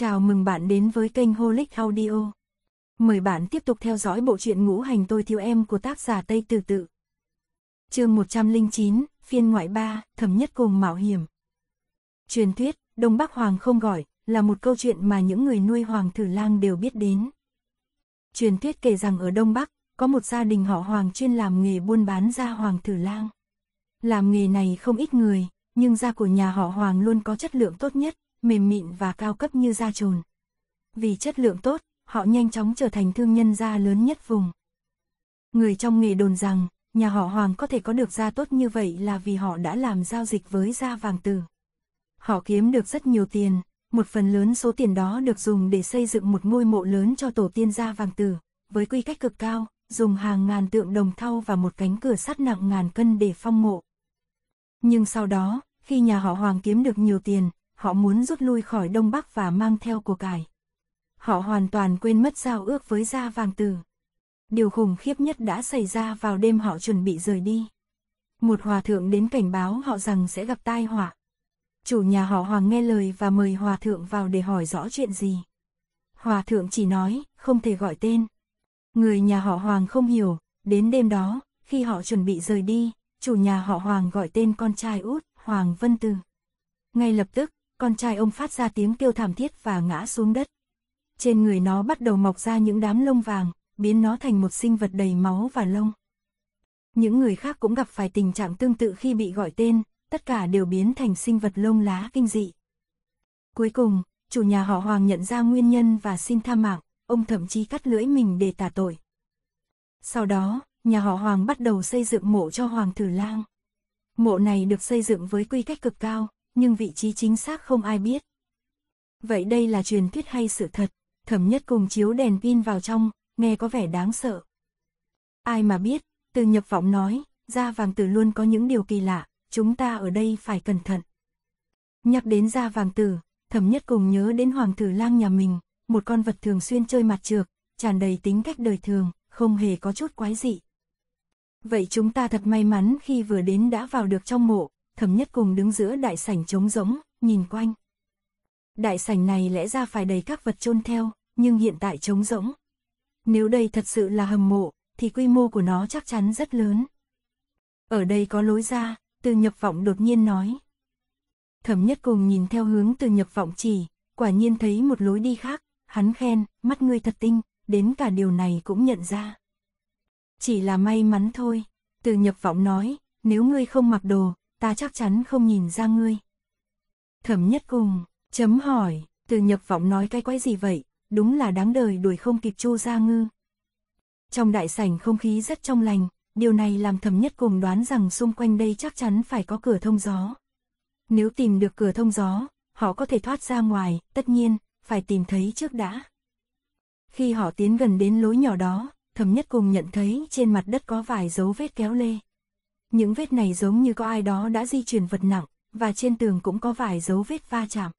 Chào mừng bạn đến với kênh Holic Audio. Mời bạn tiếp tục theo dõi bộ truyện ngũ hành tôi thiếu em của tác giả Tây Tử Tự. chương 109, phiên ngoại 3, thẩm nhất cùng mạo hiểm. Truyền thuyết, Đông Bắc Hoàng không gọi, là một câu chuyện mà những người nuôi Hoàng Thử Lang đều biết đến. Truyền thuyết kể rằng ở Đông Bắc, có một gia đình họ Hoàng chuyên làm nghề buôn bán ra Hoàng Thử Lang. Làm nghề này không ít người, nhưng da của nhà họ Hoàng luôn có chất lượng tốt nhất, mềm mịn và cao cấp như da trồn. Vì chất lượng tốt, họ nhanh chóng trở thành thương nhân da lớn nhất vùng. Người trong nghề đồn rằng, nhà họ Hoàng có thể có được da tốt như vậy là vì họ đã làm giao dịch với da vàng tử. Họ kiếm được rất nhiều tiền, một phần lớn số tiền đó được dùng để xây dựng một ngôi mộ lớn cho tổ tiên da vàng tử, với quy cách cực cao, dùng hàng ngàn tượng đồng thau và một cánh cửa sắt nặng ngàn cân để phong mộ. Nhưng sau đó, khi nhà họ Hoàng kiếm được nhiều tiền, họ muốn rút lui khỏi Đông Bắc và mang theo của cải. Họ hoàn toàn quên mất giao ước với Gia Vàng Tử. Điều khủng khiếp nhất đã xảy ra vào đêm họ chuẩn bị rời đi. Một hòa thượng đến cảnh báo họ rằng sẽ gặp tai họa. Chủ nhà họ Hoàng nghe lời và mời hòa thượng vào để hỏi rõ chuyện gì. Hòa thượng chỉ nói, không thể gọi tên. Người nhà họ Hoàng không hiểu, đến đêm đó, khi họ chuẩn bị rời đi, chủ nhà họ Hoàng gọi tên con trai út, Hoàng Vân Từ. Ngay lập tức, con trai ông phát ra tiếng kêu thảm thiết và ngã xuống đất. Trên người nó bắt đầu mọc ra những đám lông vàng, biến nó thành một sinh vật đầy máu và lông. Những người khác cũng gặp phải tình trạng tương tự khi bị gọi tên, tất cả đều biến thành sinh vật lông lá kinh dị. Cuối cùng, chủ nhà họ Hoàng nhận ra nguyên nhân và xin tha mạng, ông thậm chí cắt lưỡi mình để tả tội. Sau đó, nhà họ Hoàng bắt đầu xây dựng mộ cho Hoàng Tử Lang. Mộ này được xây dựng với quy cách cực cao, nhưng vị trí chính xác không ai biết. Vậy đây là truyền thuyết hay sự thật, thẩm nhất cùng chiếu đèn pin vào trong, nghe có vẻ đáng sợ. Ai mà biết, từ nhập vọng nói, da vàng tử luôn có những điều kỳ lạ, chúng ta ở đây phải cẩn thận. Nhắc đến da vàng tử, thẩm nhất cùng nhớ đến hoàng tử lang nhà mình, một con vật thường xuyên chơi mặt trược, tràn đầy tính cách đời thường, không hề có chút quái dị. Vậy chúng ta thật may mắn khi vừa đến đã vào được trong mộ, thẩm nhất cùng đứng giữa đại sảnh trống rỗng, nhìn quanh. Đại sảnh này lẽ ra phải đầy các vật chôn theo, nhưng hiện tại trống rỗng. Nếu đây thật sự là hầm mộ, thì quy mô của nó chắc chắn rất lớn. Ở đây có lối ra, từ nhập vọng đột nhiên nói. Thẩm nhất cùng nhìn theo hướng từ nhập vọng chỉ, quả nhiên thấy một lối đi khác, hắn khen, mắt ngươi thật tinh, đến cả điều này cũng nhận ra. Chỉ là may mắn thôi, từ nhập vọng nói, nếu ngươi không mặc đồ, ta chắc chắn không nhìn ra ngươi. Thẩm nhất cùng, chấm hỏi, từ nhập vọng nói cái quái gì vậy, đúng là đáng đời đuổi không kịp chu ra ngư. Trong đại sảnh không khí rất trong lành, điều này làm thẩm nhất cùng đoán rằng xung quanh đây chắc chắn phải có cửa thông gió. Nếu tìm được cửa thông gió, họ có thể thoát ra ngoài, tất nhiên, phải tìm thấy trước đã. Khi họ tiến gần đến lối nhỏ đó, thẩm nhất cùng nhận thấy trên mặt đất có vài dấu vết kéo lê. Những vết này giống như có ai đó đã di chuyển vật nặng, và trên tường cũng có vài dấu vết va chạm.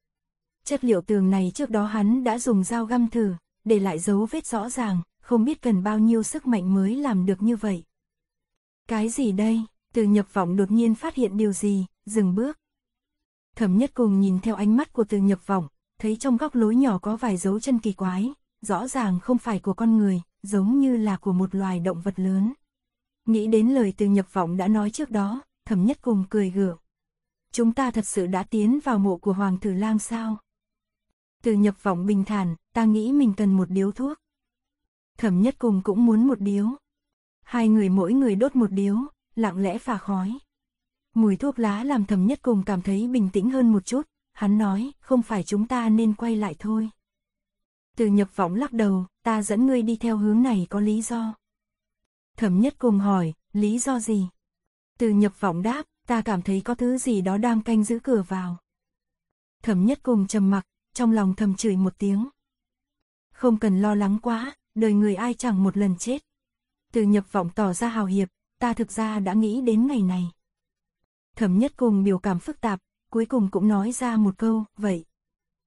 Chất liệu tường này trước đó hắn đã dùng dao găm thử, để lại dấu vết rõ ràng, không biết cần bao nhiêu sức mạnh mới làm được như vậy. Cái gì đây? Từ nhập vọng đột nhiên phát hiện điều gì, dừng bước. Thẩm nhất cùng nhìn theo ánh mắt của từ nhập vọng, thấy trong góc lối nhỏ có vài dấu chân kỳ quái, rõ ràng không phải của con người, giống như là của một loài động vật lớn. Nghĩ đến lời từ nhập vọng đã nói trước đó, thẩm nhất cùng cười gượng. Chúng ta thật sự đã tiến vào mộ của Hoàng tử Lang sao? Từ nhập vọng bình thản, ta nghĩ mình cần một điếu thuốc. Thẩm nhất cùng cũng muốn một điếu. Hai người mỗi người đốt một điếu, lặng lẽ phà khói. Mùi thuốc lá làm thẩm nhất cùng cảm thấy bình tĩnh hơn một chút, hắn nói, không phải chúng ta nên quay lại thôi. Từ nhập vọng lắc đầu, ta dẫn ngươi đi theo hướng này có lý do. Thẩm nhất cùng hỏi, lý do gì? Từ nhập vọng đáp, ta cảm thấy có thứ gì đó đang canh giữ cửa vào. Thẩm nhất cùng trầm mặc, trong lòng thầm chửi một tiếng. Không cần lo lắng quá, đời người ai chẳng một lần chết. Từ nhập vọng tỏ ra hào hiệp, ta thực ra đã nghĩ đến ngày này. Thẩm nhất cùng biểu cảm phức tạp, cuối cùng cũng nói ra một câu, vậy.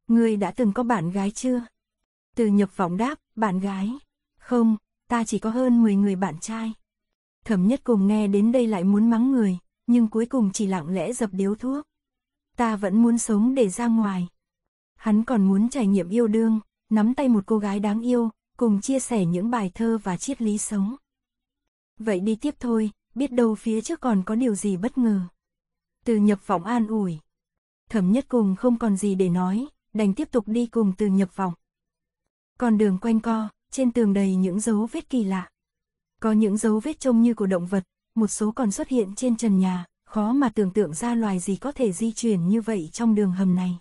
người đã từng có bạn gái chưa? Từ nhập vọng đáp, bạn gái. Không, ta chỉ có hơn 10 người bạn trai. Thẩm nhất cùng nghe đến đây lại muốn mắng người, nhưng cuối cùng chỉ lặng lẽ dập điếu thuốc. Ta vẫn muốn sống để ra ngoài. Hắn còn muốn trải nghiệm yêu đương, nắm tay một cô gái đáng yêu, cùng chia sẻ những bài thơ và triết lý sống. Vậy đi tiếp thôi, biết đâu phía trước còn có điều gì bất ngờ. Từ nhập vọng an ủi. Thẩm nhất cùng không còn gì để nói, đành tiếp tục đi cùng từ nhập vọng. Còn đường quanh co, trên tường đầy những dấu vết kỳ lạ. Có những dấu vết trông như của động vật, một số còn xuất hiện trên trần nhà, khó mà tưởng tượng ra loài gì có thể di chuyển như vậy trong đường hầm này.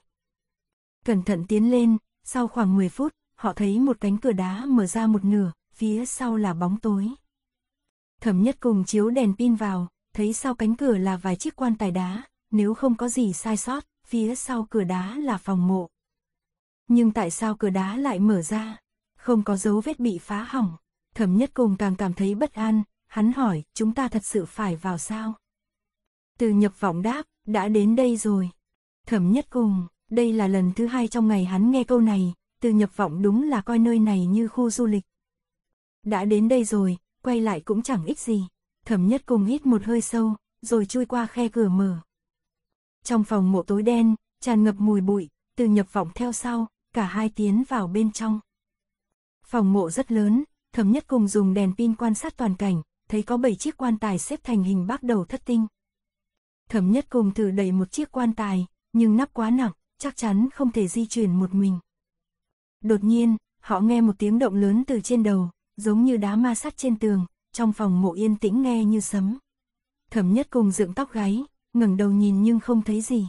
Cẩn thận tiến lên, sau khoảng 10 phút, họ thấy một cánh cửa đá mở ra một nửa, phía sau là bóng tối. Thẩm nhất cùng chiếu đèn pin vào, thấy sau cánh cửa là vài chiếc quan tài đá, nếu không có gì sai sót, phía sau cửa đá là phòng mộ. Nhưng tại sao cửa đá lại mở ra? không có dấu vết bị phá hỏng. Thẩm nhất cùng càng cảm thấy bất an, hắn hỏi, chúng ta thật sự phải vào sao? Từ nhập vọng đáp, đã đến đây rồi. Thẩm nhất cùng, đây là lần thứ hai trong ngày hắn nghe câu này, từ nhập vọng đúng là coi nơi này như khu du lịch. Đã đến đây rồi, quay lại cũng chẳng ích gì. Thẩm nhất cùng hít một hơi sâu, rồi chui qua khe cửa mở. Trong phòng mộ tối đen, tràn ngập mùi bụi, từ nhập vọng theo sau, cả hai tiến vào bên trong. Phòng mộ rất lớn, Thẩm nhất cùng dùng đèn pin quan sát toàn cảnh, thấy có 7 chiếc quan tài xếp thành hình bác đầu thất tinh. Thẩm nhất cùng thử đẩy một chiếc quan tài, nhưng nắp quá nặng, chắc chắn không thể di chuyển một mình. Đột nhiên, họ nghe một tiếng động lớn từ trên đầu, giống như đá ma sát trên tường, trong phòng mộ yên tĩnh nghe như sấm. Thẩm nhất cùng dựng tóc gáy, ngẩng đầu nhìn nhưng không thấy gì.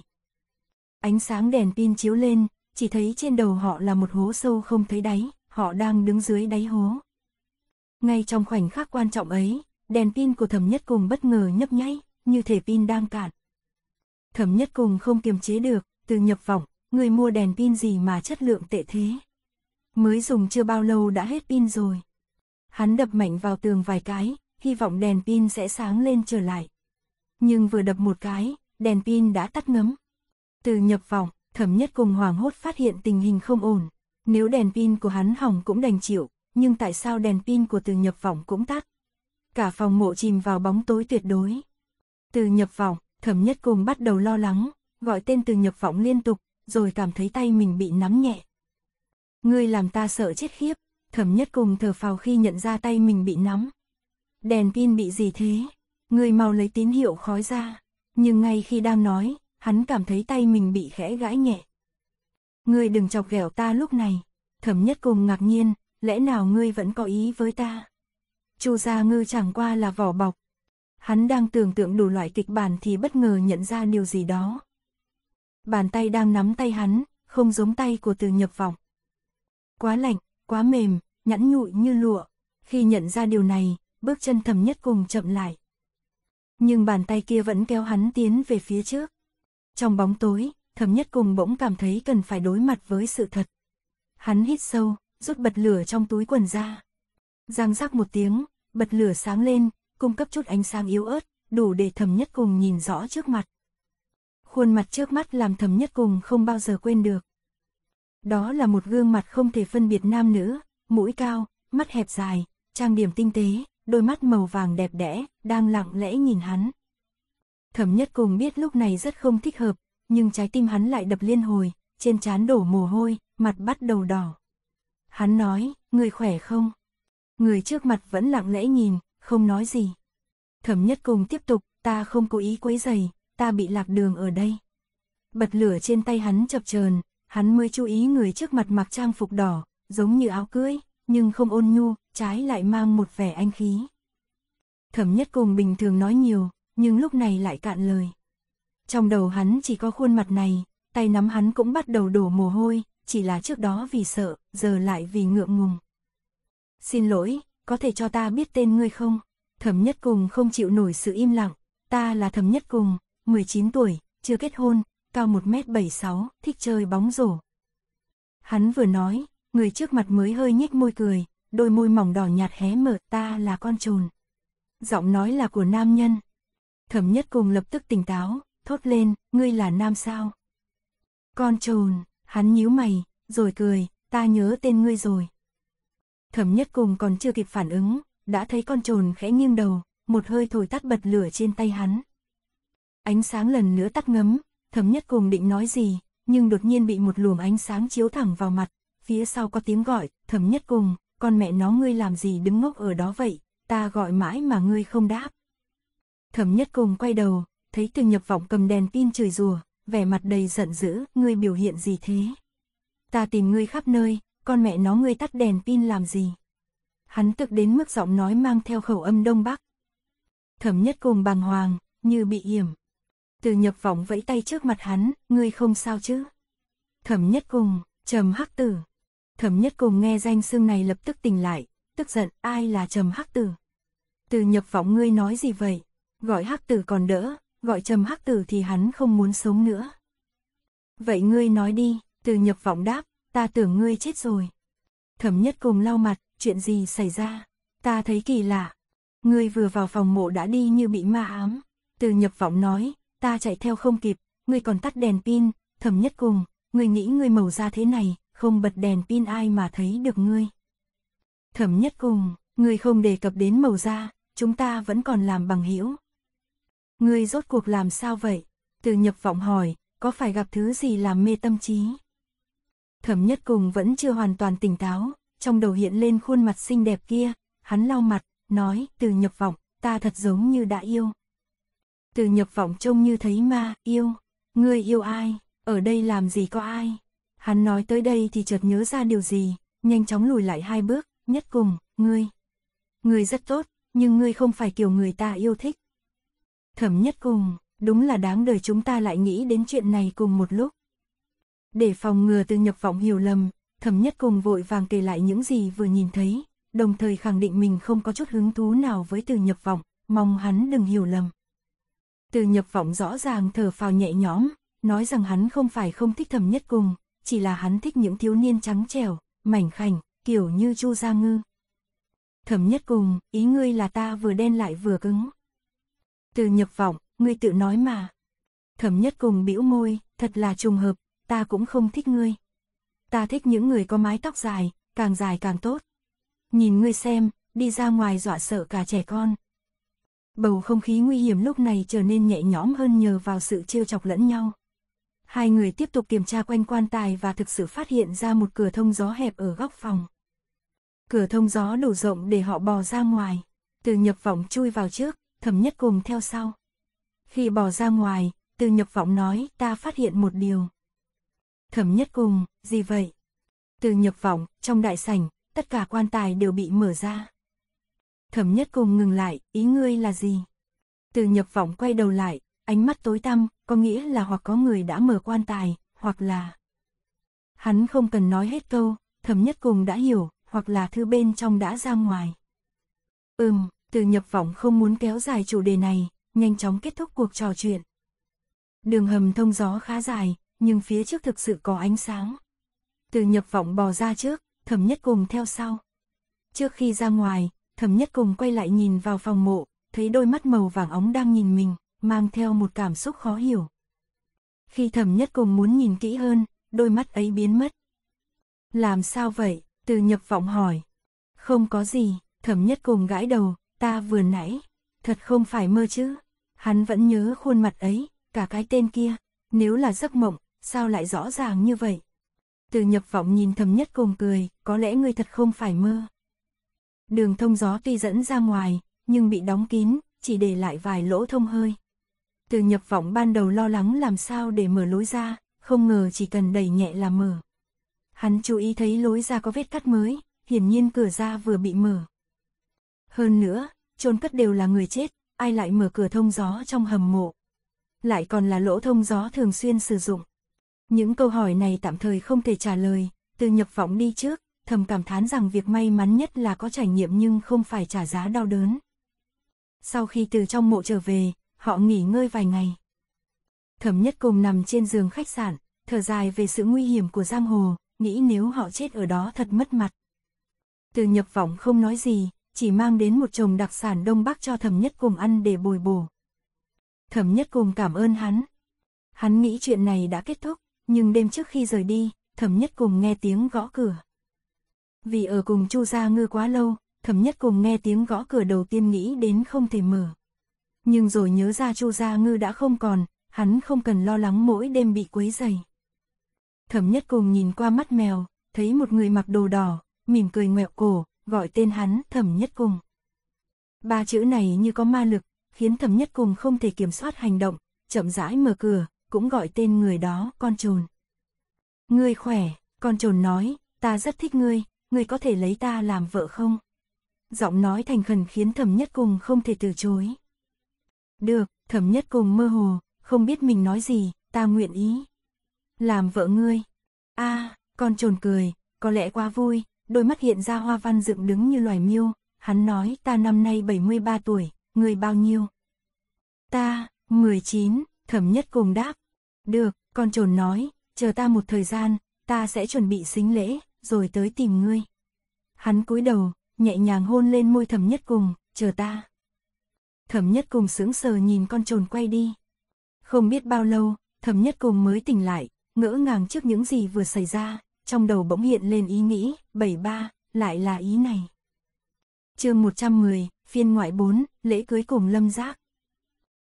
Ánh sáng đèn pin chiếu lên, chỉ thấy trên đầu họ là một hố sâu không thấy đáy họ đang đứng dưới đáy hố. Ngay trong khoảnh khắc quan trọng ấy, đèn pin của thẩm nhất cùng bất ngờ nhấp nháy, như thể pin đang cạn. Thẩm nhất cùng không kiềm chế được, từ nhập vọng, người mua đèn pin gì mà chất lượng tệ thế. Mới dùng chưa bao lâu đã hết pin rồi. Hắn đập mạnh vào tường vài cái, hy vọng đèn pin sẽ sáng lên trở lại. Nhưng vừa đập một cái, đèn pin đã tắt ngấm. Từ nhập vọng, thẩm nhất cùng hoảng hốt phát hiện tình hình không ổn. Nếu đèn pin của hắn hỏng cũng đành chịu, nhưng tại sao đèn pin của từ nhập vọng cũng tắt? Cả phòng mộ chìm vào bóng tối tuyệt đối. Từ nhập vọng, thẩm nhất cùng bắt đầu lo lắng, gọi tên từ nhập vọng liên tục, rồi cảm thấy tay mình bị nắm nhẹ. Ngươi làm ta sợ chết khiếp, thẩm nhất cùng thở phào khi nhận ra tay mình bị nắm. Đèn pin bị gì thế? Ngươi mau lấy tín hiệu khói ra. Nhưng ngay khi đang nói, hắn cảm thấy tay mình bị khẽ gãi nhẹ. Ngươi đừng chọc ghẹo ta lúc này. Thẩm nhất cùng ngạc nhiên, lẽ nào ngươi vẫn có ý với ta? Chu Gia Ngư chẳng qua là vỏ bọc. Hắn đang tưởng tượng đủ loại kịch bản thì bất ngờ nhận ra điều gì đó. Bàn tay đang nắm tay hắn, không giống tay của từ nhập vọng. Quá lạnh, quá mềm, nhẵn nhụi như lụa. Khi nhận ra điều này, bước chân Thẩm nhất cùng chậm lại. Nhưng bàn tay kia vẫn kéo hắn tiến về phía trước. Trong bóng tối, Thẩm nhất cùng bỗng cảm thấy cần phải đối mặt với sự thật. Hắn hít sâu, rút bật lửa trong túi quần ra. Giang rắc một tiếng, bật lửa sáng lên, cung cấp chút ánh sáng yếu ớt, đủ để Thẩm nhất cùng nhìn rõ trước mặt. Khuôn mặt trước mắt làm Thẩm nhất cùng không bao giờ quên được. Đó là một gương mặt không thể phân biệt nam nữ, mũi cao, mắt hẹp dài, trang điểm tinh tế, đôi mắt màu vàng đẹp đẽ, đang lặng lẽ nhìn hắn. Thẩm nhất cùng biết lúc này rất không thích hợp, nhưng trái tim hắn lại đập liên hồi, trên trán đổ mồ hôi, mặt bắt đầu đỏ. Hắn nói, người khỏe không? Người trước mặt vẫn lặng lẽ nhìn, không nói gì. Thẩm nhất cùng tiếp tục, ta không cố ý quấy giày, ta bị lạc đường ở đây. Bật lửa trên tay hắn chập chờn, hắn mới chú ý người trước mặt mặc trang phục đỏ, giống như áo cưới, nhưng không ôn nhu, trái lại mang một vẻ anh khí. Thẩm nhất cùng bình thường nói nhiều, nhưng lúc này lại cạn lời. Trong đầu hắn chỉ có khuôn mặt này, tay nắm hắn cũng bắt đầu đổ mồ hôi, chỉ là trước đó vì sợ, giờ lại vì ngượng ngùng. Xin lỗi, có thể cho ta biết tên ngươi không? Thẩm nhất cùng không chịu nổi sự im lặng, ta là thẩm nhất cùng, 19 tuổi, chưa kết hôn, cao 1m76, thích chơi bóng rổ. Hắn vừa nói, người trước mặt mới hơi nhếch môi cười, đôi môi mỏng đỏ nhạt hé mở ta là con trồn. Giọng nói là của nam nhân. Thẩm nhất cùng lập tức tỉnh táo, thốt lên, ngươi là nam sao? Con trồn, hắn nhíu mày, rồi cười, ta nhớ tên ngươi rồi. Thẩm nhất cùng còn chưa kịp phản ứng, đã thấy con trồn khẽ nghiêng đầu, một hơi thổi tắt bật lửa trên tay hắn. Ánh sáng lần nữa tắt ngấm, thẩm nhất cùng định nói gì, nhưng đột nhiên bị một luồng ánh sáng chiếu thẳng vào mặt, phía sau có tiếng gọi, thẩm nhất cùng, con mẹ nó ngươi làm gì đứng ngốc ở đó vậy, ta gọi mãi mà ngươi không đáp. Thẩm nhất cùng quay đầu, thấy từ nhập vọng cầm đèn pin chửi rùa, vẻ mặt đầy giận dữ, ngươi biểu hiện gì thế? Ta tìm ngươi khắp nơi, con mẹ nó ngươi tắt đèn pin làm gì? Hắn tức đến mức giọng nói mang theo khẩu âm đông bắc. Thẩm nhất cùng bàng hoàng, như bị hiểm. Từ nhập vọng vẫy tay trước mặt hắn, ngươi không sao chứ? Thẩm nhất cùng, trầm hắc tử. Thẩm nhất cùng nghe danh xương này lập tức tỉnh lại, tức giận ai là trầm hắc tử. Từ nhập vọng ngươi nói gì vậy? Gọi hắc tử còn đỡ, gọi trầm hắc tử thì hắn không muốn sống nữa. Vậy ngươi nói đi, từ nhập vọng đáp, ta tưởng ngươi chết rồi. Thẩm nhất cùng lau mặt, chuyện gì xảy ra, ta thấy kỳ lạ. Ngươi vừa vào phòng mộ đã đi như bị ma ám. Từ nhập vọng nói, ta chạy theo không kịp, ngươi còn tắt đèn pin, thẩm nhất cùng, ngươi nghĩ ngươi màu da thế này, không bật đèn pin ai mà thấy được ngươi. Thẩm nhất cùng, ngươi không đề cập đến màu da, chúng ta vẫn còn làm bằng hữu Ngươi rốt cuộc làm sao vậy? Từ nhập vọng hỏi, có phải gặp thứ gì làm mê tâm trí? Thẩm nhất cùng vẫn chưa hoàn toàn tỉnh táo, trong đầu hiện lên khuôn mặt xinh đẹp kia, hắn lau mặt, nói, từ nhập vọng, ta thật giống như đã yêu. Từ nhập vọng trông như thấy ma, yêu, ngươi yêu ai, ở đây làm gì có ai. Hắn nói tới đây thì chợt nhớ ra điều gì, nhanh chóng lùi lại hai bước, nhất cùng, ngươi. Ngươi rất tốt, nhưng ngươi không phải kiểu người ta yêu thích. Thẩm nhất cùng, đúng là đáng đời chúng ta lại nghĩ đến chuyện này cùng một lúc. Để phòng ngừa từ nhập vọng hiểu lầm, thẩm nhất cùng vội vàng kể lại những gì vừa nhìn thấy, đồng thời khẳng định mình không có chút hứng thú nào với từ nhập vọng, mong hắn đừng hiểu lầm. Từ nhập vọng rõ ràng thở phào nhẹ nhõm, nói rằng hắn không phải không thích thẩm nhất cùng, chỉ là hắn thích những thiếu niên trắng trẻo, mảnh khảnh, kiểu như Chu Gia Ngư. Thẩm nhất cùng, ý ngươi là ta vừa đen lại vừa cứng. Từ nhập vọng, ngươi tự nói mà. Thẩm nhất cùng bĩu môi, thật là trùng hợp, ta cũng không thích ngươi. Ta thích những người có mái tóc dài, càng dài càng tốt. Nhìn ngươi xem, đi ra ngoài dọa sợ cả trẻ con. Bầu không khí nguy hiểm lúc này trở nên nhẹ nhõm hơn nhờ vào sự trêu chọc lẫn nhau. Hai người tiếp tục kiểm tra quanh quan tài và thực sự phát hiện ra một cửa thông gió hẹp ở góc phòng. Cửa thông gió đủ rộng để họ bò ra ngoài. Từ nhập vọng chui vào trước, thẩm nhất cùng theo sau. Khi bỏ ra ngoài, từ nhập vọng nói ta phát hiện một điều. Thẩm nhất cùng, gì vậy? Từ nhập vọng, trong đại sảnh, tất cả quan tài đều bị mở ra. Thẩm nhất cùng ngừng lại, ý ngươi là gì? Từ nhập vọng quay đầu lại, ánh mắt tối tăm, có nghĩa là hoặc có người đã mở quan tài, hoặc là... Hắn không cần nói hết câu, thẩm nhất cùng đã hiểu, hoặc là thư bên trong đã ra ngoài. Ừm, từ nhập vọng không muốn kéo dài chủ đề này, nhanh chóng kết thúc cuộc trò chuyện. Đường hầm thông gió khá dài, nhưng phía trước thực sự có ánh sáng. Từ nhập vọng bò ra trước, thẩm nhất cùng theo sau. Trước khi ra ngoài, thẩm nhất cùng quay lại nhìn vào phòng mộ, thấy đôi mắt màu vàng óng đang nhìn mình, mang theo một cảm xúc khó hiểu. Khi thẩm nhất cùng muốn nhìn kỹ hơn, đôi mắt ấy biến mất. Làm sao vậy? Từ nhập vọng hỏi. Không có gì, thẩm nhất cùng gãi đầu, ta vừa nãy, thật không phải mơ chứ. Hắn vẫn nhớ khuôn mặt ấy, cả cái tên kia, nếu là giấc mộng, sao lại rõ ràng như vậy? Từ nhập vọng nhìn thầm nhất cùng cười, có lẽ ngươi thật không phải mơ. Đường thông gió tuy dẫn ra ngoài, nhưng bị đóng kín, chỉ để lại vài lỗ thông hơi. Từ nhập vọng ban đầu lo lắng làm sao để mở lối ra, không ngờ chỉ cần đẩy nhẹ là mở. Hắn chú ý thấy lối ra có vết cắt mới, hiển nhiên cửa ra vừa bị mở. Hơn nữa, chôn cất đều là người chết, ai lại mở cửa thông gió trong hầm mộ. Lại còn là lỗ thông gió thường xuyên sử dụng. Những câu hỏi này tạm thời không thể trả lời, từ nhập vọng đi trước, thầm cảm thán rằng việc may mắn nhất là có trải nghiệm nhưng không phải trả giá đau đớn. Sau khi từ trong mộ trở về, họ nghỉ ngơi vài ngày. Thẩm nhất cùng nằm trên giường khách sạn, thở dài về sự nguy hiểm của giang hồ, nghĩ nếu họ chết ở đó thật mất mặt. Từ nhập vọng không nói gì, chỉ mang đến một chồng đặc sản Đông Bắc cho Thẩm Nhất Cùng ăn để bồi bổ. Thẩm Nhất Cùng cảm ơn hắn. Hắn nghĩ chuyện này đã kết thúc, nhưng đêm trước khi rời đi, Thẩm Nhất Cùng nghe tiếng gõ cửa. Vì ở cùng Chu Gia Ngư quá lâu, Thẩm Nhất Cùng nghe tiếng gõ cửa đầu tiên nghĩ đến không thể mở. Nhưng rồi nhớ ra Chu Gia Ngư đã không còn, hắn không cần lo lắng mỗi đêm bị quấy dày. Thẩm Nhất Cùng nhìn qua mắt mèo, thấy một người mặc đồ đỏ, mỉm cười ngoẹo cổ, gọi tên hắn thẩm nhất cùng. Ba chữ này như có ma lực, khiến thẩm nhất cùng không thể kiểm soát hành động, chậm rãi mở cửa, cũng gọi tên người đó con trồn. Ngươi khỏe, con trồn nói, ta rất thích ngươi, ngươi có thể lấy ta làm vợ không? Giọng nói thành khẩn khiến thẩm nhất cùng không thể từ chối. Được, thẩm nhất cùng mơ hồ, không biết mình nói gì, ta nguyện ý. Làm vợ ngươi. a à, con trồn cười, có lẽ quá vui, đôi mắt hiện ra hoa văn dựng đứng như loài miêu, hắn nói ta năm nay 73 tuổi, người bao nhiêu? Ta, 19, thẩm nhất cùng đáp. Được, con trồn nói, chờ ta một thời gian, ta sẽ chuẩn bị xính lễ, rồi tới tìm ngươi. Hắn cúi đầu, nhẹ nhàng hôn lên môi thẩm nhất cùng, chờ ta. Thẩm nhất cùng sững sờ nhìn con trồn quay đi. Không biết bao lâu, thẩm nhất cùng mới tỉnh lại, ngỡ ngàng trước những gì vừa xảy ra, trong đầu bỗng hiện lên ý nghĩ, 73, lại là ý này. chương 110, phiên ngoại 4, lễ cưới cùng Lâm Giác.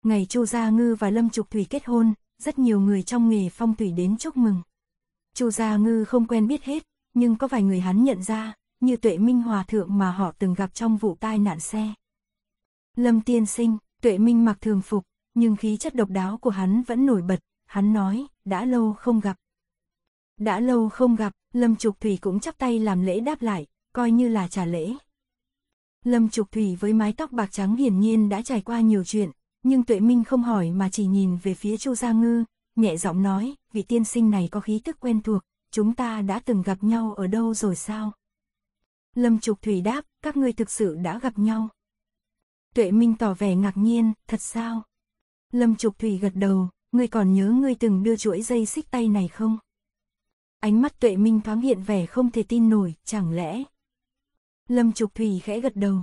Ngày Chu Gia Ngư và Lâm Trục Thủy kết hôn, rất nhiều người trong nghề phong thủy đến chúc mừng. Chu Gia Ngư không quen biết hết, nhưng có vài người hắn nhận ra, như Tuệ Minh Hòa Thượng mà họ từng gặp trong vụ tai nạn xe. Lâm Tiên Sinh, Tuệ Minh mặc thường phục, nhưng khí chất độc đáo của hắn vẫn nổi bật, hắn nói, đã lâu không gặp, đã lâu không gặp, Lâm Trục Thủy cũng chắp tay làm lễ đáp lại, coi như là trả lễ. Lâm Trục Thủy với mái tóc bạc trắng hiển nhiên đã trải qua nhiều chuyện, nhưng Tuệ Minh không hỏi mà chỉ nhìn về phía Chu Gia Ngư, nhẹ giọng nói, vị tiên sinh này có khí tức quen thuộc, chúng ta đã từng gặp nhau ở đâu rồi sao? Lâm Trục Thủy đáp, các ngươi thực sự đã gặp nhau. Tuệ Minh tỏ vẻ ngạc nhiên, thật sao? Lâm Trục Thủy gật đầu, ngươi còn nhớ ngươi từng đưa chuỗi dây xích tay này không? ánh mắt tuệ minh thoáng hiện vẻ không thể tin nổi, chẳng lẽ. Lâm Trục Thủy khẽ gật đầu.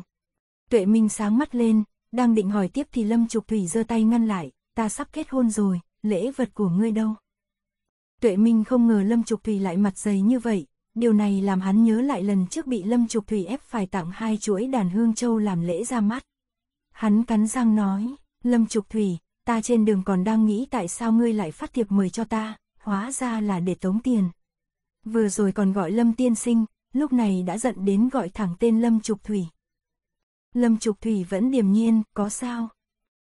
Tuệ minh sáng mắt lên, đang định hỏi tiếp thì Lâm Trục Thủy giơ tay ngăn lại, ta sắp kết hôn rồi, lễ vật của ngươi đâu. Tuệ minh không ngờ Lâm Trục Thủy lại mặt dày như vậy, điều này làm hắn nhớ lại lần trước bị Lâm Trục Thủy ép phải tặng hai chuỗi đàn hương châu làm lễ ra mắt. Hắn cắn răng nói, Lâm Trục Thủy, ta trên đường còn đang nghĩ tại sao ngươi lại phát thiệp mời cho ta, hóa ra là để tống tiền. Vừa rồi còn gọi Lâm tiên sinh, lúc này đã giận đến gọi thẳng tên Lâm Trục Thủy. Lâm Trục Thủy vẫn điềm nhiên, có sao?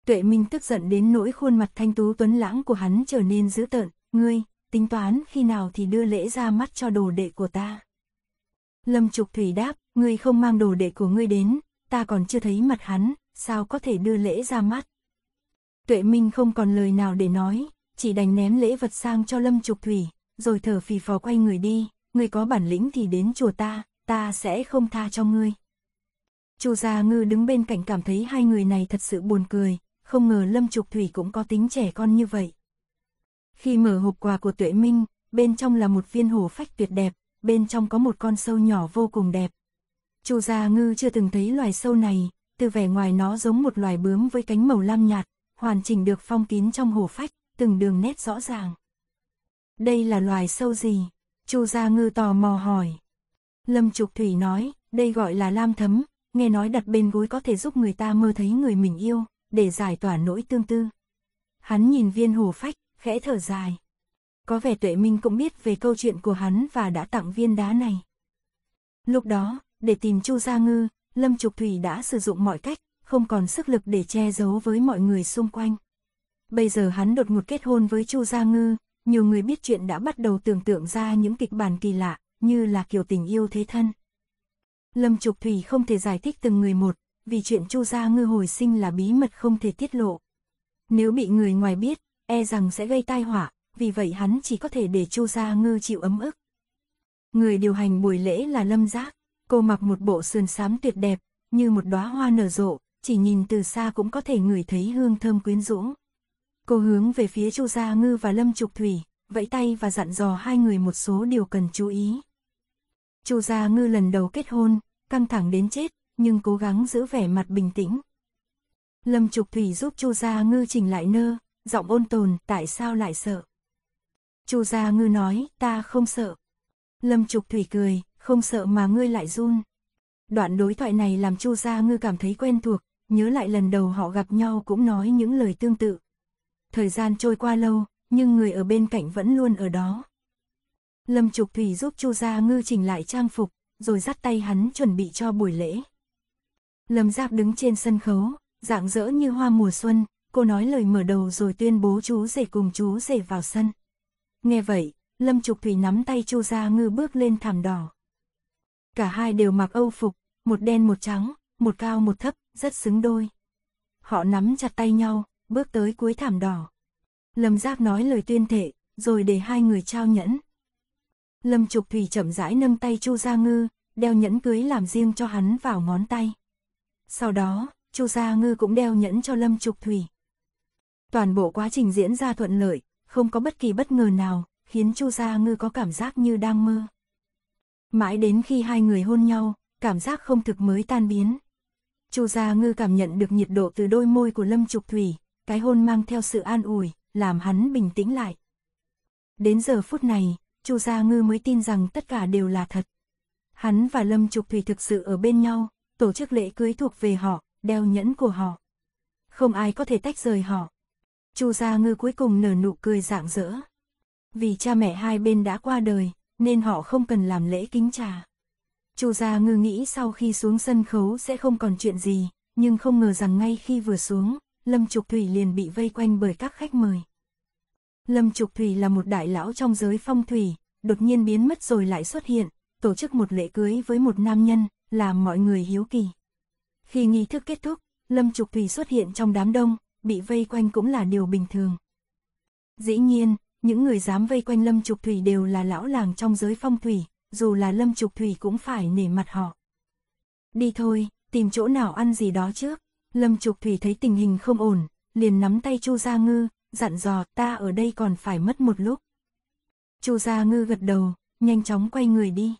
Tuệ Minh tức giận đến nỗi khuôn mặt thanh tú tuấn lãng của hắn trở nên dữ tợn, ngươi, tính toán khi nào thì đưa lễ ra mắt cho đồ đệ của ta. Lâm Trục Thủy đáp, ngươi không mang đồ đệ của ngươi đến, ta còn chưa thấy mặt hắn, sao có thể đưa lễ ra mắt. Tuệ Minh không còn lời nào để nói, chỉ đành ném lễ vật sang cho Lâm Trục Thủy, rồi thở phì phò quay người đi, người có bản lĩnh thì đến chùa ta, ta sẽ không tha cho ngươi. Chu Gia Ngư đứng bên cạnh cảm thấy hai người này thật sự buồn cười, không ngờ Lâm Trục Thủy cũng có tính trẻ con như vậy. Khi mở hộp quà của Tuệ Minh, bên trong là một viên hồ phách tuyệt đẹp, bên trong có một con sâu nhỏ vô cùng đẹp. Chu Gia Ngư chưa từng thấy loài sâu này, từ vẻ ngoài nó giống một loài bướm với cánh màu lam nhạt, hoàn chỉnh được phong kín trong hồ phách, từng đường nét rõ ràng. Đây là loài sâu gì? Chu Gia Ngư tò mò hỏi. Lâm Trục Thủy nói, đây gọi là lam thấm, nghe nói đặt bên gối có thể giúp người ta mơ thấy người mình yêu, để giải tỏa nỗi tương tư. Hắn nhìn viên hồ phách, khẽ thở dài. Có vẻ tuệ minh cũng biết về câu chuyện của hắn và đã tặng viên đá này. Lúc đó, để tìm Chu Gia Ngư, Lâm Trục Thủy đã sử dụng mọi cách, không còn sức lực để che giấu với mọi người xung quanh. Bây giờ hắn đột ngột kết hôn với Chu Gia Ngư, nhiều người biết chuyện đã bắt đầu tưởng tượng ra những kịch bản kỳ lạ, như là kiểu tình yêu thế thân. Lâm Trục Thủy không thể giải thích từng người một, vì chuyện Chu Gia Ngư hồi sinh là bí mật không thể tiết lộ. Nếu bị người ngoài biết, e rằng sẽ gây tai họa, vì vậy hắn chỉ có thể để Chu Gia Ngư chịu ấm ức. Người điều hành buổi lễ là Lâm Giác, cô mặc một bộ sườn xám tuyệt đẹp, như một đóa hoa nở rộ, chỉ nhìn từ xa cũng có thể ngửi thấy hương thơm quyến rũ. Cô hướng về phía Chu Gia Ngư và Lâm Trục Thủy, vẫy tay và dặn dò hai người một số điều cần chú ý. Chu Gia Ngư lần đầu kết hôn, căng thẳng đến chết, nhưng cố gắng giữ vẻ mặt bình tĩnh. Lâm Trục Thủy giúp Chu Gia Ngư chỉnh lại nơ, giọng ôn tồn, tại sao lại sợ? Chu Gia Ngư nói, ta không sợ. Lâm Trục Thủy cười, không sợ mà ngươi lại run. Đoạn đối thoại này làm Chu Gia Ngư cảm thấy quen thuộc, nhớ lại lần đầu họ gặp nhau cũng nói những lời tương tự. Thời gian trôi qua lâu, nhưng người ở bên cạnh vẫn luôn ở đó. Lâm Trục Thủy giúp Chu Gia Ngư chỉnh lại trang phục, rồi dắt tay hắn chuẩn bị cho buổi lễ. Lâm Giáp đứng trên sân khấu, rạng rỡ như hoa mùa xuân, cô nói lời mở đầu rồi tuyên bố chú rể cùng chú rể vào sân. Nghe vậy, Lâm Trục Thủy nắm tay Chu Gia Ngư bước lên thảm đỏ. Cả hai đều mặc âu phục, một đen một trắng, một cao một thấp, rất xứng đôi. Họ nắm chặt tay nhau, bước tới cuối thảm đỏ. Lâm Giác nói lời tuyên thệ, rồi để hai người trao nhẫn. Lâm Trục Thủy chậm rãi nâng tay Chu Gia Ngư, đeo nhẫn cưới làm riêng cho hắn vào ngón tay. Sau đó, Chu Gia Ngư cũng đeo nhẫn cho Lâm Trục Thủy. Toàn bộ quá trình diễn ra thuận lợi, không có bất kỳ bất ngờ nào, khiến Chu Gia Ngư có cảm giác như đang mơ. Mãi đến khi hai người hôn nhau, cảm giác không thực mới tan biến. Chu Gia Ngư cảm nhận được nhiệt độ từ đôi môi của Lâm Trục Thủy, cái hôn mang theo sự an ủi, làm hắn bình tĩnh lại. Đến giờ phút này, Chu Gia Ngư mới tin rằng tất cả đều là thật. Hắn và Lâm Trục Thủy thực sự ở bên nhau, tổ chức lễ cưới thuộc về họ, đeo nhẫn của họ. Không ai có thể tách rời họ. Chu Gia Ngư cuối cùng nở nụ cười rạng rỡ. Vì cha mẹ hai bên đã qua đời, nên họ không cần làm lễ kính trà. Chu Gia Ngư nghĩ sau khi xuống sân khấu sẽ không còn chuyện gì, nhưng không ngờ rằng ngay khi vừa xuống, Lâm Trục Thủy liền bị vây quanh bởi các khách mời. Lâm Trục Thủy là một đại lão trong giới phong thủy, đột nhiên biến mất rồi lại xuất hiện, tổ chức một lễ cưới với một nam nhân, làm mọi người hiếu kỳ. Khi nghi thức kết thúc, Lâm Trục Thủy xuất hiện trong đám đông, bị vây quanh cũng là điều bình thường. Dĩ nhiên, những người dám vây quanh Lâm Trục Thủy đều là lão làng trong giới phong thủy, dù là Lâm Trục Thủy cũng phải nể mặt họ. Đi thôi, tìm chỗ nào ăn gì đó trước. Lâm Trục Thủy thấy tình hình không ổn, liền nắm tay Chu Gia Ngư, dặn dò ta ở đây còn phải mất một lúc. Chu Gia Ngư gật đầu, nhanh chóng quay người đi.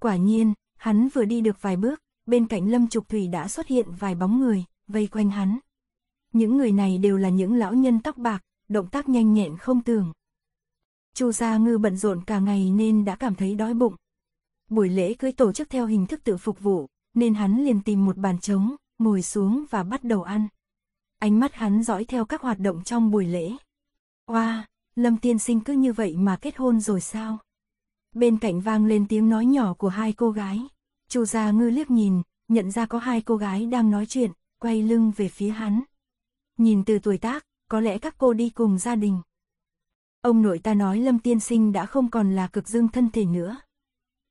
Quả nhiên, hắn vừa đi được vài bước, bên cạnh Lâm Trục Thủy đã xuất hiện vài bóng người, vây quanh hắn. Những người này đều là những lão nhân tóc bạc, động tác nhanh nhẹn không tưởng. Chu Gia Ngư bận rộn cả ngày nên đã cảm thấy đói bụng. Buổi lễ cưới tổ chức theo hình thức tự phục vụ, nên hắn liền tìm một bàn trống, ngồi xuống và bắt đầu ăn. Ánh mắt hắn dõi theo các hoạt động trong buổi lễ. Oa, wow, Lâm tiên sinh cứ như vậy mà kết hôn rồi sao? Bên cạnh vang lên tiếng nói nhỏ của hai cô gái. Chu Gia Ngư liếc nhìn, nhận ra có hai cô gái đang nói chuyện, quay lưng về phía hắn. Nhìn từ tuổi tác, có lẽ các cô đi cùng gia đình. Ông nội ta nói Lâm Tiên Sinh đã không còn là cực dương thân thể nữa.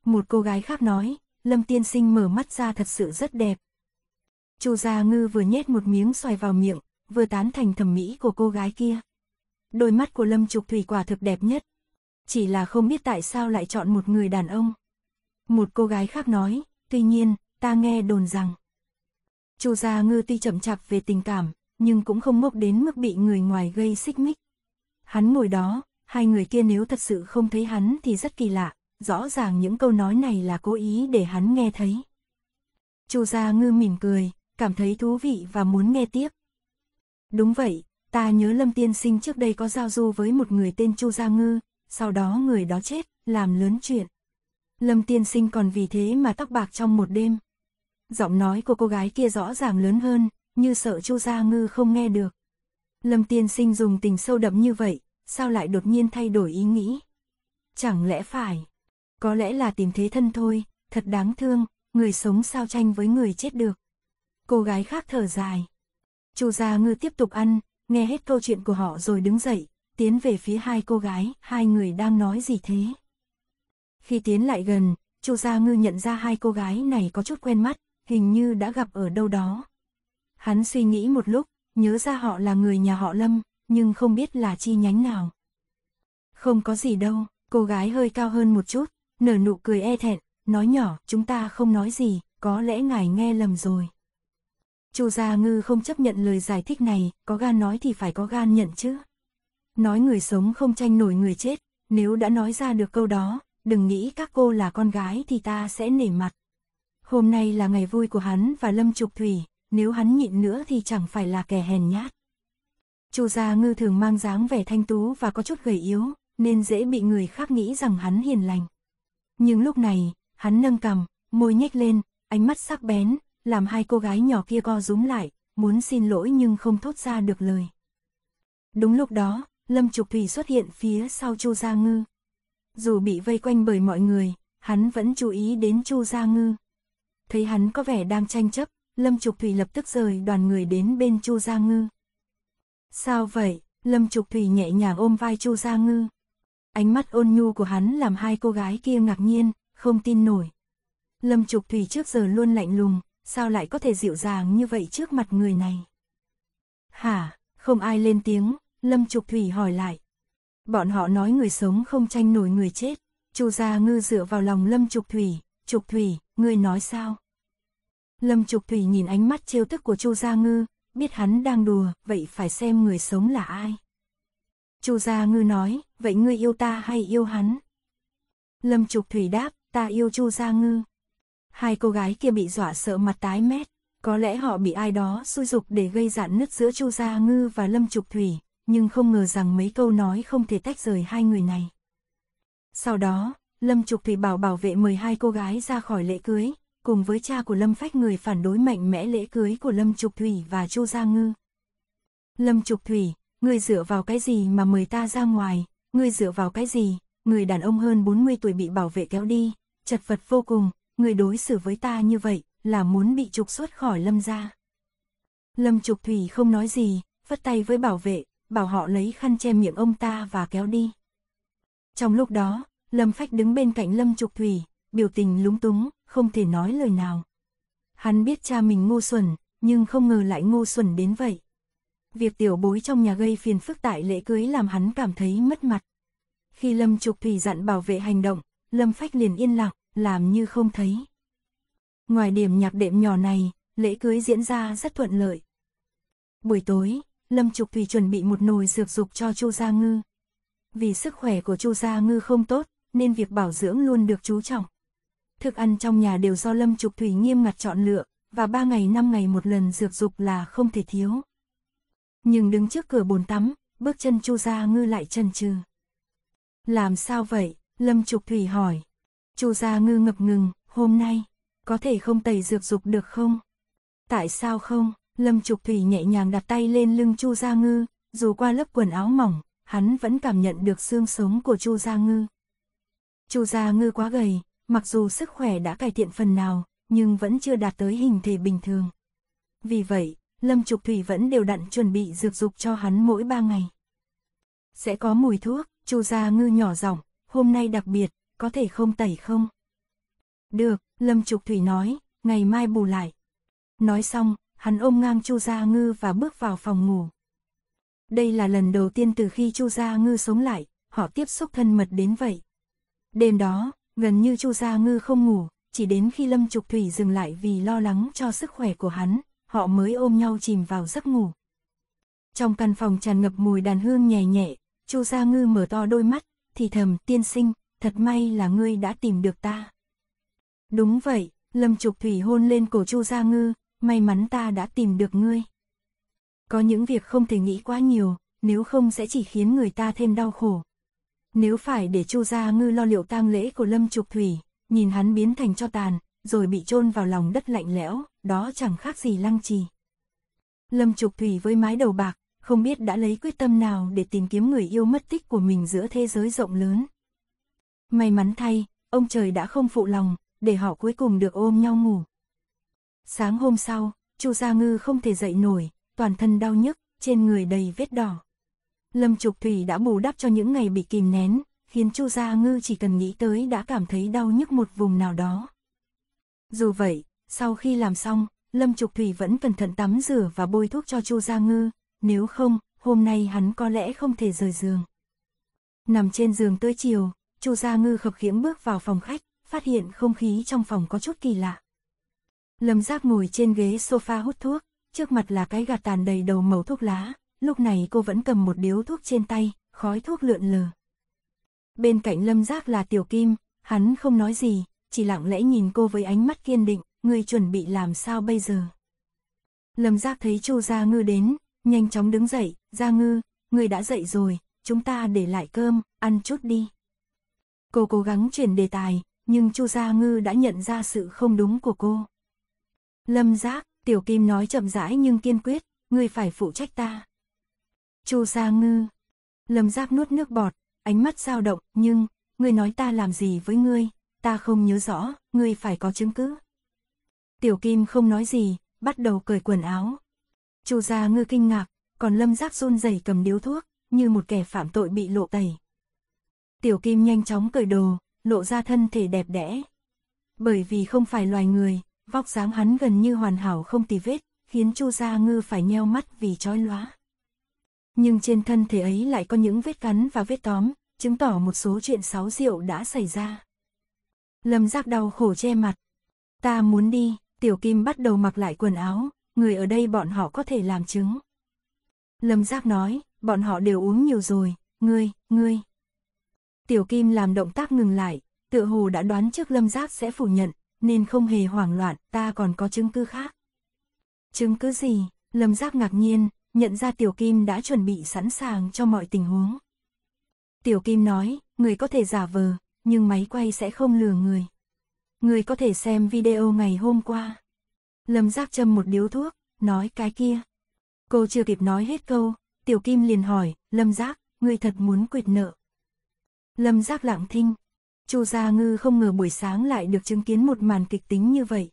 Một cô gái khác nói, Lâm Tiên Sinh mở mắt ra thật sự rất đẹp, Chu Gia Ngư vừa nhét một miếng xoài vào miệng, vừa tán thành thẩm mỹ của cô gái kia. Đôi mắt của Lâm Trục Thủy quả thực đẹp nhất. Chỉ là không biết tại sao lại chọn một người đàn ông. Một cô gái khác nói, tuy nhiên, ta nghe đồn rằng. Chu Gia Ngư tuy chậm chạp về tình cảm, nhưng cũng không mốc đến mức bị người ngoài gây xích mích. Hắn ngồi đó, hai người kia nếu thật sự không thấy hắn thì rất kỳ lạ, rõ ràng những câu nói này là cố ý để hắn nghe thấy. Chu Gia Ngư mỉm cười, cảm thấy thú vị và muốn nghe tiếp. Đúng vậy, ta nhớ Lâm Tiên Sinh trước đây có giao du với một người tên Chu Gia Ngư, sau đó người đó chết, làm lớn chuyện. Lâm Tiên Sinh còn vì thế mà tóc bạc trong một đêm. Giọng nói của cô gái kia rõ ràng lớn hơn, như sợ Chu Gia Ngư không nghe được. Lâm Tiên Sinh dùng tình sâu đậm như vậy, sao lại đột nhiên thay đổi ý nghĩ? Chẳng lẽ phải? Có lẽ là tìm thế thân thôi, thật đáng thương, người sống sao tranh với người chết được cô gái khác thở dài. Chu Gia Ngư tiếp tục ăn, nghe hết câu chuyện của họ rồi đứng dậy, tiến về phía hai cô gái, hai người đang nói gì thế. Khi tiến lại gần, Chu Gia Ngư nhận ra hai cô gái này có chút quen mắt, hình như đã gặp ở đâu đó. Hắn suy nghĩ một lúc, nhớ ra họ là người nhà họ Lâm, nhưng không biết là chi nhánh nào. Không có gì đâu, cô gái hơi cao hơn một chút, nở nụ cười e thẹn, nói nhỏ, chúng ta không nói gì, có lẽ ngài nghe lầm rồi. Chu Gia Ngư không chấp nhận lời giải thích này, có gan nói thì phải có gan nhận chứ. Nói người sống không tranh nổi người chết, nếu đã nói ra được câu đó, đừng nghĩ các cô là con gái thì ta sẽ nể mặt. Hôm nay là ngày vui của hắn và Lâm Trục Thủy, nếu hắn nhịn nữa thì chẳng phải là kẻ hèn nhát. Chu Gia Ngư thường mang dáng vẻ thanh tú và có chút gầy yếu, nên dễ bị người khác nghĩ rằng hắn hiền lành. Nhưng lúc này, hắn nâng cằm, môi nhếch lên, ánh mắt sắc bén, làm hai cô gái nhỏ kia co rúm lại, muốn xin lỗi nhưng không thốt ra được lời. Đúng lúc đó, Lâm Trục Thủy xuất hiện phía sau Chu Gia Ngư. Dù bị vây quanh bởi mọi người, hắn vẫn chú ý đến Chu Gia Ngư. Thấy hắn có vẻ đang tranh chấp, Lâm Trục Thủy lập tức rời đoàn người đến bên Chu Gia Ngư. Sao vậy? Lâm Trục Thủy nhẹ nhàng ôm vai Chu Gia Ngư. Ánh mắt ôn nhu của hắn làm hai cô gái kia ngạc nhiên, không tin nổi. Lâm Trục Thủy trước giờ luôn lạnh lùng, sao lại có thể dịu dàng như vậy trước mặt người này? Hả, không ai lên tiếng, Lâm Trục Thủy hỏi lại. Bọn họ nói người sống không tranh nổi người chết, Chu Gia Ngư dựa vào lòng Lâm Trục Thủy, Trục Thủy, ngươi nói sao? Lâm Trục Thủy nhìn ánh mắt trêu tức của Chu Gia Ngư, biết hắn đang đùa, vậy phải xem người sống là ai. Chu Gia Ngư nói, vậy ngươi yêu ta hay yêu hắn? Lâm Trục Thủy đáp, ta yêu Chu Gia Ngư. Hai cô gái kia bị dọa sợ mặt tái mét, có lẽ họ bị ai đó xui dục để gây dạn nứt giữa Chu Gia Ngư và Lâm Trục Thủy, nhưng không ngờ rằng mấy câu nói không thể tách rời hai người này. Sau đó, Lâm Trục Thủy bảo bảo vệ mời hai cô gái ra khỏi lễ cưới, cùng với cha của Lâm Phách người phản đối mạnh mẽ lễ cưới của Lâm Trục Thủy và Chu Gia Ngư. Lâm Trục Thủy, người dựa vào cái gì mà mời ta ra ngoài, Người dựa vào cái gì, người đàn ông hơn 40 tuổi bị bảo vệ kéo đi, chật vật vô cùng, người đối xử với ta như vậy, là muốn bị trục xuất khỏi lâm gia. Lâm trục thủy không nói gì, vất tay với bảo vệ, bảo họ lấy khăn che miệng ông ta và kéo đi. Trong lúc đó, Lâm Phách đứng bên cạnh Lâm Trục Thủy, biểu tình lúng túng, không thể nói lời nào. Hắn biết cha mình ngu xuẩn, nhưng không ngờ lại ngu xuẩn đến vậy. Việc tiểu bối trong nhà gây phiền phức tại lễ cưới làm hắn cảm thấy mất mặt. Khi Lâm Trục Thủy dặn bảo vệ hành động, Lâm Phách liền yên lặng, làm như không thấy. Ngoài điểm nhạc đệm nhỏ này, lễ cưới diễn ra rất thuận lợi. Buổi tối, Lâm Trục Thủy chuẩn bị một nồi dược dục cho Chu Gia Ngư. Vì sức khỏe của Chu Gia Ngư không tốt, nên việc bảo dưỡng luôn được chú trọng. Thức ăn trong nhà đều do Lâm Trục Thủy nghiêm ngặt chọn lựa, và ba ngày năm ngày một lần dược dục là không thể thiếu. Nhưng đứng trước cửa bồn tắm, bước chân Chu Gia Ngư lại chần chừ. Làm sao vậy? Lâm Trục Thủy hỏi. Chu Gia Ngư ngập ngừng, hôm nay, có thể không tẩy dược dục được không? Tại sao không? Lâm Trục Thủy nhẹ nhàng đặt tay lên lưng Chu Gia Ngư, dù qua lớp quần áo mỏng, hắn vẫn cảm nhận được xương sống của Chu Gia Ngư. Chu Gia Ngư quá gầy, mặc dù sức khỏe đã cải thiện phần nào, nhưng vẫn chưa đạt tới hình thể bình thường. Vì vậy, Lâm Trục Thủy vẫn đều đặn chuẩn bị dược dục cho hắn mỗi ba ngày. Sẽ có mùi thuốc, Chu Gia Ngư nhỏ giọng, hôm nay đặc biệt, có thể không tẩy không? Được, Lâm Trục Thủy nói, ngày mai bù lại. Nói xong, hắn ôm ngang Chu Gia Ngư và bước vào phòng ngủ. Đây là lần đầu tiên từ khi Chu Gia Ngư sống lại, họ tiếp xúc thân mật đến vậy. Đêm đó, gần như Chu Gia Ngư không ngủ, chỉ đến khi Lâm Trục Thủy dừng lại vì lo lắng cho sức khỏe của hắn, họ mới ôm nhau chìm vào giấc ngủ. Trong căn phòng tràn ngập mùi đàn hương nhẹ nhẹ, Chu Gia Ngư mở to đôi mắt, thì thầm tiên sinh, thật may là ngươi đã tìm được ta. Đúng vậy, Lâm Trục Thủy hôn lên cổ Chu Gia Ngư, may mắn ta đã tìm được ngươi. Có những việc không thể nghĩ quá nhiều, nếu không sẽ chỉ khiến người ta thêm đau khổ. Nếu phải để Chu Gia Ngư lo liệu tang lễ của Lâm Trục Thủy, nhìn hắn biến thành cho tàn, rồi bị chôn vào lòng đất lạnh lẽo, đó chẳng khác gì lăng trì. Lâm Trục Thủy với mái đầu bạc, không biết đã lấy quyết tâm nào để tìm kiếm người yêu mất tích của mình giữa thế giới rộng lớn. May mắn thay, ông trời đã không phụ lòng, để họ cuối cùng được ôm nhau ngủ. Sáng hôm sau, Chu Gia Ngư không thể dậy nổi, toàn thân đau nhức, trên người đầy vết đỏ. Lâm Trục Thủy đã bù đắp cho những ngày bị kìm nén, khiến Chu Gia Ngư chỉ cần nghĩ tới đã cảm thấy đau nhức một vùng nào đó. Dù vậy, sau khi làm xong, Lâm Trục Thủy vẫn cẩn thận tắm rửa và bôi thuốc cho Chu Gia Ngư, nếu không, hôm nay hắn có lẽ không thể rời giường. Nằm trên giường tới chiều, Chu Gia Ngư khập khiễng bước vào phòng khách, phát hiện không khí trong phòng có chút kỳ lạ. Lâm Giác ngồi trên ghế sofa hút thuốc, trước mặt là cái gạt tàn đầy đầu màu thuốc lá, lúc này cô vẫn cầm một điếu thuốc trên tay, khói thuốc lượn lờ. Bên cạnh Lâm Giác là Tiểu Kim, hắn không nói gì, chỉ lặng lẽ nhìn cô với ánh mắt kiên định, người chuẩn bị làm sao bây giờ. Lâm Giác thấy Chu Gia Ngư đến, nhanh chóng đứng dậy, Gia Ngư, người đã dậy rồi, chúng ta để lại cơm, ăn chút đi. Cô cố gắng chuyển đề tài, nhưng Chu Gia Ngư đã nhận ra sự không đúng của cô. Lâm Giác, Tiểu Kim nói chậm rãi nhưng kiên quyết, ngươi phải phụ trách ta. Chu Gia Ngư. Lâm Giác nuốt nước bọt, ánh mắt dao động, nhưng, ngươi nói ta làm gì với ngươi, ta không nhớ rõ, ngươi phải có chứng cứ. Tiểu Kim không nói gì, bắt đầu cởi quần áo. Chu Gia Ngư kinh ngạc, còn Lâm Giác run rẩy cầm điếu thuốc, như một kẻ phạm tội bị lộ tẩy. Tiểu Kim nhanh chóng cởi đồ, lộ ra thân thể đẹp đẽ. Bởi vì không phải loài người, vóc dáng hắn gần như hoàn hảo không tì vết, khiến Chu Gia Ngư phải nheo mắt vì chói lóa. Nhưng trên thân thể ấy lại có những vết cắn và vết tóm, chứng tỏ một số chuyện sáu rượu đã xảy ra. Lâm giác đau khổ che mặt. Ta muốn đi, Tiểu Kim bắt đầu mặc lại quần áo, người ở đây bọn họ có thể làm chứng. Lâm giác nói, bọn họ đều uống nhiều rồi, ngươi, ngươi. Tiểu Kim làm động tác ngừng lại, tựa hồ đã đoán trước Lâm Giác sẽ phủ nhận, nên không hề hoảng loạn, ta còn có chứng cứ khác. Chứng cứ gì? Lâm Giác ngạc nhiên, nhận ra Tiểu Kim đã chuẩn bị sẵn sàng cho mọi tình huống. Tiểu Kim nói, người có thể giả vờ, nhưng máy quay sẽ không lừa người. Người có thể xem video ngày hôm qua. Lâm Giác châm một điếu thuốc, nói cái kia. Cô chưa kịp nói hết câu, Tiểu Kim liền hỏi, Lâm Giác, người thật muốn quyệt nợ. Lâm Giác lặng thinh. Chu Gia Ngư không ngờ buổi sáng lại được chứng kiến một màn kịch tính như vậy.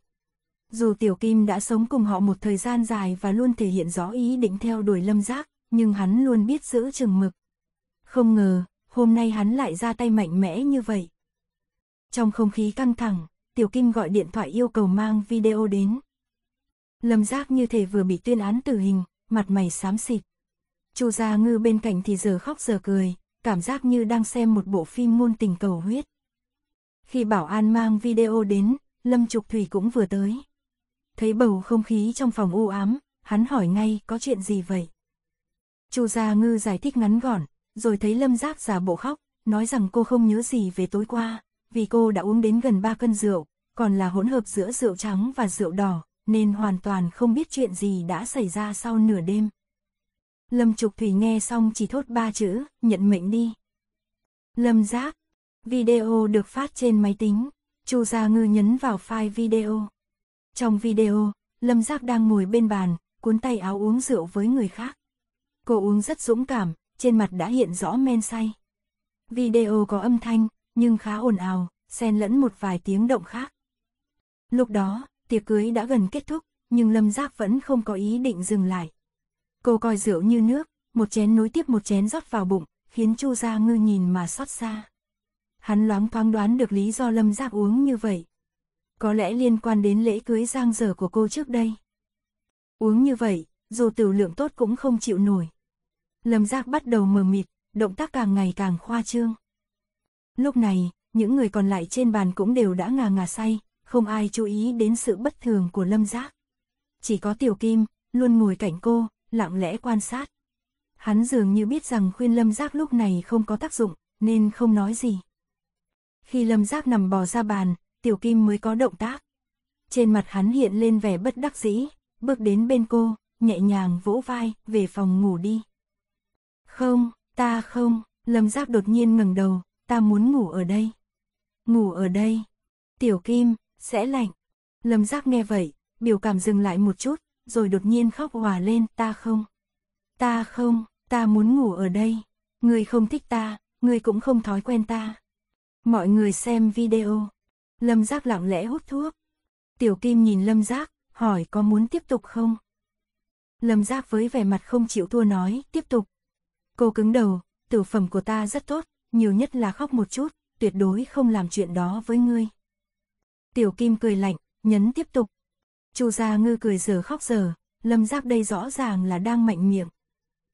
Dù Tiểu Kim đã sống cùng họ một thời gian dài và luôn thể hiện rõ ý định theo đuổi Lâm Giác, nhưng hắn luôn biết giữ chừng mực. Không ngờ, hôm nay hắn lại ra tay mạnh mẽ như vậy. Trong không khí căng thẳng, Tiểu Kim gọi điện thoại yêu cầu mang video đến. Lâm Giác như thể vừa bị tuyên án tử hình, mặt mày xám xịt. Chu Gia Ngư bên cạnh thì giờ khóc giờ cười, cảm giác như đang xem một bộ phim ngôn tình cầu huyết. Khi Bảo An mang video đến, Lâm Trục Thủy cũng vừa tới. Thấy bầu không khí trong phòng u ám, hắn hỏi ngay có chuyện gì vậy. Chu Gia Ngư giải thích ngắn gọn, rồi thấy Lâm Giác giả bộ khóc, nói rằng cô không nhớ gì về tối qua, vì cô đã uống đến gần 3 cân rượu, còn là hỗn hợp giữa rượu trắng và rượu đỏ, nên hoàn toàn không biết chuyện gì đã xảy ra sau nửa đêm. Lâm Trục Thủy nghe xong chỉ thốt ba chữ, nhận mệnh đi. Lâm Giác. Video được phát trên máy tính. Chu Gia Ngư nhấn vào file video. Trong video, Lâm Giác đang ngồi bên bàn, cuốn tay áo uống rượu với người khác. Cô uống rất dũng cảm, trên mặt đã hiện rõ men say. Video có âm thanh, nhưng khá ồn ào, xen lẫn một vài tiếng động khác. Lúc đó, tiệc cưới đã gần kết thúc, nhưng Lâm Giác vẫn không có ý định dừng lại. Cô coi rượu như nước, một chén nối tiếp một chén rót vào bụng, khiến Chu Gia Ngư nhìn mà xót xa. Hắn loáng thoáng đoán được lý do Lâm Giác uống như vậy. Có lẽ liên quan đến lễ cưới giang dở của cô trước đây. Uống như vậy, dù tiểu lượng tốt cũng không chịu nổi. Lâm Giác bắt đầu mờ mịt, động tác càng ngày càng khoa trương. Lúc này, những người còn lại trên bàn cũng đều đã ngà ngà say, không ai chú ý đến sự bất thường của Lâm Giác. Chỉ có Tiểu Kim, luôn ngồi cạnh cô, lặng lẽ quan sát. Hắn dường như biết rằng khuyên lâm giác lúc này không có tác dụng, nên không nói gì. Khi lâm giác nằm bò ra bàn, tiểu kim mới có động tác. Trên mặt hắn hiện lên vẻ bất đắc dĩ, bước đến bên cô, nhẹ nhàng vỗ vai, về phòng ngủ đi. Không, ta không, lâm giác đột nhiên ngẩng đầu, ta muốn ngủ ở đây. Ngủ ở đây, tiểu kim, sẽ lạnh. Lâm giác nghe vậy, biểu cảm dừng lại một chút, rồi đột nhiên khóc hòa lên, ta không. Ta không, ta muốn ngủ ở đây. Người không thích ta, người cũng không thói quen ta. Mọi người xem video. Lâm Giác lặng lẽ hút thuốc. Tiểu Kim nhìn Lâm Giác, hỏi có muốn tiếp tục không? Lâm Giác với vẻ mặt không chịu thua nói, tiếp tục. Cô cứng đầu, tử phẩm của ta rất tốt, nhiều nhất là khóc một chút, tuyệt đối không làm chuyện đó với ngươi. Tiểu Kim cười lạnh, nhấn tiếp tục. Chu Gia Ngư cười giờ khóc giờ, Lâm Giác đây rõ ràng là đang mạnh miệng.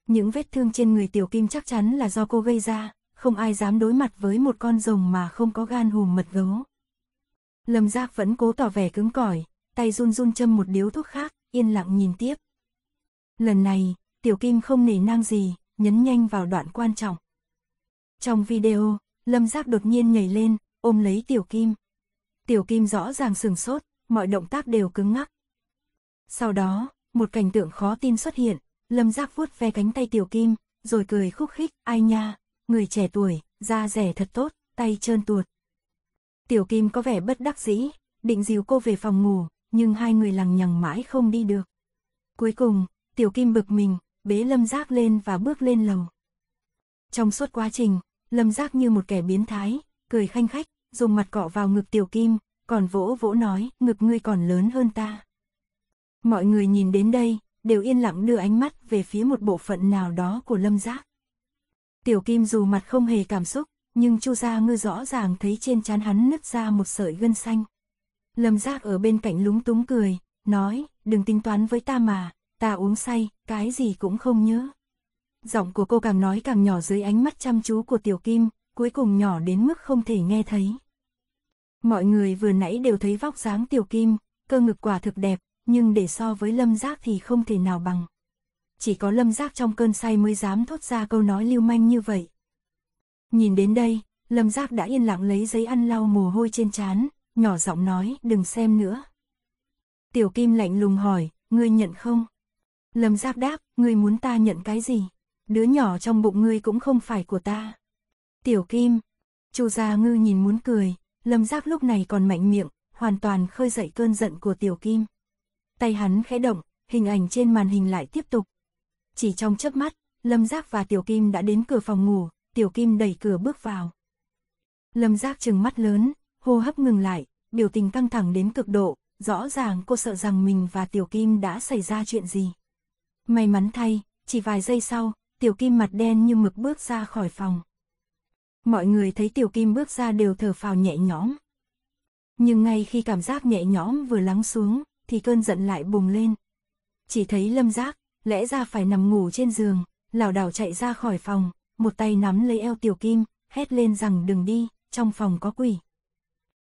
Những vết thương trên người Tiểu Kim chắc chắn là do cô gây ra, không ai dám đối mặt với một con rồng mà không có gan hùm mật gấu. Lâm Giác vẫn cố tỏ vẻ cứng cỏi, tay run run châm một điếu thuốc khác, yên lặng nhìn tiếp. Lần này, Tiểu Kim không nể nang gì, nhấn nhanh vào đoạn quan trọng. Trong video, Lâm Giác đột nhiên nhảy lên, ôm lấy Tiểu Kim. Tiểu Kim rõ ràng sừng sốt, mọi động tác đều cứng ngắc. Sau đó, một cảnh tượng khó tin xuất hiện, Lâm Giác vuốt ve cánh tay Tiểu Kim, rồi cười khúc khích, ai nha, người trẻ tuổi, da rẻ thật tốt, tay trơn tuột. Tiểu Kim có vẻ bất đắc dĩ, định dìu cô về phòng ngủ, nhưng hai người lằng nhằng mãi không đi được. Cuối cùng, Tiểu Kim bực mình, bế Lâm Giác lên và bước lên lầu. Trong suốt quá trình, Lâm Giác như một kẻ biến thái, cười khanh khách, dùng mặt cọ vào ngực Tiểu Kim, còn vỗ vỗ nói, ngực ngươi còn lớn hơn ta. Mọi người nhìn đến đây, đều yên lặng đưa ánh mắt về phía một bộ phận nào đó của lâm giác. Tiểu Kim dù mặt không hề cảm xúc, nhưng Chu Gia Ngư rõ ràng thấy trên trán hắn nứt ra một sợi gân xanh. Lâm Giác ở bên cạnh lúng túng cười, nói, đừng tính toán với ta mà, ta uống say, cái gì cũng không nhớ. Giọng của cô càng nói càng nhỏ dưới ánh mắt chăm chú của Tiểu Kim, cuối cùng nhỏ đến mức không thể nghe thấy. Mọi người vừa nãy đều thấy vóc dáng Tiểu Kim, cơ ngực quả thực đẹp, nhưng để so với lâm giác thì không thể nào bằng. Chỉ có lâm giác trong cơn say mới dám thốt ra câu nói lưu manh như vậy. Nhìn đến đây, lâm giác đã yên lặng lấy giấy ăn lau mồ hôi trên trán, nhỏ giọng nói đừng xem nữa. Tiểu kim lạnh lùng hỏi, ngươi nhận không? Lâm giác đáp, ngươi muốn ta nhận cái gì? Đứa nhỏ trong bụng ngươi cũng không phải của ta. Tiểu kim, chu gia ngư nhìn muốn cười, lâm giác lúc này còn mạnh miệng, hoàn toàn khơi dậy cơn giận của tiểu kim tay hắn khẽ động, hình ảnh trên màn hình lại tiếp tục. Chỉ trong chớp mắt, Lâm Giác và Tiểu Kim đã đến cửa phòng ngủ, Tiểu Kim đẩy cửa bước vào. Lâm Giác trừng mắt lớn, hô hấp ngừng lại, biểu tình căng thẳng đến cực độ, rõ ràng cô sợ rằng mình và Tiểu Kim đã xảy ra chuyện gì. May mắn thay, chỉ vài giây sau, Tiểu Kim mặt đen như mực bước ra khỏi phòng. Mọi người thấy Tiểu Kim bước ra đều thở phào nhẹ nhõm. Nhưng ngay khi cảm giác nhẹ nhõm vừa lắng xuống, thì cơn giận lại bùng lên. Chỉ thấy lâm giác, lẽ ra phải nằm ngủ trên giường, lảo đảo chạy ra khỏi phòng, một tay nắm lấy eo tiểu kim, hét lên rằng đừng đi, trong phòng có quỷ.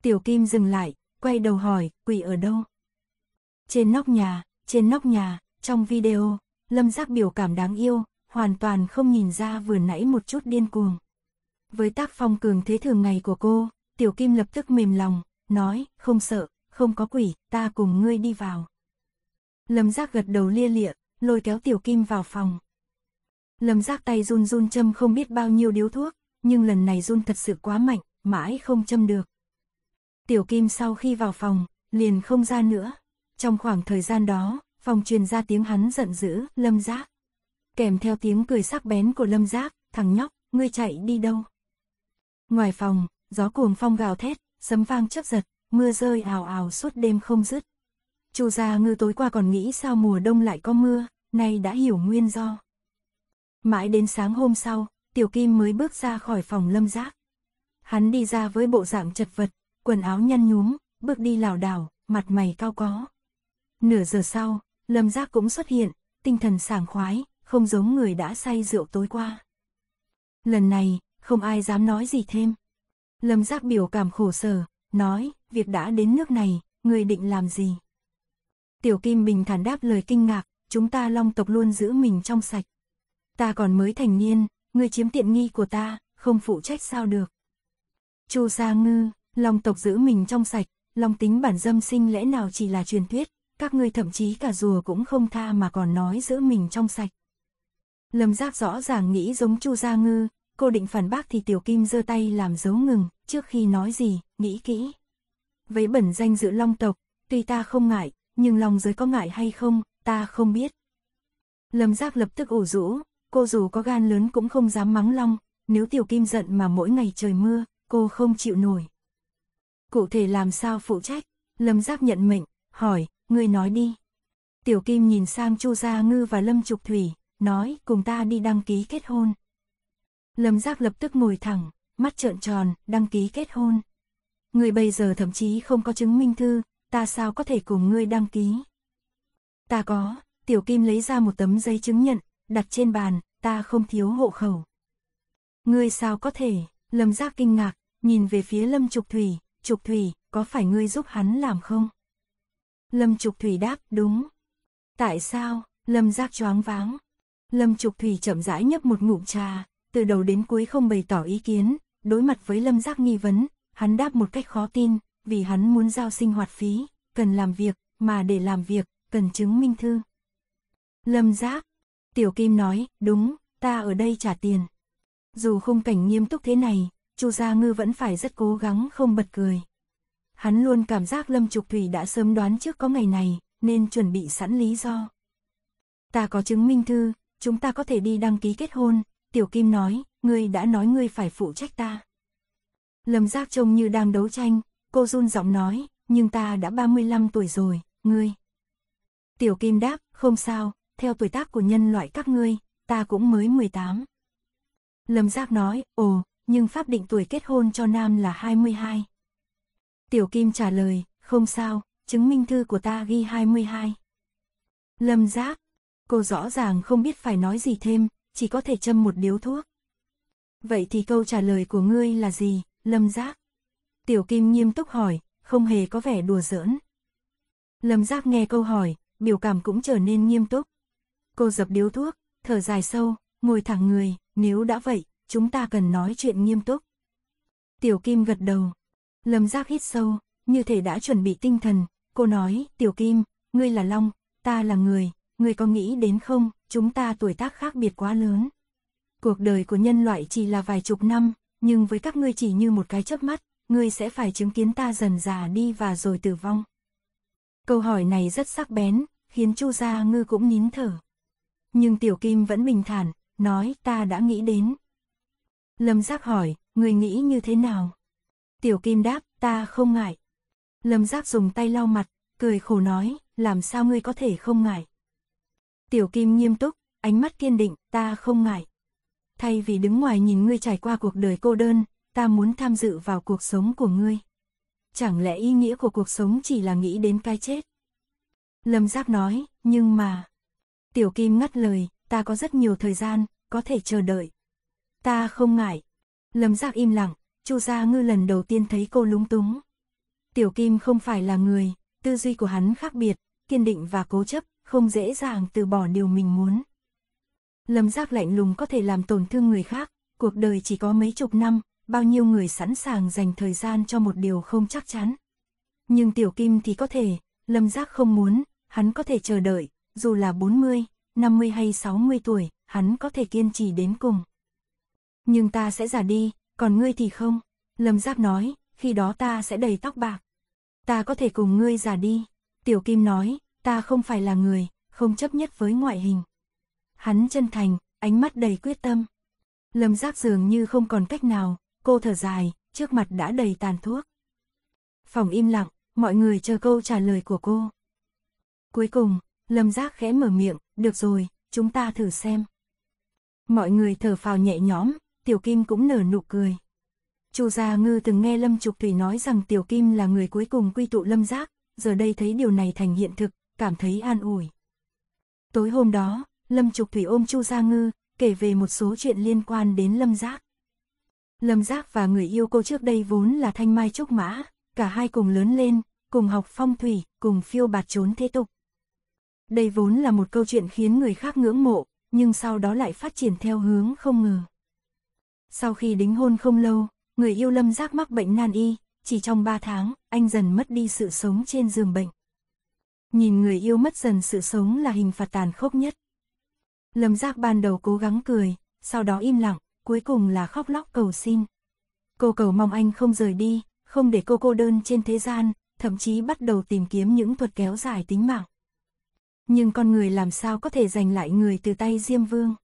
Tiểu kim dừng lại, quay đầu hỏi, quỷ ở đâu? Trên nóc nhà, trên nóc nhà, trong video, lâm giác biểu cảm đáng yêu, hoàn toàn không nhìn ra vừa nãy một chút điên cuồng. Với tác phong cường thế thường ngày của cô, Tiểu Kim lập tức mềm lòng, nói, không sợ, không có quỷ, ta cùng ngươi đi vào. Lâm giác gật đầu lia lịa, lôi kéo tiểu kim vào phòng. Lâm giác tay run run châm không biết bao nhiêu điếu thuốc, nhưng lần này run thật sự quá mạnh, mãi không châm được. Tiểu kim sau khi vào phòng, liền không ra nữa. Trong khoảng thời gian đó, phòng truyền ra tiếng hắn giận dữ, lâm giác. Kèm theo tiếng cười sắc bén của lâm giác, thằng nhóc, ngươi chạy đi đâu? Ngoài phòng, gió cuồng phong gào thét, sấm vang chớp giật, mưa rơi ào ào suốt đêm không dứt. Chu Gia Ngư tối qua còn nghĩ sao mùa đông lại có mưa, nay đã hiểu nguyên do. Mãi đến sáng hôm sau, Tiểu Kim mới bước ra khỏi phòng lâm giác. Hắn đi ra với bộ dạng chật vật, quần áo nhăn nhúm, bước đi lảo đảo, mặt mày cao có. Nửa giờ sau, lâm giác cũng xuất hiện, tinh thần sảng khoái, không giống người đã say rượu tối qua. Lần này, không ai dám nói gì thêm. Lâm giác biểu cảm khổ sở, nói, việc đã đến nước này, người định làm gì? Tiểu Kim Bình thản đáp lời kinh ngạc, chúng ta long tộc luôn giữ mình trong sạch. Ta còn mới thành niên, người chiếm tiện nghi của ta, không phụ trách sao được. Chu Sa Ngư, long tộc giữ mình trong sạch, long tính bản dâm sinh lẽ nào chỉ là truyền thuyết, các ngươi thậm chí cả rùa cũng không tha mà còn nói giữ mình trong sạch. Lâm Giác rõ ràng nghĩ giống Chu Gia Ngư, cô định phản bác thì Tiểu Kim giơ tay làm dấu ngừng, trước khi nói gì, nghĩ kỹ. Với bẩn danh dự long tộc, tuy ta không ngại, nhưng lòng giới có ngại hay không, ta không biết. Lâm giác lập tức ủ rũ, cô dù có gan lớn cũng không dám mắng long, nếu tiểu kim giận mà mỗi ngày trời mưa, cô không chịu nổi. Cụ thể làm sao phụ trách, lâm giác nhận mệnh, hỏi, ngươi nói đi. Tiểu kim nhìn sang chu gia ngư và lâm trục thủy, nói cùng ta đi đăng ký kết hôn. Lâm giác lập tức ngồi thẳng, mắt trợn tròn, đăng ký kết hôn ngươi bây giờ thậm chí không có chứng minh thư, ta sao có thể cùng ngươi đăng ký. Ta có, Tiểu Kim lấy ra một tấm giấy chứng nhận, đặt trên bàn, ta không thiếu hộ khẩu. Ngươi sao có thể, Lâm Giác kinh ngạc, nhìn về phía Lâm Trục Thủy, Trục Thủy, có phải ngươi giúp hắn làm không? Lâm Trục Thủy đáp, đúng. Tại sao, Lâm Giác choáng váng. Lâm Trục Thủy chậm rãi nhấp một ngụm trà, từ đầu đến cuối không bày tỏ ý kiến, đối mặt với Lâm Giác nghi vấn, hắn đáp một cách khó tin, vì hắn muốn giao sinh hoạt phí, cần làm việc, mà để làm việc, cần chứng minh thư. Lâm Giác, Tiểu Kim nói, đúng, ta ở đây trả tiền. Dù khung cảnh nghiêm túc thế này, Chu Gia Ngư vẫn phải rất cố gắng không bật cười. Hắn luôn cảm giác Lâm Trục Thủy đã sớm đoán trước có ngày này, nên chuẩn bị sẵn lý do. Ta có chứng minh thư, chúng ta có thể đi đăng ký kết hôn, Tiểu Kim nói, ngươi đã nói ngươi phải phụ trách ta. Lâm Giác trông như đang đấu tranh, cô run giọng nói, nhưng ta đã 35 tuổi rồi, ngươi. Tiểu Kim đáp, không sao, theo tuổi tác của nhân loại các ngươi, ta cũng mới 18. Lâm Giác nói, ồ, nhưng pháp định tuổi kết hôn cho nam là 22. Tiểu Kim trả lời, không sao, chứng minh thư của ta ghi 22. Lâm Giác, cô rõ ràng không biết phải nói gì thêm, chỉ có thể châm một điếu thuốc. Vậy thì câu trả lời của ngươi là gì? Lâm Giác. Tiểu Kim nghiêm túc hỏi, không hề có vẻ đùa giỡn. Lâm Giác nghe câu hỏi, biểu cảm cũng trở nên nghiêm túc. Cô dập điếu thuốc, thở dài sâu, ngồi thẳng người, nếu đã vậy, chúng ta cần nói chuyện nghiêm túc. Tiểu Kim gật đầu. Lâm Giác hít sâu, như thể đã chuẩn bị tinh thần, cô nói, Tiểu Kim, ngươi là Long, ta là người, ngươi có nghĩ đến không, chúng ta tuổi tác khác biệt quá lớn. Cuộc đời của nhân loại chỉ là vài chục năm, nhưng với các ngươi chỉ như một cái chớp mắt, ngươi sẽ phải chứng kiến ta dần già đi và rồi tử vong. Câu hỏi này rất sắc bén, khiến Chu Gia Ngư cũng nín thở. Nhưng Tiểu Kim vẫn bình thản, nói ta đã nghĩ đến. Lâm Giác hỏi, ngươi nghĩ như thế nào? Tiểu Kim đáp, ta không ngại. Lâm Giác dùng tay lau mặt, cười khổ nói, làm sao ngươi có thể không ngại? Tiểu Kim nghiêm túc, ánh mắt kiên định, ta không ngại thay vì đứng ngoài nhìn ngươi trải qua cuộc đời cô đơn, ta muốn tham dự vào cuộc sống của ngươi. Chẳng lẽ ý nghĩa của cuộc sống chỉ là nghĩ đến cái chết? Lâm Giác nói, nhưng mà... Tiểu Kim ngắt lời, ta có rất nhiều thời gian, có thể chờ đợi. Ta không ngại. Lâm Giác im lặng, Chu Gia Ngư lần đầu tiên thấy cô lúng túng. Tiểu Kim không phải là người, tư duy của hắn khác biệt, kiên định và cố chấp, không dễ dàng từ bỏ điều mình muốn. Lâm giác lạnh lùng có thể làm tổn thương người khác, cuộc đời chỉ có mấy chục năm, bao nhiêu người sẵn sàng dành thời gian cho một điều không chắc chắn. Nhưng tiểu kim thì có thể, lâm giác không muốn, hắn có thể chờ đợi, dù là 40, 50 hay 60 tuổi, hắn có thể kiên trì đến cùng. Nhưng ta sẽ già đi, còn ngươi thì không, lâm giác nói, khi đó ta sẽ đầy tóc bạc. Ta có thể cùng ngươi già đi, tiểu kim nói, ta không phải là người, không chấp nhất với ngoại hình hắn chân thành, ánh mắt đầy quyết tâm. Lâm giác dường như không còn cách nào, cô thở dài, trước mặt đã đầy tàn thuốc. Phòng im lặng, mọi người chờ câu trả lời của cô. Cuối cùng, Lâm giác khẽ mở miệng, được rồi, chúng ta thử xem. Mọi người thở phào nhẹ nhõm, Tiểu Kim cũng nở nụ cười. Chu Gia Ngư từng nghe Lâm Trục Thủy nói rằng Tiểu Kim là người cuối cùng quy tụ Lâm Giác, giờ đây thấy điều này thành hiện thực, cảm thấy an ủi. Tối hôm đó, Lâm Trục Thủy ôm Chu Gia Ngư, kể về một số chuyện liên quan đến Lâm Giác. Lâm Giác và người yêu cô trước đây vốn là thanh mai trúc mã, cả hai cùng lớn lên, cùng học phong thủy, cùng phiêu bạt trốn thế tục. Đây vốn là một câu chuyện khiến người khác ngưỡng mộ, nhưng sau đó lại phát triển theo hướng không ngờ. Sau khi đính hôn không lâu, người yêu Lâm Giác mắc bệnh nan y, chỉ trong 3 tháng, anh dần mất đi sự sống trên giường bệnh. Nhìn người yêu mất dần sự sống là hình phạt tàn khốc nhất. Lâm Giác ban đầu cố gắng cười, sau đó im lặng, cuối cùng là khóc lóc cầu xin. Cô cầu mong anh không rời đi, không để cô cô đơn trên thế gian, thậm chí bắt đầu tìm kiếm những thuật kéo dài tính mạng. Nhưng con người làm sao có thể giành lại người từ tay Diêm Vương?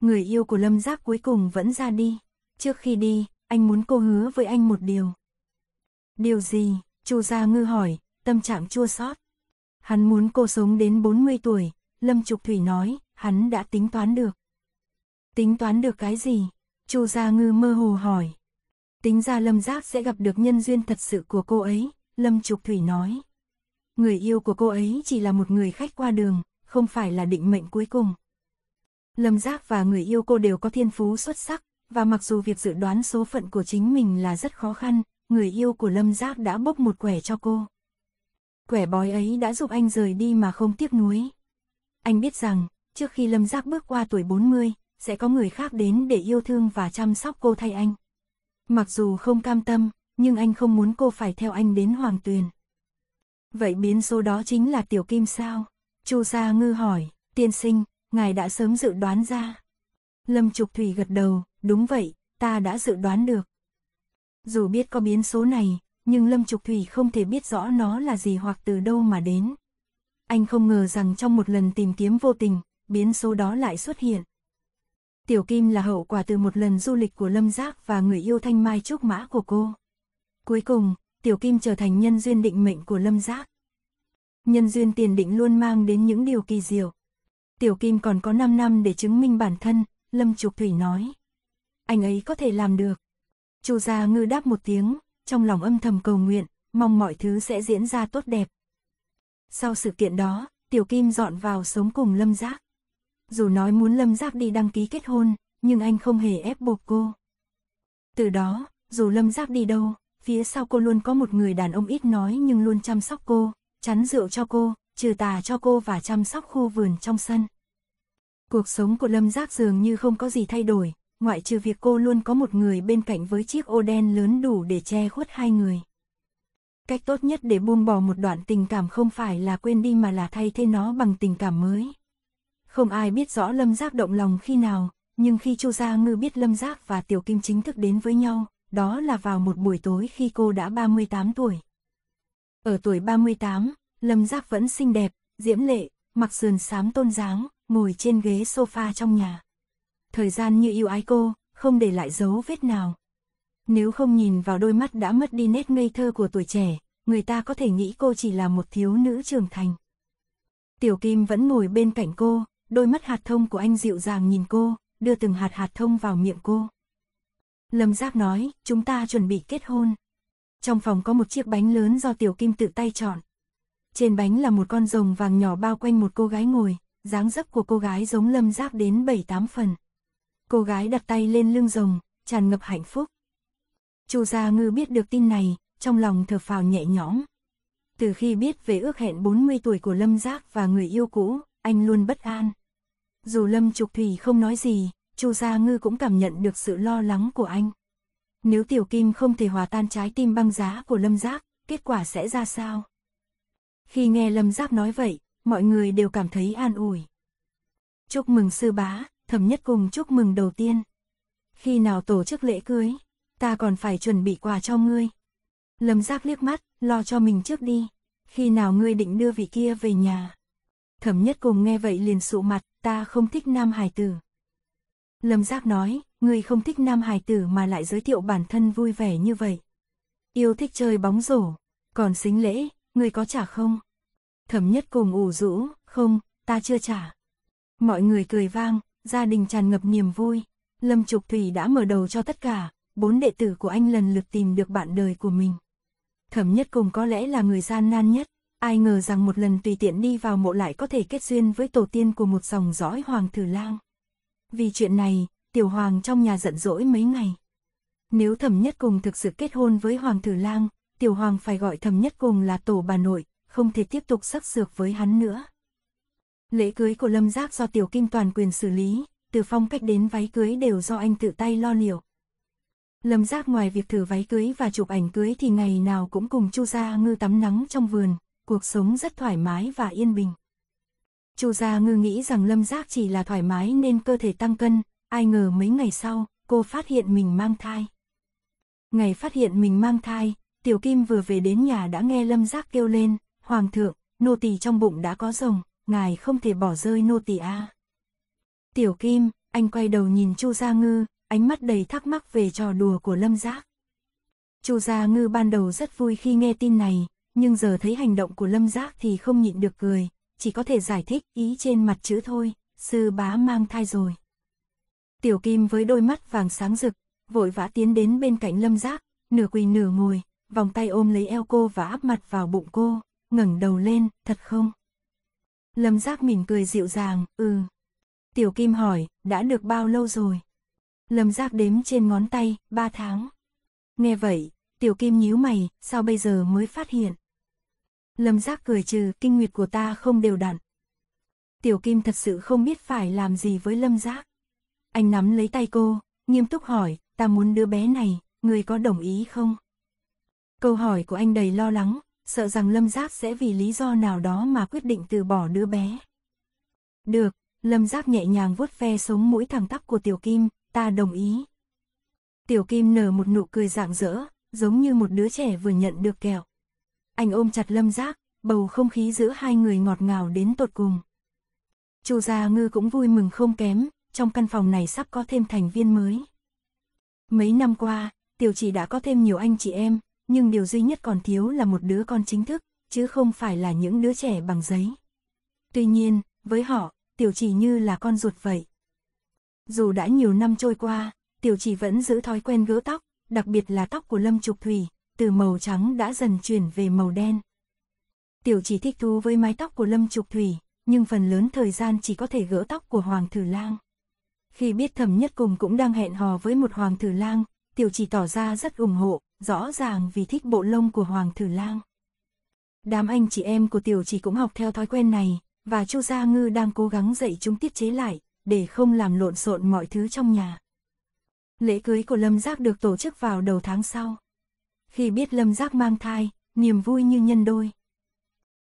Người yêu của Lâm Giác cuối cùng vẫn ra đi. Trước khi đi, anh muốn cô hứa với anh một điều. Điều gì? Chu Gia Ngư hỏi, tâm trạng chua xót. Hắn muốn cô sống đến 40 tuổi, Lâm Trục Thủy nói, hắn đã tính toán được. Tính toán được cái gì? Chu Gia Ngư mơ hồ hỏi. Tính ra Lâm Giác sẽ gặp được nhân duyên thật sự của cô ấy, Lâm Trục Thủy nói. Người yêu của cô ấy chỉ là một người khách qua đường, không phải là định mệnh cuối cùng. Lâm Giác và người yêu cô đều có thiên phú xuất sắc, và mặc dù việc dự đoán số phận của chính mình là rất khó khăn, người yêu của Lâm Giác đã bốc một quẻ cho cô. Quẻ bói ấy đã giúp anh rời đi mà không tiếc nuối. Anh biết rằng, trước khi Lâm Giác bước qua tuổi 40, sẽ có người khác đến để yêu thương và chăm sóc cô thay anh. Mặc dù không cam tâm, nhưng anh không muốn cô phải theo anh đến Hoàng Tuyền. Vậy biến số đó chính là Tiểu Kim sao? Chu gia Ngư hỏi, tiên sinh, ngài đã sớm dự đoán ra. Lâm Trục Thủy gật đầu, đúng vậy, ta đã dự đoán được. Dù biết có biến số này, nhưng Lâm Trục Thủy không thể biết rõ nó là gì hoặc từ đâu mà đến. Anh không ngờ rằng trong một lần tìm kiếm vô tình, biến số đó lại xuất hiện. Tiểu Kim là hậu quả từ một lần du lịch của Lâm Giác và người yêu Thanh Mai Trúc Mã của cô. Cuối cùng, Tiểu Kim trở thành nhân duyên định mệnh của Lâm Giác. Nhân duyên tiền định luôn mang đến những điều kỳ diệu. Tiểu Kim còn có 5 năm để chứng minh bản thân, Lâm Trục Thủy nói. Anh ấy có thể làm được. Chu Gia Ngư đáp một tiếng, trong lòng âm thầm cầu nguyện, mong mọi thứ sẽ diễn ra tốt đẹp. Sau sự kiện đó, Tiểu Kim dọn vào sống cùng Lâm Giác. Dù nói muốn Lâm Giáp đi đăng ký kết hôn, nhưng anh không hề ép buộc cô. Từ đó, dù Lâm Giáp đi đâu, phía sau cô luôn có một người đàn ông ít nói nhưng luôn chăm sóc cô, chắn rượu cho cô, trừ tà cho cô và chăm sóc khu vườn trong sân. Cuộc sống của Lâm Giáp dường như không có gì thay đổi, ngoại trừ việc cô luôn có một người bên cạnh với chiếc ô đen lớn đủ để che khuất hai người. Cách tốt nhất để buông bỏ một đoạn tình cảm không phải là quên đi mà là thay thế nó bằng tình cảm mới. Không ai biết rõ Lâm Giác động lòng khi nào, nhưng khi Chu Gia Ngư biết Lâm Giác và Tiểu Kim chính thức đến với nhau, đó là vào một buổi tối khi cô đã 38 tuổi. Ở tuổi 38, Lâm Giác vẫn xinh đẹp, diễm lệ, mặc sườn xám tôn dáng, ngồi trên ghế sofa trong nhà. Thời gian như yêu ái cô, không để lại dấu vết nào. Nếu không nhìn vào đôi mắt đã mất đi nét ngây thơ của tuổi trẻ, người ta có thể nghĩ cô chỉ là một thiếu nữ trưởng thành. Tiểu Kim vẫn ngồi bên cạnh cô, Đôi mắt hạt thông của anh dịu dàng nhìn cô, đưa từng hạt hạt thông vào miệng cô. Lâm Giác nói, chúng ta chuẩn bị kết hôn. Trong phòng có một chiếc bánh lớn do Tiểu Kim tự tay chọn. Trên bánh là một con rồng vàng nhỏ bao quanh một cô gái ngồi, dáng dấp của cô gái giống Lâm Giác đến 7-8 phần. Cô gái đặt tay lên lưng rồng, tràn ngập hạnh phúc. Chu Gia Ngư biết được tin này, trong lòng thở phào nhẹ nhõm. Từ khi biết về ước hẹn 40 tuổi của Lâm Giác và người yêu cũ, anh luôn bất an. Dù Lâm Trục Thủy không nói gì, Chu Gia Ngư cũng cảm nhận được sự lo lắng của anh. Nếu Tiểu Kim không thể hòa tan trái tim băng giá của Lâm Giác, kết quả sẽ ra sao? Khi nghe Lâm Giác nói vậy, mọi người đều cảm thấy an ủi. Chúc mừng sư bá, thẩm nhất cùng chúc mừng đầu tiên. Khi nào tổ chức lễ cưới, ta còn phải chuẩn bị quà cho ngươi. Lâm Giác liếc mắt, lo cho mình trước đi. Khi nào ngươi định đưa vị kia về nhà? Thẩm nhất cùng nghe vậy liền sụ mặt, ta không thích nam hài tử. Lâm Giác nói, người không thích nam hài tử mà lại giới thiệu bản thân vui vẻ như vậy. Yêu thích chơi bóng rổ, còn xính lễ, người có trả không? Thẩm nhất cùng ủ rũ, không, ta chưa trả. Mọi người cười vang, gia đình tràn ngập niềm vui. Lâm Trục Thủy đã mở đầu cho tất cả, bốn đệ tử của anh lần lượt tìm được bạn đời của mình. Thẩm nhất cùng có lẽ là người gian nan nhất, Ai ngờ rằng một lần tùy tiện đi vào mộ lại có thể kết duyên với tổ tiên của một dòng dõi Hoàng Thử Lang. Vì chuyện này, Tiểu Hoàng trong nhà giận dỗi mấy ngày. Nếu Thẩm Nhất Cùng thực sự kết hôn với Hoàng Thử Lang, Tiểu Hoàng phải gọi Thẩm Nhất Cùng là tổ bà nội, không thể tiếp tục sắc sược với hắn nữa. Lễ cưới của Lâm Giác do Tiểu Kim toàn quyền xử lý, từ phong cách đến váy cưới đều do anh tự tay lo liệu. Lâm Giác ngoài việc thử váy cưới và chụp ảnh cưới thì ngày nào cũng cùng Chu Gia Ngư tắm nắng trong vườn, cuộc sống rất thoải mái và yên bình. Chu Gia Ngư nghĩ rằng Lâm Giác chỉ là thoải mái nên cơ thể tăng cân, ai ngờ mấy ngày sau, cô phát hiện mình mang thai. Ngày phát hiện mình mang thai, Tiểu Kim vừa về đến nhà đã nghe Lâm Giác kêu lên, Hoàng thượng, nô tỳ trong bụng đã có rồng, ngài không thể bỏ rơi nô tỳ a. Tiểu Kim, anh quay đầu nhìn Chu Gia Ngư, ánh mắt đầy thắc mắc về trò đùa của Lâm Giác. Chu Gia Ngư ban đầu rất vui khi nghe tin này, nhưng giờ thấy hành động của lâm giác thì không nhịn được cười, chỉ có thể giải thích ý trên mặt chữ thôi, sư bá mang thai rồi. Tiểu Kim với đôi mắt vàng sáng rực, vội vã tiến đến bên cạnh lâm giác, nửa quỳ nửa ngồi, vòng tay ôm lấy eo cô và áp mặt vào bụng cô, ngẩng đầu lên, thật không? Lâm giác mỉm cười dịu dàng, ừ. Tiểu Kim hỏi, đã được bao lâu rồi? Lâm giác đếm trên ngón tay, ba tháng. Nghe vậy, Tiểu Kim nhíu mày, sao bây giờ mới phát hiện? Lâm giác cười trừ, kinh nguyệt của ta không đều đặn. Tiểu Kim thật sự không biết phải làm gì với Lâm giác. Anh nắm lấy tay cô, nghiêm túc hỏi, ta muốn đứa bé này, người có đồng ý không? Câu hỏi của anh đầy lo lắng, sợ rằng Lâm giác sẽ vì lý do nào đó mà quyết định từ bỏ đứa bé. Được, Lâm giác nhẹ nhàng vuốt ve sống mũi thẳng tắp của Tiểu Kim, ta đồng ý. Tiểu Kim nở một nụ cười rạng rỡ, giống như một đứa trẻ vừa nhận được kẹo anh ôm chặt lâm giác, bầu không khí giữa hai người ngọt ngào đến tột cùng. Chu Gia Ngư cũng vui mừng không kém, trong căn phòng này sắp có thêm thành viên mới. Mấy năm qua, tiểu chỉ đã có thêm nhiều anh chị em, nhưng điều duy nhất còn thiếu là một đứa con chính thức, chứ không phải là những đứa trẻ bằng giấy. Tuy nhiên, với họ, tiểu chỉ như là con ruột vậy. Dù đã nhiều năm trôi qua, tiểu chỉ vẫn giữ thói quen gỡ tóc, đặc biệt là tóc của Lâm Trục Thủy, từ màu trắng đã dần chuyển về màu đen. Tiểu chỉ thích thú với mái tóc của Lâm Trục Thủy, nhưng phần lớn thời gian chỉ có thể gỡ tóc của Hoàng Thử Lang. Khi biết Thẩm Nhất Cùng cũng đang hẹn hò với một Hoàng Thử Lang, Tiểu chỉ tỏ ra rất ủng hộ, rõ ràng vì thích bộ lông của Hoàng Thử Lang. Đám anh chị em của Tiểu chỉ cũng học theo thói quen này, và Chu Gia Ngư đang cố gắng dạy chúng tiết chế lại, để không làm lộn xộn mọi thứ trong nhà. Lễ cưới của Lâm Giác được tổ chức vào đầu tháng sau khi biết Lâm Giác mang thai, niềm vui như nhân đôi.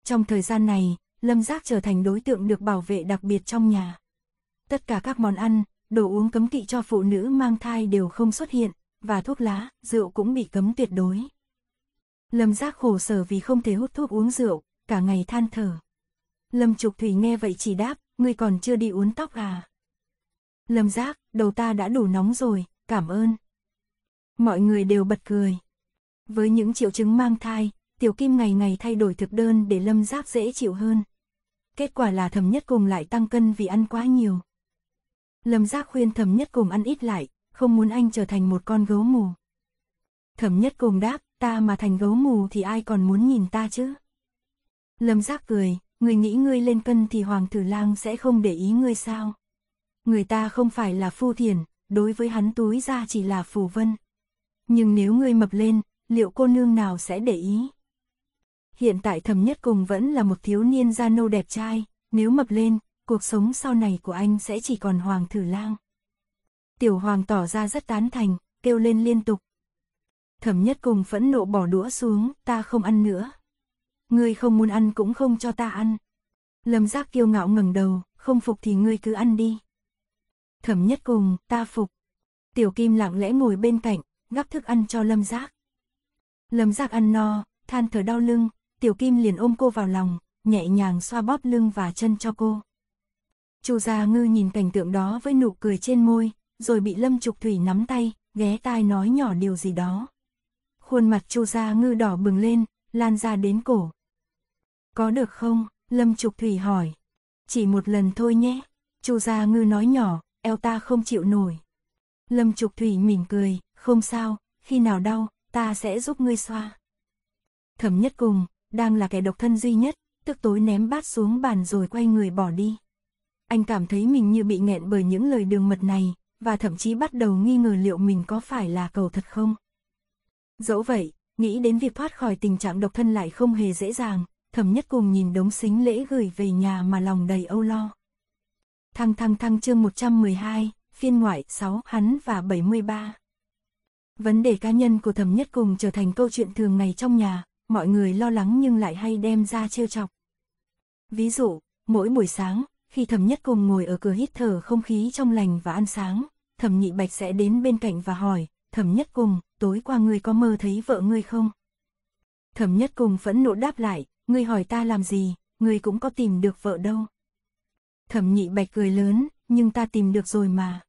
Trong thời gian này, Lâm Giác trở thành đối tượng được bảo vệ đặc biệt trong nhà. Tất cả các món ăn, đồ uống cấm kỵ cho phụ nữ mang thai đều không xuất hiện, và thuốc lá, rượu cũng bị cấm tuyệt đối. Lâm Giác khổ sở vì không thể hút thuốc uống rượu, cả ngày than thở. Lâm Trục Thủy nghe vậy chỉ đáp, ngươi còn chưa đi uốn tóc à? Lâm Giác, đầu ta đã đủ nóng rồi, cảm ơn. Mọi người đều bật cười. Với những triệu chứng mang thai, Tiểu Kim ngày ngày thay đổi thực đơn để Lâm Giáp dễ chịu hơn. Kết quả là Thẩm Nhất Cùng lại tăng cân vì ăn quá nhiều. Lâm Giác khuyên Thẩm Nhất Cùng ăn ít lại, không muốn anh trở thành một con gấu mù. Thẩm Nhất Cùng đáp, ta mà thành gấu mù thì ai còn muốn nhìn ta chứ? Lâm Giác cười, người nghĩ ngươi lên cân thì Hoàng Tử Lang sẽ không để ý ngươi sao? Người ta không phải là phu thiền, đối với hắn túi ra chỉ là phù vân. Nhưng nếu ngươi mập lên, liệu cô nương nào sẽ để ý? Hiện tại thầm nhất cùng vẫn là một thiếu niên da nâu đẹp trai, nếu mập lên, cuộc sống sau này của anh sẽ chỉ còn hoàng thử lang. Tiểu hoàng tỏ ra rất tán thành, kêu lên liên tục. Thẩm nhất cùng phẫn nộ bỏ đũa xuống, ta không ăn nữa. Ngươi không muốn ăn cũng không cho ta ăn. Lâm giác kiêu ngạo ngẩng đầu, không phục thì ngươi cứ ăn đi. Thẩm nhất cùng, ta phục. Tiểu kim lặng lẽ ngồi bên cạnh, gắp thức ăn cho lâm giác. Lâm giác ăn no, than thở đau lưng, tiểu kim liền ôm cô vào lòng, nhẹ nhàng xoa bóp lưng và chân cho cô. Chu Gia Ngư nhìn cảnh tượng đó với nụ cười trên môi, rồi bị Lâm Trục Thủy nắm tay, ghé tai nói nhỏ điều gì đó. Khuôn mặt Chu Gia Ngư đỏ bừng lên, lan ra đến cổ. Có được không? Lâm Trục Thủy hỏi. Chỉ một lần thôi nhé. Chu Gia Ngư nói nhỏ, eo ta không chịu nổi. Lâm Trục Thủy mỉm cười, không sao, khi nào đau, ta sẽ giúp ngươi xoa. Thẩm nhất cùng, đang là kẻ độc thân duy nhất, tức tối ném bát xuống bàn rồi quay người bỏ đi. Anh cảm thấy mình như bị nghẹn bởi những lời đường mật này, và thậm chí bắt đầu nghi ngờ liệu mình có phải là cầu thật không. Dẫu vậy, nghĩ đến việc thoát khỏi tình trạng độc thân lại không hề dễ dàng, thẩm nhất cùng nhìn đống xính lễ gửi về nhà mà lòng đầy âu lo. Thăng thăng thăng chương 112, phiên ngoại 6, hắn và 73. Vấn đề cá nhân của thẩm nhất cùng trở thành câu chuyện thường ngày trong nhà, mọi người lo lắng nhưng lại hay đem ra trêu chọc. Ví dụ, mỗi buổi sáng, khi thẩm nhất cùng ngồi ở cửa hít thở không khí trong lành và ăn sáng, thẩm nhị bạch sẽ đến bên cạnh và hỏi, thẩm nhất cùng, tối qua ngươi có mơ thấy vợ ngươi không? Thẩm nhất cùng phẫn nộ đáp lại, ngươi hỏi ta làm gì, ngươi cũng có tìm được vợ đâu. Thẩm nhị bạch cười lớn, nhưng ta tìm được rồi mà.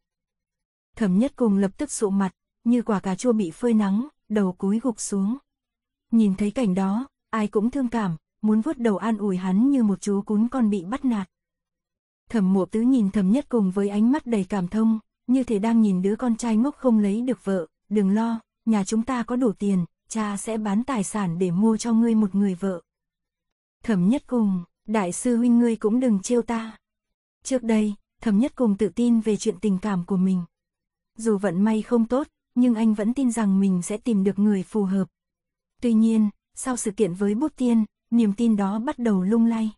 Thẩm nhất cùng lập tức sụ mặt, như quả cà chua bị phơi nắng, đầu cúi gục xuống. Nhìn thấy cảnh đó, ai cũng thương cảm, muốn vuốt đầu an ủi hắn như một chú cún con bị bắt nạt. Thẩm mộ tứ nhìn thẩm nhất cùng với ánh mắt đầy cảm thông, như thể đang nhìn đứa con trai ngốc không lấy được vợ, đừng lo, nhà chúng ta có đủ tiền, cha sẽ bán tài sản để mua cho ngươi một người vợ. Thẩm nhất cùng, đại sư huynh ngươi cũng đừng trêu ta. Trước đây, thẩm nhất cùng tự tin về chuyện tình cảm của mình. Dù vận may không tốt, nhưng anh vẫn tin rằng mình sẽ tìm được người phù hợp. Tuy nhiên, sau sự kiện với bút tiên, niềm tin đó bắt đầu lung lay.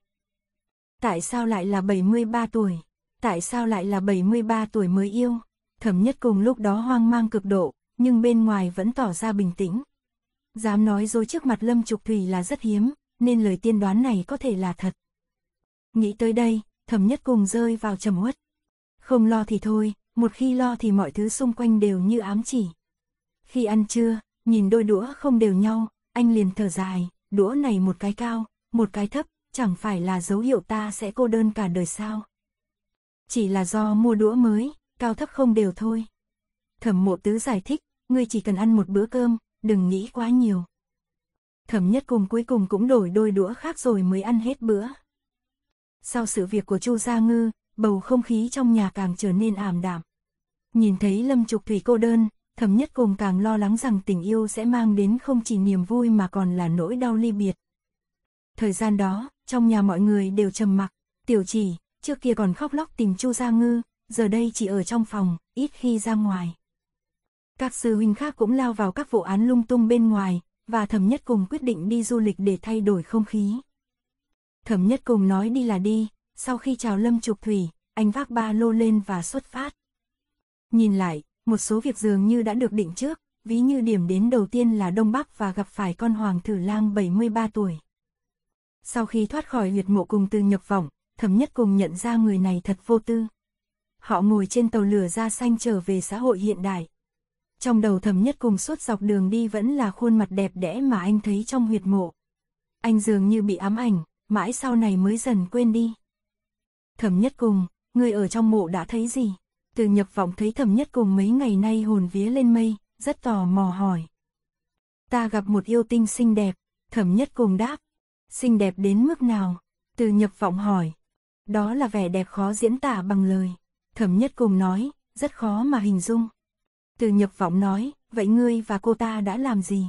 Tại sao lại là 73 tuổi? Tại sao lại là 73 tuổi mới yêu? Thẩm nhất cùng lúc đó hoang mang cực độ, nhưng bên ngoài vẫn tỏ ra bình tĩnh. Dám nói dối trước mặt Lâm Trục Thủy là rất hiếm, nên lời tiên đoán này có thể là thật. Nghĩ tới đây, thẩm nhất cùng rơi vào trầm uất. Không lo thì thôi, một khi lo thì mọi thứ xung quanh đều như ám chỉ. Khi ăn trưa, nhìn đôi đũa không đều nhau, anh liền thở dài, đũa này một cái cao, một cái thấp, chẳng phải là dấu hiệu ta sẽ cô đơn cả đời sao. Chỉ là do mua đũa mới, cao thấp không đều thôi. Thẩm mộ tứ giải thích, ngươi chỉ cần ăn một bữa cơm, đừng nghĩ quá nhiều. Thẩm nhất cùng cuối cùng cũng đổi đôi đũa khác rồi mới ăn hết bữa. Sau sự việc của Chu Gia Ngư, bầu không khí trong nhà càng trở nên ảm đạm. Nhìn thấy Lâm Trục Thủy cô đơn, thầm nhất cùng càng lo lắng rằng tình yêu sẽ mang đến không chỉ niềm vui mà còn là nỗi đau ly biệt. Thời gian đó, trong nhà mọi người đều trầm mặc, tiểu chỉ, trước kia còn khóc lóc tìm Chu Gia Ngư, giờ đây chỉ ở trong phòng, ít khi ra ngoài. Các sư huynh khác cũng lao vào các vụ án lung tung bên ngoài, và thẩm nhất cùng quyết định đi du lịch để thay đổi không khí. Thẩm nhất cùng nói đi là đi, sau khi chào Lâm Trục Thủy, anh vác ba lô lên và xuất phát. Nhìn lại, một số việc dường như đã được định trước, ví như điểm đến đầu tiên là Đông Bắc và gặp phải con Hoàng Thử Lang 73 tuổi. Sau khi thoát khỏi huyệt mộ cùng từ nhập vọng, thẩm nhất cùng nhận ra người này thật vô tư. Họ ngồi trên tàu lửa da xanh trở về xã hội hiện đại. Trong đầu thẩm nhất cùng suốt dọc đường đi vẫn là khuôn mặt đẹp đẽ mà anh thấy trong huyệt mộ. Anh dường như bị ám ảnh, mãi sau này mới dần quên đi. Thẩm nhất cùng, người ở trong mộ đã thấy gì? Từ nhập vọng thấy thẩm nhất cùng mấy ngày nay hồn vía lên mây, rất tò mò hỏi. Ta gặp một yêu tinh xinh đẹp, thẩm nhất cùng đáp. Xinh đẹp đến mức nào? Từ nhập vọng hỏi. Đó là vẻ đẹp khó diễn tả bằng lời. Thẩm nhất cùng nói, rất khó mà hình dung. Từ nhập vọng nói, vậy ngươi và cô ta đã làm gì?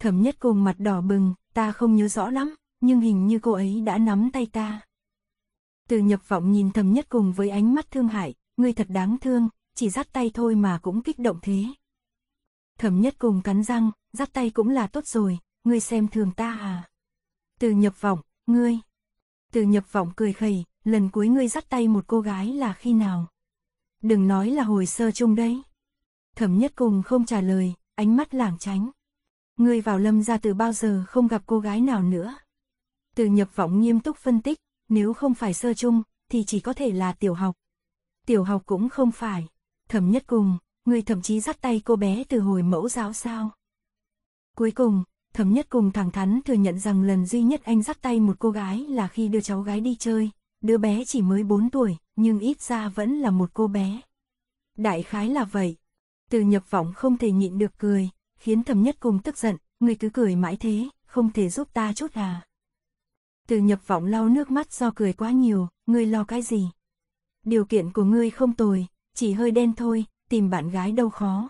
Thẩm nhất cùng mặt đỏ bừng, ta không nhớ rõ lắm, nhưng hình như cô ấy đã nắm tay ta. Từ nhập vọng nhìn thầm nhất cùng với ánh mắt thương hại, ngươi thật đáng thương, chỉ dắt tay thôi mà cũng kích động thế. Thẩm nhất cùng cắn răng, dắt tay cũng là tốt rồi, ngươi xem thường ta à. Từ nhập vọng, ngươi. Từ nhập vọng cười khẩy, lần cuối ngươi dắt tay một cô gái là khi nào? Đừng nói là hồi sơ chung đấy. Thẩm nhất cùng không trả lời, ánh mắt lảng tránh. Ngươi vào lâm ra từ bao giờ không gặp cô gái nào nữa. Từ nhập vọng nghiêm túc phân tích, nếu không phải sơ chung, thì chỉ có thể là tiểu học. Tiểu học cũng không phải. Thẩm nhất cùng, người thậm chí dắt tay cô bé từ hồi mẫu giáo sao. Cuối cùng, thẩm nhất cùng thẳng thắn thừa nhận rằng lần duy nhất anh dắt tay một cô gái là khi đưa cháu gái đi chơi. Đứa bé chỉ mới 4 tuổi, nhưng ít ra vẫn là một cô bé. Đại khái là vậy. Từ nhập vọng không thể nhịn được cười, khiến thẩm nhất cùng tức giận, người cứ cười mãi thế, không thể giúp ta chút à. Từ nhập vọng lau nước mắt do cười quá nhiều, ngươi lo cái gì? Điều kiện của ngươi không tồi, chỉ hơi đen thôi, tìm bạn gái đâu khó.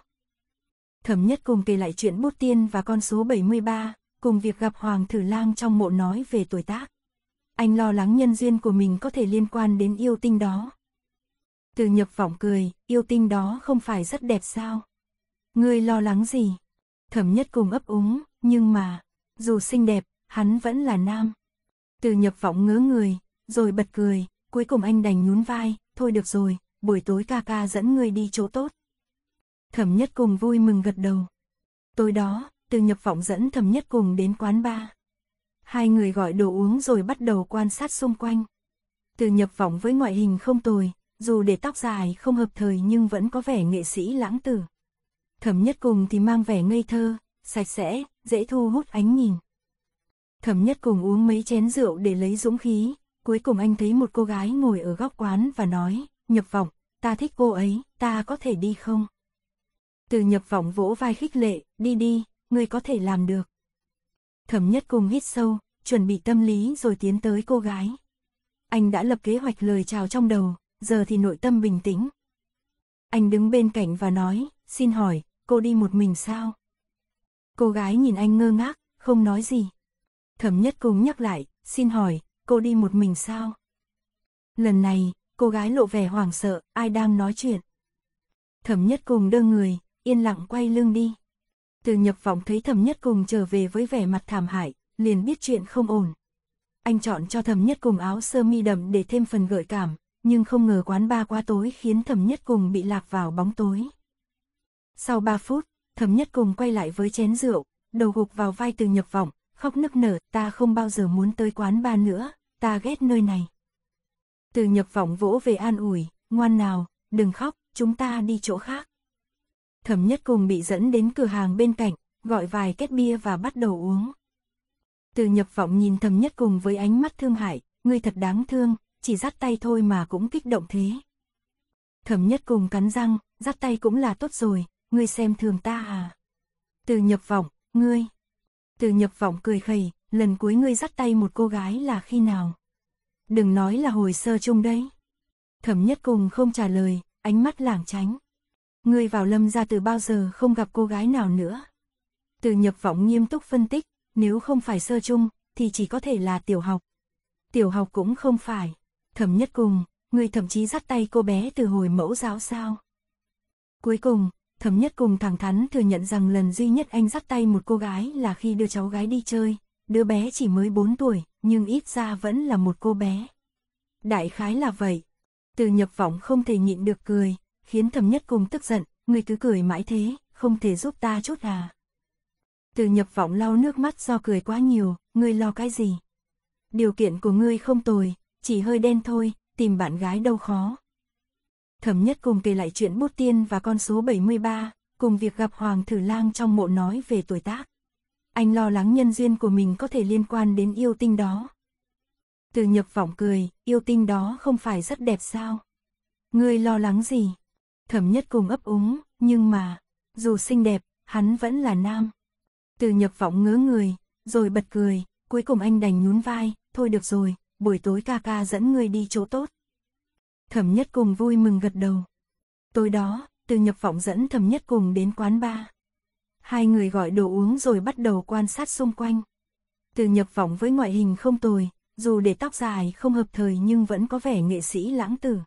Thẩm nhất cùng kể lại chuyện bút tiên và con số 73, cùng việc gặp Hoàng Thử Lang trong mộ nói về tuổi tác. Anh lo lắng nhân duyên của mình có thể liên quan đến yêu tinh đó. Từ nhập vọng cười, yêu tinh đó không phải rất đẹp sao? Ngươi lo lắng gì? Thẩm nhất cùng ấp úng, nhưng mà, dù xinh đẹp, hắn vẫn là nam. Từ nhập vọng ngớ người, rồi bật cười, cuối cùng anh đành nhún vai, thôi được rồi, buổi tối ca ca dẫn người đi chỗ tốt. Thẩm nhất cùng vui mừng gật đầu. Tối đó, từ nhập vọng dẫn thẩm nhất cùng đến quán bar. Hai người gọi đồ uống rồi bắt đầu quan sát xung quanh. Từ nhập vọng với ngoại hình không tồi, dù để tóc dài không hợp thời nhưng vẫn có vẻ nghệ sĩ lãng tử. Thẩm nhất cùng thì mang vẻ ngây thơ, sạch sẽ, dễ thu hút ánh nhìn. Thẩm nhất cùng uống mấy chén rượu để lấy dũng khí, cuối cùng anh thấy một cô gái ngồi ở góc quán và nói, nhập vọng, ta thích cô ấy, ta có thể đi không? Từ nhập vọng vỗ vai khích lệ, đi đi, ngươi có thể làm được. Thẩm nhất cùng hít sâu, chuẩn bị tâm lý rồi tiến tới cô gái. Anh đã lập kế hoạch lời chào trong đầu, giờ thì nội tâm bình tĩnh. Anh đứng bên cạnh và nói, xin hỏi, cô đi một mình sao? Cô gái nhìn anh ngơ ngác, không nói gì. Thẩm nhất cung nhắc lại, xin hỏi, cô đi một mình sao? Lần này, cô gái lộ vẻ hoảng sợ, ai đang nói chuyện? Thẩm nhất cung đơ người, yên lặng quay lưng đi. Từ nhập vọng thấy thẩm nhất Cung trở về với vẻ mặt thảm hại, liền biết chuyện không ổn. Anh chọn cho thẩm nhất cùng áo sơ mi đậm để thêm phần gợi cảm, nhưng không ngờ quán ba quá tối khiến thẩm nhất cùng bị lạc vào bóng tối. Sau 3 phút, thẩm nhất cùng quay lại với chén rượu, đầu gục vào vai từ nhập vọng, khóc nức nở, ta không bao giờ muốn tới quán ba nữa, ta ghét nơi này. Từ nhập vọng vỗ về an ủi, ngoan nào, đừng khóc, chúng ta đi chỗ khác. Thẩm nhất cùng bị dẫn đến cửa hàng bên cạnh, gọi vài két bia và bắt đầu uống. Từ nhập vọng nhìn thẩm nhất cùng với ánh mắt thương hại, ngươi thật đáng thương, chỉ dắt tay thôi mà cũng kích động thế. Thẩm nhất cùng cắn răng, dắt tay cũng là tốt rồi, ngươi xem thường ta à. Từ nhập vọng, ngươi. Từ nhập vọng cười khẩy, lần cuối ngươi dắt tay một cô gái là khi nào? Đừng nói là hồi sơ chung đấy. Thẩm nhất cùng không trả lời, ánh mắt lảng tránh. Ngươi vào lâm ra từ bao giờ không gặp cô gái nào nữa. Từ nhập vọng nghiêm túc phân tích, nếu không phải sơ chung, thì chỉ có thể là tiểu học. Tiểu học cũng không phải. Thẩm nhất cùng, ngươi thậm chí dắt tay cô bé từ hồi mẫu giáo sao. Cuối cùng, Thấm nhất cùng thẳng thắn thừa nhận rằng lần duy nhất anh dắt tay một cô gái là khi đưa cháu gái đi chơi. Đứa bé chỉ mới 4 tuổi, nhưng ít ra vẫn là một cô bé. Đại khái là vậy. Từ nhập vọng không thể nhịn được cười, khiến Thẩm nhất cùng tức giận, người cứ cười mãi thế, không thể giúp ta chút à. Từ nhập vọng lau nước mắt do cười quá nhiều, ngươi lo cái gì? Điều kiện của ngươi không tồi, chỉ hơi đen thôi, tìm bạn gái đâu khó. Thẩm nhất cùng kể lại chuyện bút tiên và con số 73, cùng việc gặp Hoàng Thử Lang trong mộ nói về tuổi tác. Anh lo lắng nhân duyên của mình có thể liên quan đến yêu tinh đó. Từ nhập vọng cười, yêu tinh đó không phải rất đẹp sao? Ngươi lo lắng gì? Thẩm nhất cùng ấp úng, nhưng mà, dù xinh đẹp, hắn vẫn là nam. Từ nhập vọng ngớ người, rồi bật cười, cuối cùng anh đành nhún vai, thôi được rồi, buổi tối ca ca dẫn ngươi đi chỗ tốt. Thẩm nhất cùng vui mừng gật đầu. Tối đó, từ nhập vọng dẫn thẩm nhất cùng đến quán ba. Hai người gọi đồ uống rồi bắt đầu quan sát xung quanh. Từ nhập vọng với ngoại hình không tồi, dù để tóc dài không hợp thời nhưng vẫn có vẻ nghệ sĩ lãng tử.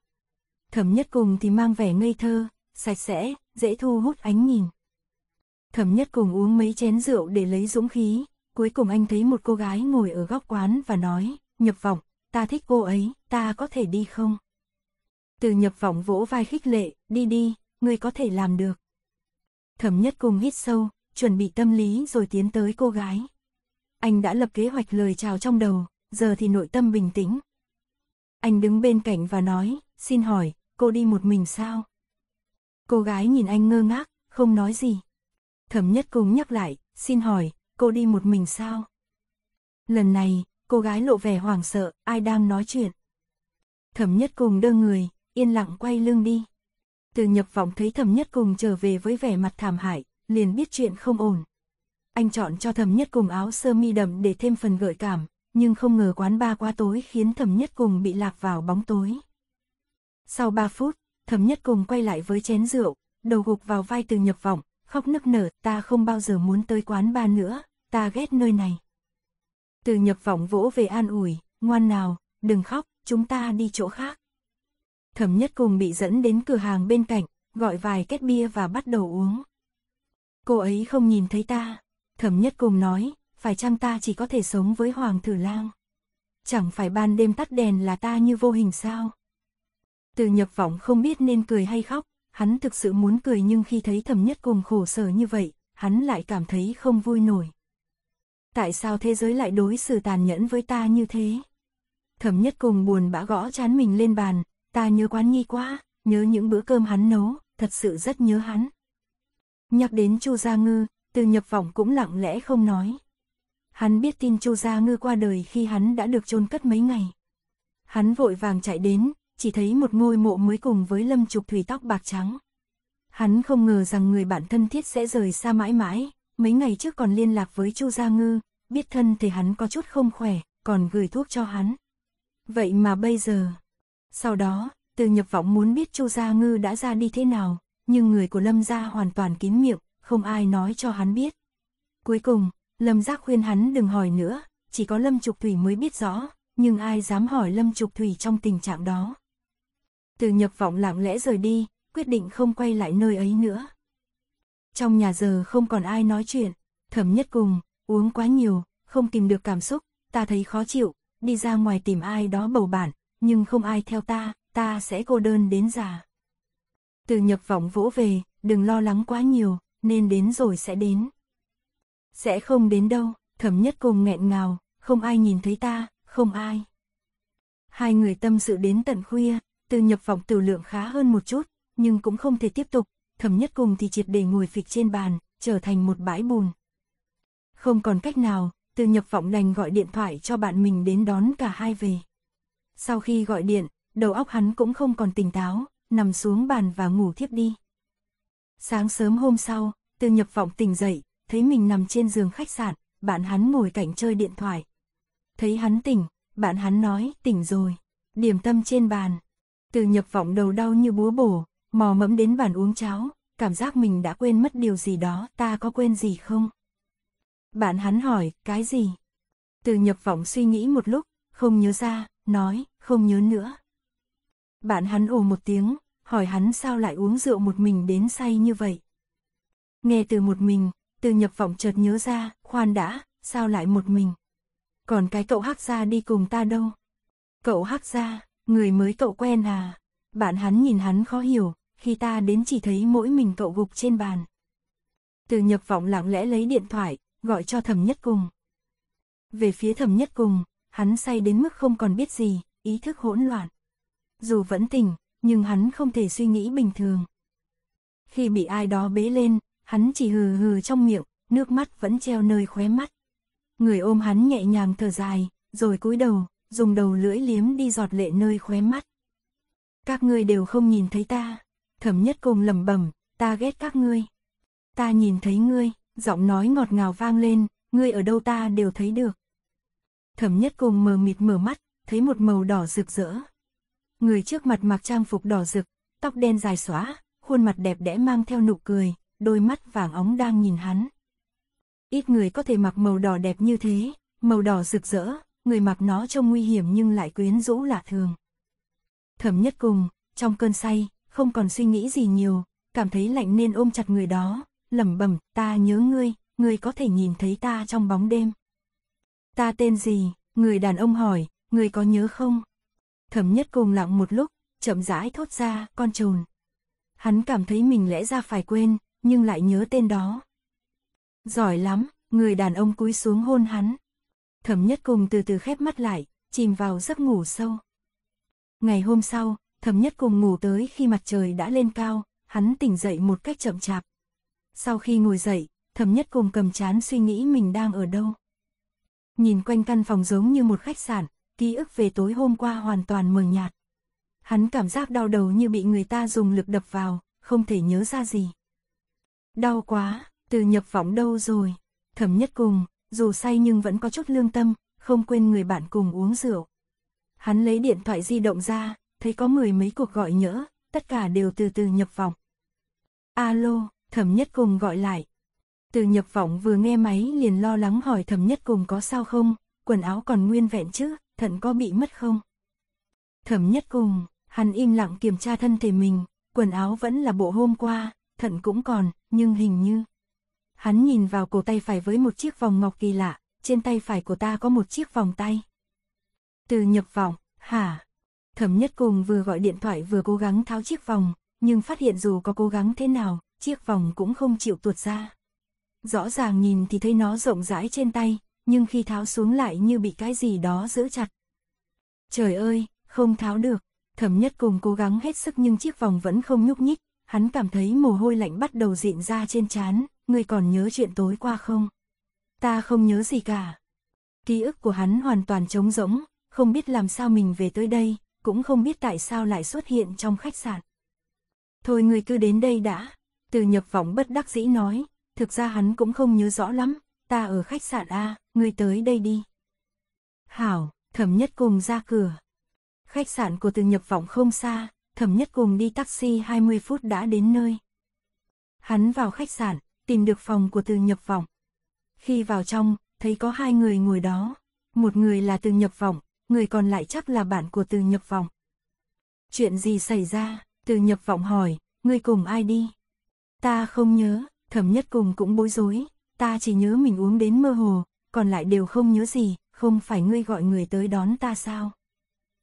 Thẩm nhất cùng thì mang vẻ ngây thơ, sạch sẽ, dễ thu hút ánh nhìn. Thẩm nhất cùng uống mấy chén rượu để lấy dũng khí, cuối cùng anh thấy một cô gái ngồi ở góc quán và nói, nhập vọng, ta thích cô ấy, ta có thể đi không? Từ nhập vọng vỗ vai khích lệ, đi đi, ngươi có thể làm được. Thẩm nhất cùng hít sâu, chuẩn bị tâm lý rồi tiến tới cô gái. Anh đã lập kế hoạch lời chào trong đầu, giờ thì nội tâm bình tĩnh. Anh đứng bên cạnh và nói, xin hỏi, cô đi một mình sao? Cô gái nhìn anh ngơ ngác, không nói gì. Thẩm nhất cùng nhắc lại, xin hỏi, cô đi một mình sao? Lần này, cô gái lộ vẻ hoảng sợ, ai đang nói chuyện. Thẩm nhất cùng đơ người, yên lặng quay lưng đi. Từ nhập vọng thấy thầm nhất cùng trở về với vẻ mặt thảm hại, liền biết chuyện không ổn. Anh chọn cho thầm nhất cùng áo sơ mi đậm để thêm phần gợi cảm, nhưng không ngờ quán ba quá tối khiến thầm nhất cùng bị lạc vào bóng tối. Sau 3 phút, thầm nhất cùng quay lại với chén rượu, đầu gục vào vai từ nhập vọng, khóc nức nở, ta không bao giờ muốn tới quán ba nữa, ta ghét nơi này. Từ nhập vọng vỗ về an ủi, ngoan nào, đừng khóc, chúng ta đi chỗ khác. Thẩm nhất cùng bị dẫn đến cửa hàng bên cạnh, gọi vài két bia và bắt đầu uống. Cô ấy không nhìn thấy ta. Thẩm nhất cùng nói, phải chăng ta chỉ có thể sống với Hoàng Thử Lang? Chẳng phải ban đêm tắt đèn là ta như vô hình sao? Từ nhập vọng không biết nên cười hay khóc, hắn thực sự muốn cười nhưng khi thấy thẩm nhất cùng khổ sở như vậy, hắn lại cảm thấy không vui nổi. Tại sao thế giới lại đối xử tàn nhẫn với ta như thế? Thẩm nhất cùng buồn bã gõ chán mình lên bàn, ta nhớ quán nhi quá, nhớ những bữa cơm hắn nấu, thật sự rất nhớ hắn. Nhắc đến Chu Gia Ngư, từ nhập vọng cũng lặng lẽ không nói. Hắn biết tin Chu Gia Ngư qua đời khi hắn đã được chôn cất mấy ngày. Hắn vội vàng chạy đến, chỉ thấy một ngôi mộ mới cùng với lâm trục thủy tóc bạc trắng. Hắn không ngờ rằng người bạn thân thiết sẽ rời xa mãi mãi, mấy ngày trước còn liên lạc với Chu Gia Ngư, biết thân thì hắn có chút không khỏe, còn gửi thuốc cho hắn. Vậy mà bây giờ... Sau đó, từ nhập vọng muốn biết Chu Gia Ngư đã ra đi thế nào, nhưng người của Lâm Gia hoàn toàn kín miệng, không ai nói cho hắn biết. Cuối cùng, Lâm Giác khuyên hắn đừng hỏi nữa, chỉ có Lâm Trục Thủy mới biết rõ, nhưng ai dám hỏi Lâm Trục Thủy trong tình trạng đó. Từ nhập vọng lặng lẽ rời đi, quyết định không quay lại nơi ấy nữa. Trong nhà giờ không còn ai nói chuyện, thẩm nhất cùng, uống quá nhiều, không tìm được cảm xúc, ta thấy khó chịu, đi ra ngoài tìm ai đó bầu bản, nhưng không ai theo ta, ta sẽ cô đơn đến già. Từ nhập vọng vỗ về, đừng lo lắng quá nhiều, nên đến rồi sẽ đến. Sẽ không đến đâu, thẩm nhất cùng nghẹn ngào, không ai nhìn thấy ta, không ai. Hai người tâm sự đến tận khuya, từ nhập vọng tử lượng khá hơn một chút, nhưng cũng không thể tiếp tục, thẩm nhất cùng thì triệt để ngồi phịch trên bàn, trở thành một bãi bùn. Không còn cách nào, từ nhập vọng đành gọi điện thoại cho bạn mình đến đón cả hai về. Sau khi gọi điện, đầu óc hắn cũng không còn tỉnh táo, nằm xuống bàn và ngủ thiếp đi. Sáng sớm hôm sau, từ nhập vọng tỉnh dậy, thấy mình nằm trên giường khách sạn, bạn hắn ngồi cạnh chơi điện thoại. Thấy hắn tỉnh, bạn hắn nói tỉnh rồi, điểm tâm trên bàn. Từ nhập vọng đầu đau như búa bổ, mò mẫm đến bàn uống cháo, cảm giác mình đã quên mất điều gì đó, ta có quên gì không? Bạn hắn hỏi, cái gì? Từ nhập vọng suy nghĩ một lúc, không nhớ ra, nói, không nhớ nữa. Bạn hắn ồ một tiếng, hỏi hắn sao lại uống rượu một mình đến say như vậy. Nghe từ một mình, từ nhập vọng chợt nhớ ra, khoan đã, sao lại một mình. Còn cái cậu hắc gia đi cùng ta đâu? Cậu hắc gia, người mới cậu quen à? Bạn hắn nhìn hắn khó hiểu, khi ta đến chỉ thấy mỗi mình cậu gục trên bàn. Từ nhập vọng lặng lẽ lấy điện thoại, gọi cho thẩm nhất cùng. Về phía thẩm nhất cùng, hắn say đến mức không còn biết gì, ý thức hỗn loạn. Dù vẫn tỉnh, nhưng hắn không thể suy nghĩ bình thường. Khi bị ai đó bế lên, hắn chỉ hừ hừ trong miệng, nước mắt vẫn treo nơi khóe mắt. Người ôm hắn nhẹ nhàng thở dài, rồi cúi đầu, dùng đầu lưỡi liếm đi giọt lệ nơi khóe mắt. Các ngươi đều không nhìn thấy ta, thẩm nhất cùng lẩm bẩm, ta ghét các ngươi. Ta nhìn thấy ngươi, giọng nói ngọt ngào vang lên, ngươi ở đâu ta đều thấy được. Thẩm nhất cùng mờ mịt mở mắt, thấy một màu đỏ rực rỡ. Người trước mặt mặc trang phục đỏ rực, tóc đen dài xóa, khuôn mặt đẹp đẽ mang theo nụ cười, đôi mắt vàng óng đang nhìn hắn. Ít người có thể mặc màu đỏ đẹp như thế, màu đỏ rực rỡ, người mặc nó trông nguy hiểm nhưng lại quyến rũ lạ thường. Thẩm nhất cùng, trong cơn say, không còn suy nghĩ gì nhiều, cảm thấy lạnh nên ôm chặt người đó, lẩm bẩm, ta nhớ ngươi, ngươi có thể nhìn thấy ta trong bóng đêm. Ta tên gì? Người đàn ông hỏi, người có nhớ không? Thẩm nhất cùng lặng một lúc, chậm rãi thốt ra, con trồn. Hắn cảm thấy mình lẽ ra phải quên, nhưng lại nhớ tên đó. Giỏi lắm, người đàn ông cúi xuống hôn hắn. Thẩm nhất cùng từ từ khép mắt lại, chìm vào giấc ngủ sâu. Ngày hôm sau, thẩm nhất cùng ngủ tới khi mặt trời đã lên cao, hắn tỉnh dậy một cách chậm chạp. Sau khi ngồi dậy, thẩm nhất cùng cầm chán suy nghĩ mình đang ở đâu nhìn quanh căn phòng giống như một khách sạn, ký ức về tối hôm qua hoàn toàn mờ nhạt. Hắn cảm giác đau đầu như bị người ta dùng lực đập vào, không thể nhớ ra gì. Đau quá, từ nhập vọng đâu rồi, thẩm nhất cùng, dù say nhưng vẫn có chút lương tâm, không quên người bạn cùng uống rượu. Hắn lấy điện thoại di động ra, thấy có mười mấy cuộc gọi nhỡ, tất cả đều từ từ nhập vọng. Alo, thẩm nhất cùng gọi lại, từ nhập vọng vừa nghe máy liền lo lắng hỏi thầm nhất cùng có sao không, quần áo còn nguyên vẹn chứ, thận có bị mất không? Thẩm nhất cùng, hắn im lặng kiểm tra thân thể mình, quần áo vẫn là bộ hôm qua, thận cũng còn, nhưng hình như. Hắn nhìn vào cổ tay phải với một chiếc vòng ngọc kỳ lạ, trên tay phải của ta có một chiếc vòng tay. Từ nhập Vọng, hả? Thẩm nhất cùng vừa gọi điện thoại vừa cố gắng tháo chiếc vòng, nhưng phát hiện dù có cố gắng thế nào, chiếc vòng cũng không chịu tuột ra rõ ràng nhìn thì thấy nó rộng rãi trên tay, nhưng khi tháo xuống lại như bị cái gì đó giữ chặt. Trời ơi, không tháo được, thẩm nhất cùng cố gắng hết sức nhưng chiếc vòng vẫn không nhúc nhích, hắn cảm thấy mồ hôi lạnh bắt đầu rịn ra trên trán, ngươi còn nhớ chuyện tối qua không? Ta không nhớ gì cả. Ký ức của hắn hoàn toàn trống rỗng, không biết làm sao mình về tới đây, cũng không biết tại sao lại xuất hiện trong khách sạn. Thôi người cứ đến đây đã, từ nhập vọng bất đắc dĩ nói, thực ra hắn cũng không nhớ rõ lắm, ta ở khách sạn A, ngươi tới đây đi. Hảo, thẩm nhất cùng ra cửa. Khách sạn của từ nhập vọng không xa, thẩm nhất cùng đi taxi 20 phút đã đến nơi. Hắn vào khách sạn, tìm được phòng của từ nhập vọng. Khi vào trong, thấy có hai người ngồi đó, một người là từ nhập vọng, người còn lại chắc là bạn của từ nhập vọng. Chuyện gì xảy ra, từ nhập vọng hỏi, ngươi cùng ai đi? Ta không nhớ, thẩm nhất cùng cũng bối rối, ta chỉ nhớ mình uống đến mơ hồ, còn lại đều không nhớ gì, không phải ngươi gọi người tới đón ta sao?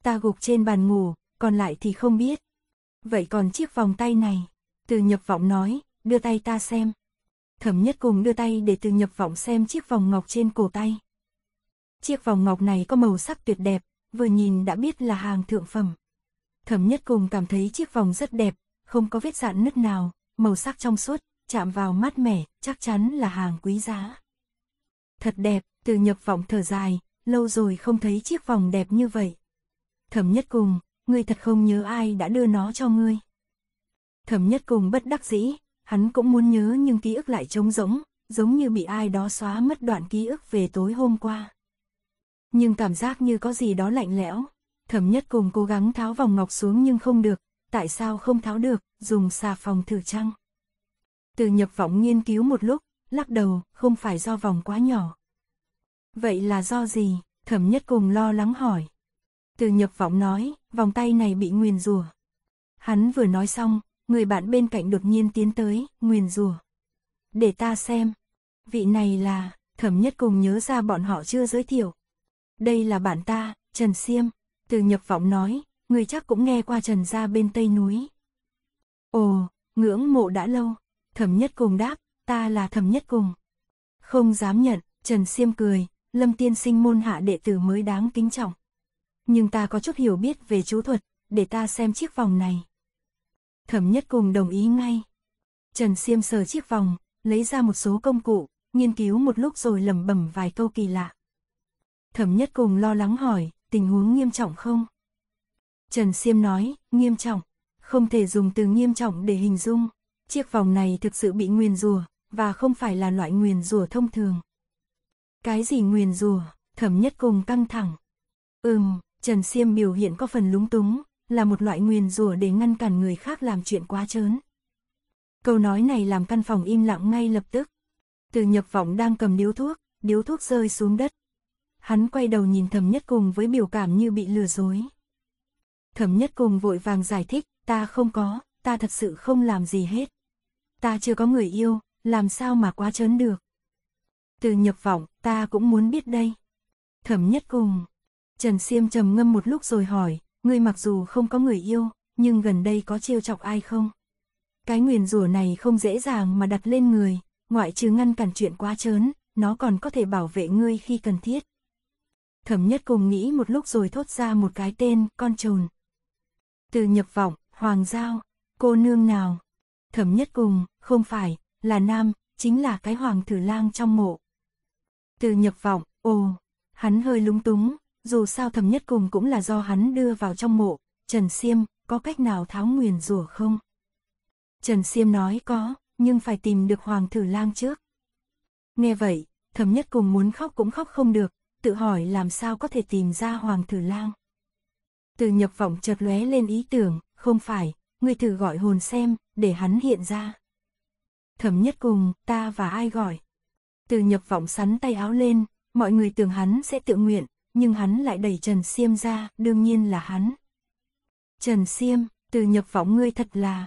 Ta gục trên bàn ngủ, còn lại thì không biết. Vậy còn chiếc vòng tay này, từ nhập vọng nói, đưa tay ta xem. Thẩm nhất cùng đưa tay để từ nhập vọng xem chiếc vòng ngọc trên cổ tay. Chiếc vòng ngọc này có màu sắc tuyệt đẹp, vừa nhìn đã biết là hàng thượng phẩm. Thẩm nhất cùng cảm thấy chiếc vòng rất đẹp, không có vết dạn nứt nào, màu sắc trong suốt, chạm vào mát mẻ, chắc chắn là hàng quý giá. Thật đẹp, từ nhập vọng thở dài, lâu rồi không thấy chiếc vòng đẹp như vậy. Thẩm nhất cùng, ngươi thật không nhớ ai đã đưa nó cho ngươi. Thẩm nhất cùng bất đắc dĩ, hắn cũng muốn nhớ nhưng ký ức lại trống rỗng, giống như bị ai đó xóa mất đoạn ký ức về tối hôm qua. Nhưng cảm giác như có gì đó lạnh lẽo, thẩm nhất cùng cố gắng tháo vòng ngọc xuống nhưng không được, tại sao không tháo được, dùng xà phòng thử chăng? Từ nhập vọng nghiên cứu một lúc, lắc đầu, không phải do vòng quá nhỏ. Vậy là do gì? Thẩm nhất cùng lo lắng hỏi. Từ nhập vọng nói, vòng tay này bị nguyền rủa. Hắn vừa nói xong, người bạn bên cạnh đột nhiên tiến tới, nguyền rủa. Để ta xem. Vị này là, thẩm nhất cùng nhớ ra bọn họ chưa giới thiệu. Đây là bạn ta, Trần Siêm. Từ nhập vọng nói, người chắc cũng nghe qua Trần ra bên Tây núi. Ồ, ngưỡng mộ đã lâu, thẩm nhất cùng đáp, ta là thẩm nhất cùng. Không dám nhận, Trần Siêm cười, Lâm Tiên Sinh môn hạ đệ tử mới đáng kính trọng. Nhưng ta có chút hiểu biết về chú thuật, để ta xem chiếc vòng này. Thẩm nhất cùng đồng ý ngay. Trần Siêm sờ chiếc vòng, lấy ra một số công cụ, nghiên cứu một lúc rồi lẩm bẩm vài câu kỳ lạ. Thẩm nhất cùng lo lắng hỏi, tình huống nghiêm trọng không? Trần Siêm nói, nghiêm trọng, không thể dùng từ nghiêm trọng để hình dung. Chiếc vòng này thực sự bị nguyền rùa, và không phải là loại nguyền rùa thông thường. Cái gì nguyền rùa, thẩm nhất cùng căng thẳng. Ừm, Trần Siêm biểu hiện có phần lúng túng, là một loại nguyền rủa để ngăn cản người khác làm chuyện quá trớn. Câu nói này làm căn phòng im lặng ngay lập tức. Từ nhập vọng đang cầm điếu thuốc, điếu thuốc rơi xuống đất. Hắn quay đầu nhìn thẩm nhất cùng với biểu cảm như bị lừa dối. Thẩm nhất cùng vội vàng giải thích, ta không có, ta thật sự không làm gì hết ta chưa có người yêu, làm sao mà quá trớn được. Từ nhập vọng, ta cũng muốn biết đây. Thẩm nhất cùng. Trần Siêm trầm ngâm một lúc rồi hỏi, ngươi mặc dù không có người yêu, nhưng gần đây có trêu chọc ai không? Cái nguyền rủa này không dễ dàng mà đặt lên người, ngoại trừ ngăn cản chuyện quá chớn, nó còn có thể bảo vệ ngươi khi cần thiết. Thẩm nhất cùng nghĩ một lúc rồi thốt ra một cái tên, con trồn. Từ nhập vọng, hoàng giao, cô nương nào, thẩm nhất cùng, không phải, là nam, chính là cái hoàng thử lang trong mộ. Từ nhập vọng, ồ, hắn hơi lúng túng, dù sao thẩm nhất cùng cũng là do hắn đưa vào trong mộ, Trần Siêm, có cách nào tháo nguyền rủa không? Trần Siêm nói có, nhưng phải tìm được hoàng thử lang trước. Nghe vậy, thẩm nhất cùng muốn khóc cũng khóc không được, tự hỏi làm sao có thể tìm ra hoàng thử lang. Từ nhập vọng chợt lóe lên ý tưởng, không phải, người thử gọi hồn xem, để hắn hiện ra. Thẩm nhất cùng, ta và ai gọi. Từ nhập vọng sắn tay áo lên, mọi người tưởng hắn sẽ tự nguyện, nhưng hắn lại đẩy Trần Siêm ra, đương nhiên là hắn. Trần Siêm, từ nhập vọng ngươi thật là...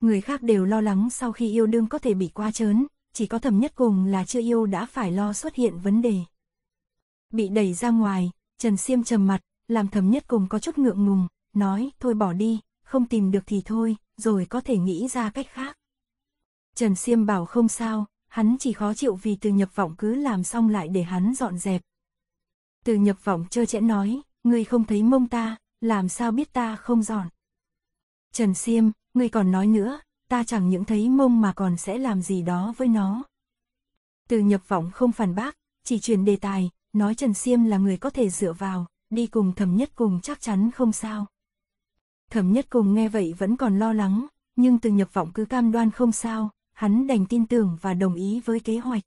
Người khác đều lo lắng sau khi yêu đương có thể bị qua chớn, chỉ có thẩm nhất cùng là chưa yêu đã phải lo xuất hiện vấn đề. Bị đẩy ra ngoài, Trần Siêm trầm mặt, làm thẩm nhất cùng có chút ngượng ngùng, nói thôi bỏ đi, không tìm được thì thôi, rồi có thể nghĩ ra cách khác. Trần Siêm bảo không sao, hắn chỉ khó chịu vì từ nhập vọng cứ làm xong lại để hắn dọn dẹp. Từ nhập vọng chơ chẽ nói, ngươi không thấy mông ta, làm sao biết ta không dọn. Trần Siêm, ngươi còn nói nữa, ta chẳng những thấy mông mà còn sẽ làm gì đó với nó. Từ nhập vọng không phản bác, chỉ chuyển đề tài, nói Trần Siêm là người có thể dựa vào, đi cùng thầm nhất cùng chắc chắn không sao. Thẩm nhất cùng nghe vậy vẫn còn lo lắng, nhưng từ nhập vọng cứ cam đoan không sao, hắn đành tin tưởng và đồng ý với kế hoạch.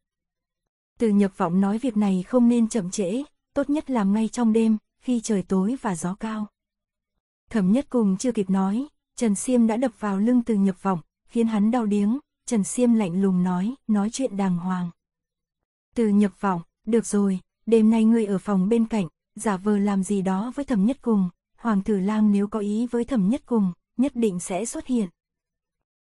Từ nhập vọng nói việc này không nên chậm trễ, tốt nhất làm ngay trong đêm, khi trời tối và gió cao. Thẩm nhất cùng chưa kịp nói, Trần Siêm đã đập vào lưng từ nhập vọng, khiến hắn đau điếng, Trần Siêm lạnh lùng nói, nói chuyện đàng hoàng. Từ nhập vọng, được rồi, đêm nay ngươi ở phòng bên cạnh, giả vờ làm gì đó với thẩm nhất cùng, Hoàng tử lang nếu có ý với thẩm nhất cùng, nhất định sẽ xuất hiện.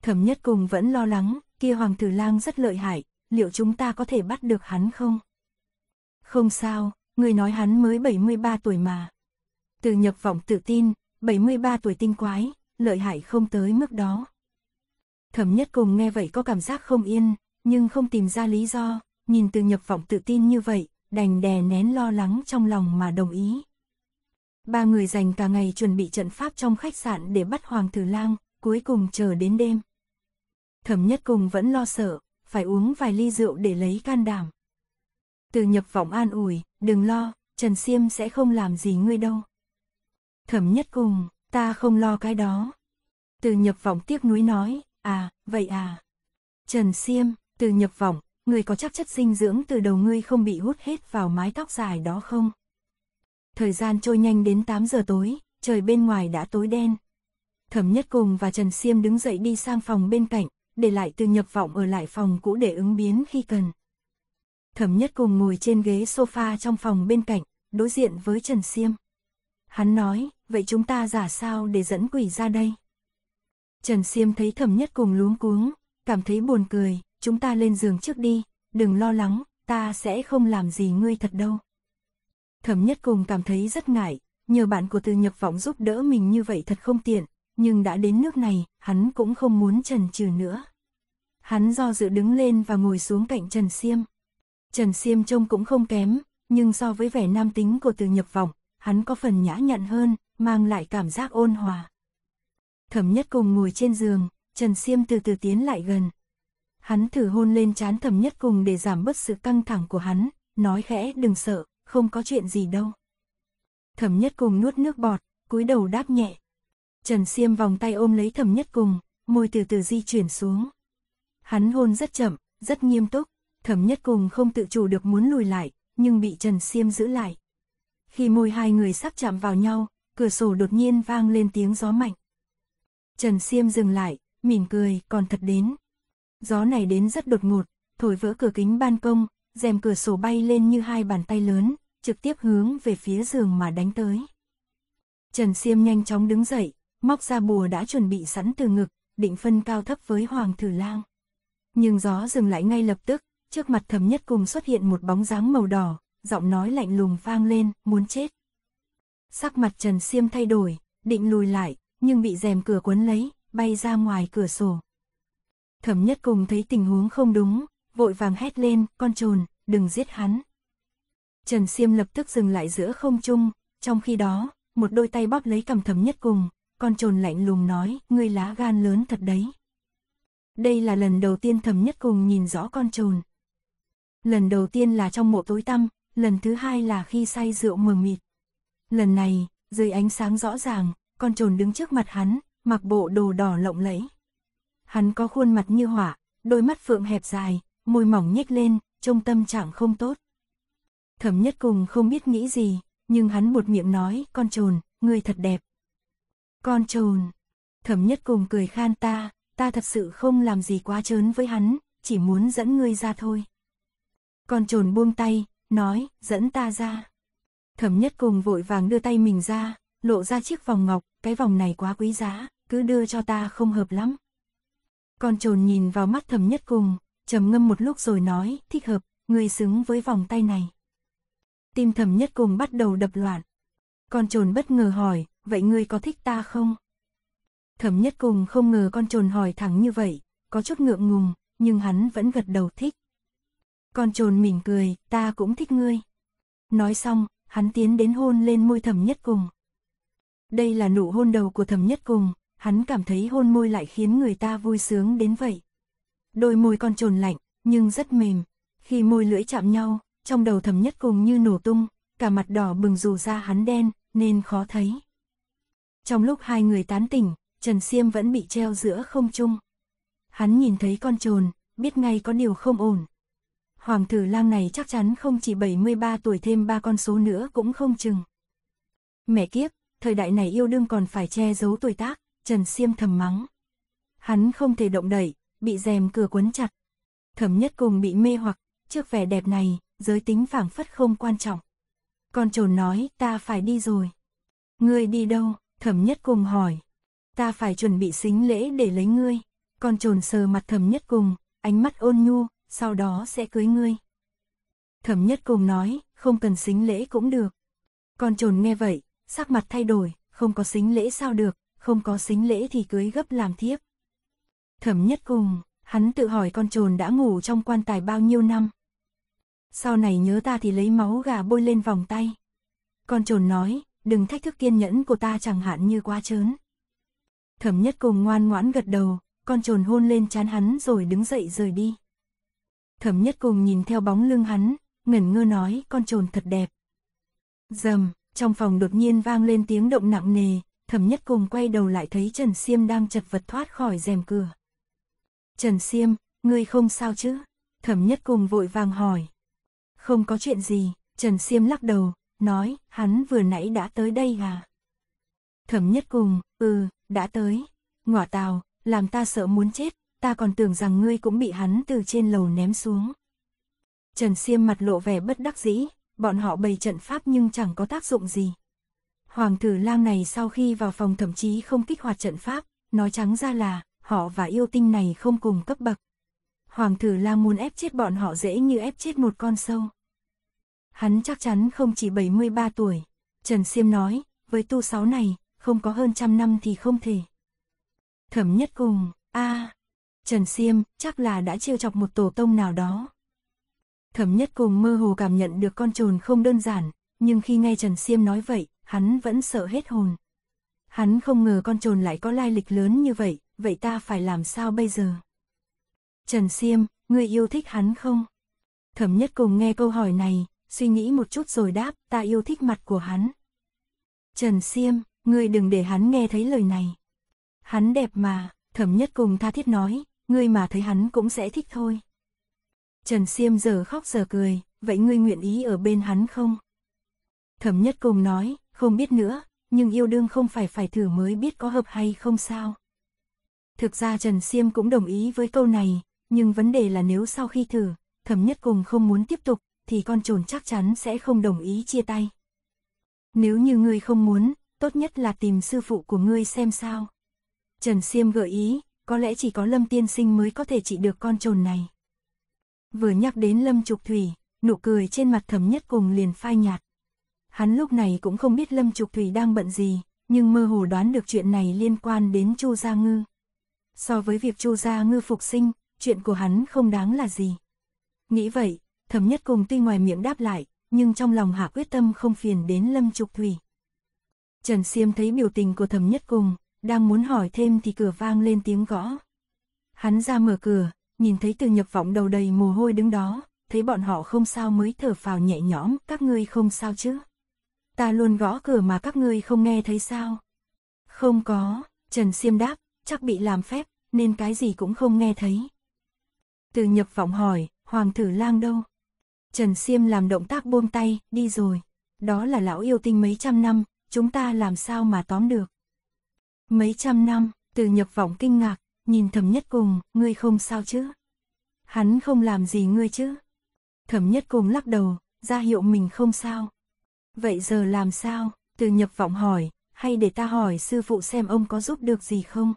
Thẩm nhất cùng vẫn lo lắng, kia hoàng tử lang rất lợi hại, liệu chúng ta có thể bắt được hắn không? Không sao, người nói hắn mới 73 tuổi mà. Từ nhập vọng tự tin, 73 tuổi tinh quái, lợi hại không tới mức đó. Thẩm nhất cùng nghe vậy có cảm giác không yên, nhưng không tìm ra lý do, nhìn từ nhập vọng tự tin như vậy, đành đè nén lo lắng trong lòng mà đồng ý. Ba người dành cả ngày chuẩn bị trận pháp trong khách sạn để bắt Hoàng Tử Lang, cuối cùng chờ đến đêm. Thẩm Nhất Cùng vẫn lo sợ, phải uống vài ly rượu để lấy can đảm. Từ nhập vọng an ủi, đừng lo, Trần Siêm sẽ không làm gì ngươi đâu. Thẩm Nhất Cùng, ta không lo cái đó. Từ nhập vọng tiếc núi nói, à, vậy à. Trần Siêm, từ nhập vọng, người có chắc chất dinh dưỡng từ đầu ngươi không bị hút hết vào mái tóc dài đó không? Thời gian trôi nhanh đến 8 giờ tối, trời bên ngoài đã tối đen. Thẩm Nhất Cùng và Trần Siêm đứng dậy đi sang phòng bên cạnh, để lại từ nhập vọng ở lại phòng cũ để ứng biến khi cần. Thẩm Nhất Cùng ngồi trên ghế sofa trong phòng bên cạnh, đối diện với Trần Siêm. Hắn nói, vậy chúng ta giả sao để dẫn quỷ ra đây? Trần Siêm thấy Thẩm Nhất Cùng luống cuống, cảm thấy buồn cười, chúng ta lên giường trước đi, đừng lo lắng, ta sẽ không làm gì ngươi thật đâu. Thẩm nhất Cung cảm thấy rất ngại, nhờ bạn của từ nhập vọng giúp đỡ mình như vậy thật không tiện, nhưng đã đến nước này, hắn cũng không muốn trần trừ nữa. Hắn do dự đứng lên và ngồi xuống cạnh Trần Siêm. Trần Siêm trông cũng không kém, nhưng so với vẻ nam tính của từ nhập vọng, hắn có phần nhã nhặn hơn, mang lại cảm giác ôn hòa. Thẩm nhất Cung ngồi trên giường, Trần Siêm từ từ tiến lại gần. Hắn thử hôn lên trán thẩm nhất Cung để giảm bớt sự căng thẳng của hắn, nói khẽ đừng sợ, không có chuyện gì đâu. Thẩm nhất cùng nuốt nước bọt, cúi đầu đáp nhẹ. Trần Siêm vòng tay ôm lấy thẩm nhất cùng, môi từ từ di chuyển xuống. Hắn hôn rất chậm, rất nghiêm túc, thẩm nhất cùng không tự chủ được muốn lùi lại, nhưng bị Trần Siêm giữ lại. Khi môi hai người sắp chạm vào nhau, cửa sổ đột nhiên vang lên tiếng gió mạnh. Trần Siêm dừng lại, mỉm cười, còn thật đến. Gió này đến rất đột ngột, thổi vỡ cửa kính ban công, rèm cửa sổ bay lên như hai bàn tay lớn, trực tiếp hướng về phía giường mà đánh tới. Trần Siêm nhanh chóng đứng dậy, móc ra bùa đã chuẩn bị sẵn từ ngực, định phân cao thấp với Hoàng Thử Lang. Nhưng gió dừng lại ngay lập tức, trước mặt thầm nhất cùng xuất hiện một bóng dáng màu đỏ, giọng nói lạnh lùng vang lên, muốn chết. Sắc mặt Trần Siêm thay đổi, định lùi lại, nhưng bị rèm cửa cuốn lấy, bay ra ngoài cửa sổ. Thẩm nhất cùng thấy tình huống không đúng, vội vàng hét lên, con trồn, đừng giết hắn. Trần Siêm lập tức dừng lại giữa không trung, trong khi đó, một đôi tay bóp lấy cầm thầm nhất cùng, con trồn lạnh lùng nói, ngươi lá gan lớn thật đấy. Đây là lần đầu tiên thầm nhất cùng nhìn rõ con trồn. Lần đầu tiên là trong mộ tối tăm, lần thứ hai là khi say rượu mờ mịt. Lần này, dưới ánh sáng rõ ràng, con trồn đứng trước mặt hắn, mặc bộ đồ đỏ lộng lẫy. Hắn có khuôn mặt như hỏa, đôi mắt phượng hẹp dài, môi mỏng nhếch lên, trông tâm trạng không tốt. Thẩm nhất cùng không biết nghĩ gì, nhưng hắn buột miệng nói, con trồn, người thật đẹp. Con trồn, thẩm nhất cùng cười khan ta, ta thật sự không làm gì quá trớn với hắn, chỉ muốn dẫn ngươi ra thôi. Con trồn buông tay, nói, dẫn ta ra. Thẩm nhất cùng vội vàng đưa tay mình ra, lộ ra chiếc vòng ngọc, cái vòng này quá quý giá, cứ đưa cho ta không hợp lắm. Con trồn nhìn vào mắt Thẩm nhất cùng, trầm ngâm một lúc rồi nói, thích hợp, người xứng với vòng tay này. Tim thầm nhất cùng bắt đầu đập loạn. Con trồn bất ngờ hỏi, vậy ngươi có thích ta không? thầm nhất cùng không ngờ con trồn hỏi thẳng như vậy, có chút ngượng ngùng, nhưng hắn vẫn gật đầu thích. Con trồn mỉm cười, ta cũng thích ngươi. Nói xong, hắn tiến đến hôn lên môi thầm nhất cùng. Đây là nụ hôn đầu của thầm nhất cùng, hắn cảm thấy hôn môi lại khiến người ta vui sướng đến vậy đôi môi con trồn lạnh, nhưng rất mềm. Khi môi lưỡi chạm nhau, trong đầu thầm nhất cùng như nổ tung, cả mặt đỏ bừng dù da hắn đen, nên khó thấy. Trong lúc hai người tán tỉnh, Trần Siêm vẫn bị treo giữa không trung. Hắn nhìn thấy con trồn, biết ngay có điều không ổn. Hoàng tử lang này chắc chắn không chỉ 73 tuổi thêm ba con số nữa cũng không chừng. Mẹ kiếp, thời đại này yêu đương còn phải che giấu tuổi tác, Trần Siêm thầm mắng. Hắn không thể động đậy, bị rèm cửa quấn chặt. Thẩm nhất cùng bị mê hoặc, trước vẻ đẹp này, giới tính phảng phất không quan trọng. Con trồn nói, ta phải đi rồi. Ngươi đi đâu? Thẩm nhất cùng hỏi. Ta phải chuẩn bị xính lễ để lấy ngươi. Con trồn sờ mặt thẩm nhất cùng, ánh mắt ôn nhu, sau đó sẽ cưới ngươi. Thẩm nhất cùng nói, không cần xính lễ cũng được. Con trồn nghe vậy, sắc mặt thay đổi, không có xính lễ sao được, không có xính lễ thì cưới gấp làm thiếp. Thẩm nhất cùng, hắn tự hỏi con trồn đã ngủ trong quan tài bao nhiêu năm. Sau này nhớ ta thì lấy máu gà bôi lên vòng tay. Con trồn nói, đừng thách thức kiên nhẫn của ta chẳng hạn như quá chớn. Thẩm nhất cùng ngoan ngoãn gật đầu, con trồn hôn lên chán hắn rồi đứng dậy rời đi. Thẩm nhất cùng nhìn theo bóng lưng hắn, ngẩn ngơ nói con trồn thật đẹp. Dầm, trong phòng đột nhiên vang lên tiếng động nặng nề, thẩm nhất cùng quay đầu lại thấy Trần Siêm đang chật vật thoát khỏi rèm cửa. Trần Siêm, ngươi không sao chứ? Thẩm Nhất Cung vội vàng hỏi. Không có chuyện gì, Trần Siêm lắc đầu, nói, hắn vừa nãy đã tới đây à? Thẩm Nhất Cung, ừ, đã tới. Ngọa tào, làm ta sợ muốn chết, ta còn tưởng rằng ngươi cũng bị hắn từ trên lầu ném xuống. Trần Siêm mặt lộ vẻ bất đắc dĩ, bọn họ bày trận pháp nhưng chẳng có tác dụng gì. Hoàng tử lang này sau khi vào phòng thậm chí không kích hoạt trận pháp, nói trắng ra là, họ và yêu tinh này không cùng cấp bậc. Hoàng thử la muốn ép chết bọn họ dễ như ép chết một con sâu. Hắn chắc chắn không chỉ 73 tuổi. Trần Siêm nói, với tu sáu này, không có hơn trăm năm thì không thể. Thẩm nhất cùng, a à, Trần Siêm, chắc là đã trêu chọc một tổ tông nào đó. Thẩm nhất cùng mơ hồ cảm nhận được con trồn không đơn giản, nhưng khi nghe Trần Siêm nói vậy, hắn vẫn sợ hết hồn. Hắn không ngờ con trồn lại có lai lịch lớn như vậy, vậy ta phải làm sao bây giờ? Trần Siêm, ngươi yêu thích hắn không? Thẩm nhất cùng nghe câu hỏi này, suy nghĩ một chút rồi đáp, ta yêu thích mặt của hắn. Trần Siêm, ngươi đừng để hắn nghe thấy lời này. Hắn đẹp mà, thẩm nhất cùng tha thiết nói, ngươi mà thấy hắn cũng sẽ thích thôi. Trần Siêm giờ khóc giờ cười, vậy ngươi nguyện ý ở bên hắn không? Thẩm nhất cùng nói, không biết nữa, nhưng yêu đương không phải phải thử mới biết có hợp hay không sao. Thực ra Trần Siêm cũng đồng ý với câu này, nhưng vấn đề là nếu sau khi thử, thẩm nhất cùng không muốn tiếp tục, thì con trồn chắc chắn sẽ không đồng ý chia tay. Nếu như ngươi không muốn, tốt nhất là tìm sư phụ của ngươi xem sao. Trần Siêm gợi ý, có lẽ chỉ có Lâm Tiên Sinh mới có thể trị được con trồn này. Vừa nhắc đến Lâm Trục Thủy, nụ cười trên mặt thẩm nhất cùng liền phai nhạt. Hắn lúc này cũng không biết Lâm Trục Thủy đang bận gì, nhưng mơ hồ đoán được chuyện này liên quan đến Chu Gia Ngư so với việc chu gia ngư phục sinh, chuyện của hắn không đáng là gì. Nghĩ vậy, thẩm nhất cùng tuy ngoài miệng đáp lại, nhưng trong lòng hạ quyết tâm không phiền đến lâm trục thủy. Trần Siêm thấy biểu tình của thẩm nhất cùng, đang muốn hỏi thêm thì cửa vang lên tiếng gõ. Hắn ra mở cửa, nhìn thấy từ nhập vọng đầu đầy mồ hôi đứng đó, thấy bọn họ không sao mới thở phào nhẹ nhõm, các ngươi không sao chứ. Ta luôn gõ cửa mà các ngươi không nghe thấy sao. Không có, Trần Siêm đáp, chắc bị làm phép, nên cái gì cũng không nghe thấy. Từ nhập vọng hỏi, hoàng thử lang đâu? Trần Siêm làm động tác buông tay, đi rồi. Đó là lão yêu tinh mấy trăm năm, chúng ta làm sao mà tóm được. Mấy trăm năm, từ nhập vọng kinh ngạc, nhìn thẩm nhất cùng, ngươi không sao chứ? Hắn không làm gì ngươi chứ? Thẩm nhất cùng lắc đầu, ra hiệu mình không sao. Vậy giờ làm sao? Từ nhập vọng hỏi, hay để ta hỏi sư phụ xem ông có giúp được gì không?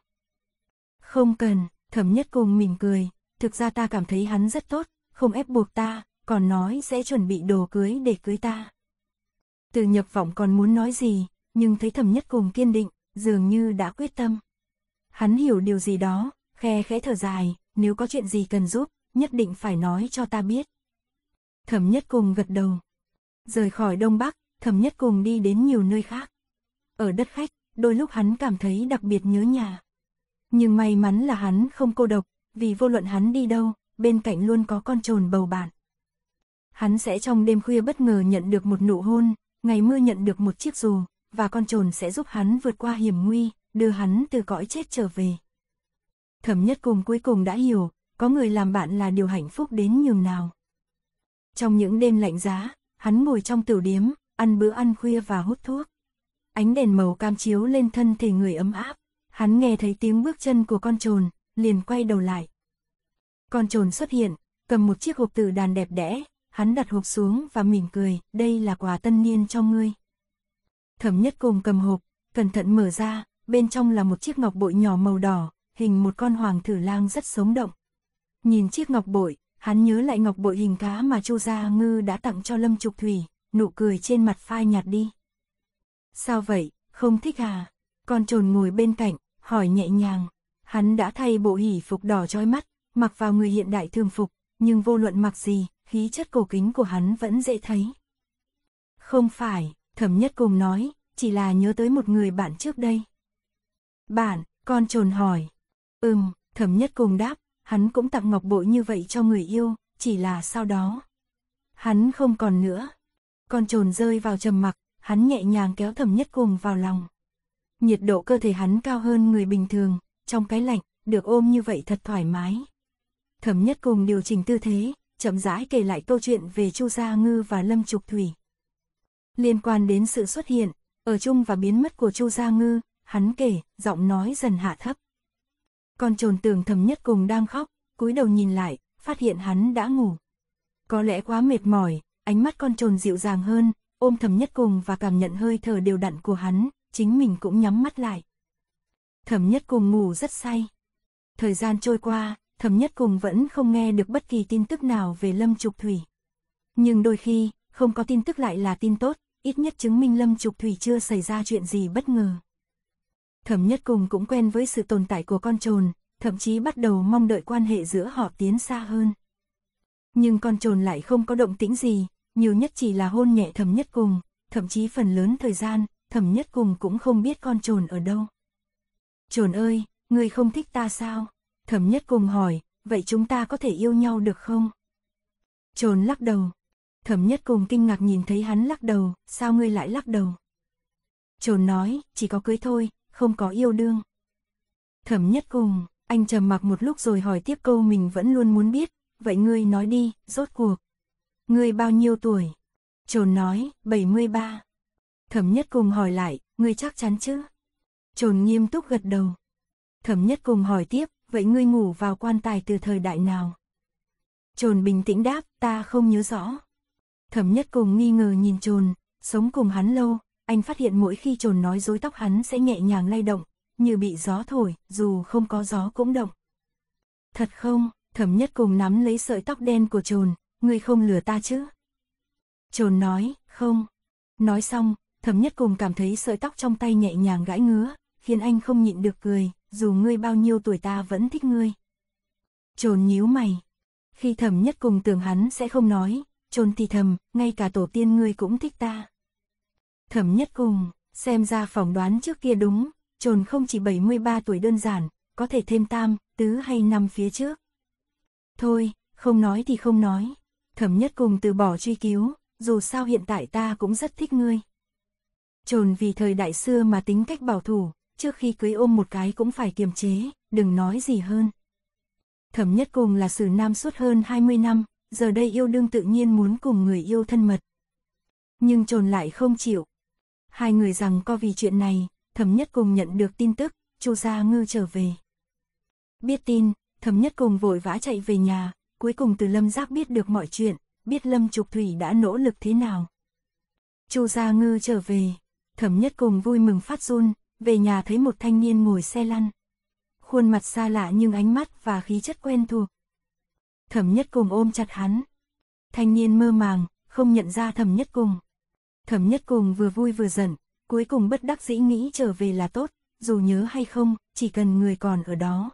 Không cần, thẩm nhất cùng mỉm cười, thực ra ta cảm thấy hắn rất tốt, không ép buộc ta, còn nói sẽ chuẩn bị đồ cưới để cưới ta. Từ nhập vọng còn muốn nói gì, nhưng thấy thẩm nhất cùng kiên định, dường như đã quyết tâm. Hắn hiểu điều gì đó, khe khẽ thở dài, nếu có chuyện gì cần giúp, nhất định phải nói cho ta biết. Thẩm nhất cùng gật đầu. Rời khỏi Đông Bắc, thẩm nhất cùng đi đến nhiều nơi khác. Ở đất khách, đôi lúc hắn cảm thấy đặc biệt nhớ nhà nhưng may mắn là hắn không cô độc, vì vô luận hắn đi đâu, bên cạnh luôn có con trồn bầu bạn. Hắn sẽ trong đêm khuya bất ngờ nhận được một nụ hôn, ngày mưa nhận được một chiếc dù, và con trồn sẽ giúp hắn vượt qua hiểm nguy, đưa hắn từ cõi chết trở về. Thẩm nhất cùng cuối cùng đã hiểu, có người làm bạn là điều hạnh phúc đến nhường nào. Trong những đêm lạnh giá, hắn ngồi trong tửu điếm, ăn bữa ăn khuya và hút thuốc. Ánh đèn màu cam chiếu lên thân thể người ấm áp, hắn nghe thấy tiếng bước chân của con trồn, liền quay đầu lại. Con trồn xuất hiện, cầm một chiếc hộp tử đàn đẹp đẽ, hắn đặt hộp xuống và mỉm cười, đây là quà tân niên cho ngươi. Thẩm nhất cùng cầm hộp, cẩn thận mở ra, bên trong là một chiếc ngọc bội nhỏ màu đỏ, hình một con hoàng thử lang rất sống động. Nhìn chiếc ngọc bội, hắn nhớ lại ngọc bội hình cá mà Chu Gia Ngư đã tặng cho Lâm Trục Thủy, nụ cười trên mặt phai nhạt đi. Sao vậy, không thích à? Con trồn ngồi bên cạnh, hỏi nhẹ nhàng. Hắn đã thay bộ hỉ phục đỏ trói mắt, mặc vào người hiện đại thường phục, nhưng vô luận mặc gì, khí chất cổ kính của hắn vẫn dễ thấy. Không phải, thẩm nhất cùng nói, chỉ là nhớ tới một người bạn trước đây. Bạn, con trồn hỏi. Ừm, thẩm nhất cùng đáp, hắn cũng tặng ngọc bội như vậy cho người yêu, chỉ là sau đó. Hắn không còn nữa. Con trồn rơi vào trầm mặc, hắn nhẹ nhàng kéo thẩm nhất cùng vào lòng nhiệt độ cơ thể hắn cao hơn người bình thường, trong cái lạnh, được ôm như vậy thật thoải mái. Thẩm nhất cùng điều chỉnh tư thế, chậm rãi kể lại câu chuyện về Chu Gia Ngư và Lâm Trục Thủy. Liên quan đến sự xuất hiện, ở chung và biến mất của Chu Gia Ngư, hắn kể, giọng nói dần hạ thấp. Con trồn tường thầm nhất cùng đang khóc, cúi đầu nhìn lại, phát hiện hắn đã ngủ. Có lẽ quá mệt mỏi, ánh mắt con trồn dịu dàng hơn, ôm thầm nhất cùng và cảm nhận hơi thở đều đặn của hắn, chính mình cũng nhắm mắt lại. Thẩm nhất cùng ngủ rất say. Thời gian trôi qua, thẩm nhất cùng vẫn không nghe được bất kỳ tin tức nào về Lâm Trục Thủy. Nhưng đôi khi, không có tin tức lại là tin tốt, ít nhất chứng minh Lâm Trục Thủy chưa xảy ra chuyện gì bất ngờ. Thẩm nhất cùng cũng quen với sự tồn tại của con trồn, thậm chí bắt đầu mong đợi quan hệ giữa họ tiến xa hơn. Nhưng con trồn lại không có động tĩnh gì, nhiều nhất chỉ là hôn nhẹ thẩm nhất cùng, thậm chí phần lớn thời gian, thẩm nhất cùng cũng không biết con trồn ở đâu. Trồn ơi, ngươi không thích ta sao? Thẩm nhất cùng hỏi, vậy chúng ta có thể yêu nhau được không? Trồn lắc đầu. Thẩm nhất cùng kinh ngạc nhìn thấy hắn lắc đầu, sao ngươi lại lắc đầu? Trồn nói, chỉ có cưới thôi, không có yêu đương. Thẩm nhất cùng, anh trầm mặc một lúc rồi hỏi tiếp câu mình vẫn luôn muốn biết, vậy ngươi nói đi, rốt cuộc. Ngươi bao nhiêu tuổi? Trồn nói, 73. Thẩm nhất cùng hỏi lại, ngươi chắc chắn chứ? Trồn nghiêm túc gật đầu. Thẩm nhất cùng hỏi tiếp, vậy ngươi ngủ vào quan tài từ thời đại nào? Trồn bình tĩnh đáp, ta không nhớ rõ. Thẩm nhất cùng nghi ngờ nhìn trồn, sống cùng hắn lâu, anh phát hiện mỗi khi trồn nói dối tóc hắn sẽ nhẹ nhàng lay động, như bị gió thổi, dù không có gió cũng động. Thật không, thẩm nhất cùng nắm lấy sợi tóc đen của trồn, ngươi không lừa ta chứ? Trồn nói, không. Nói xong, Thẩm nhất cùng cảm thấy sợi tóc trong tay nhẹ nhàng gãi ngứa, khiến anh không nhịn được cười, dù ngươi bao nhiêu tuổi ta vẫn thích ngươi. Trồn nhíu mày. Khi Thẩm nhất cùng tưởng hắn sẽ không nói, trồn thì thầm, ngay cả tổ tiên ngươi cũng thích ta. Thẩm nhất cùng, xem ra phỏng đoán trước kia đúng, trồn không chỉ 73 tuổi đơn giản, có thể thêm tam, tứ hay năm phía trước. Thôi, không nói thì không nói. Thẩm nhất cùng từ bỏ truy cứu, dù sao hiện tại ta cũng rất thích ngươi. Trồn vì thời đại xưa mà tính cách bảo thủ, trước khi cưới ôm một cái cũng phải kiềm chế, đừng nói gì hơn. Thẩm nhất cùng là xử nam suốt hơn 20 năm, giờ đây yêu đương tự nhiên muốn cùng người yêu thân mật. Nhưng trồn lại không chịu. Hai người rằng co vì chuyện này, thẩm nhất cùng nhận được tin tức, chu gia ngư trở về. Biết tin, thẩm nhất cùng vội vã chạy về nhà, cuối cùng từ lâm giác biết được mọi chuyện, biết lâm trục thủy đã nỗ lực thế nào. chu gia ngư trở về, thẩm nhất cùng vui mừng phát run, về nhà thấy một thanh niên ngồi xe lăn. Khuôn mặt xa lạ nhưng ánh mắt và khí chất quen thuộc. Thẩm nhất cùng ôm chặt hắn. Thanh niên mơ màng, không nhận ra thẩm nhất cùng. Thẩm nhất cùng vừa vui vừa giận, cuối cùng bất đắc dĩ nghĩ trở về là tốt, dù nhớ hay không, chỉ cần người còn ở đó.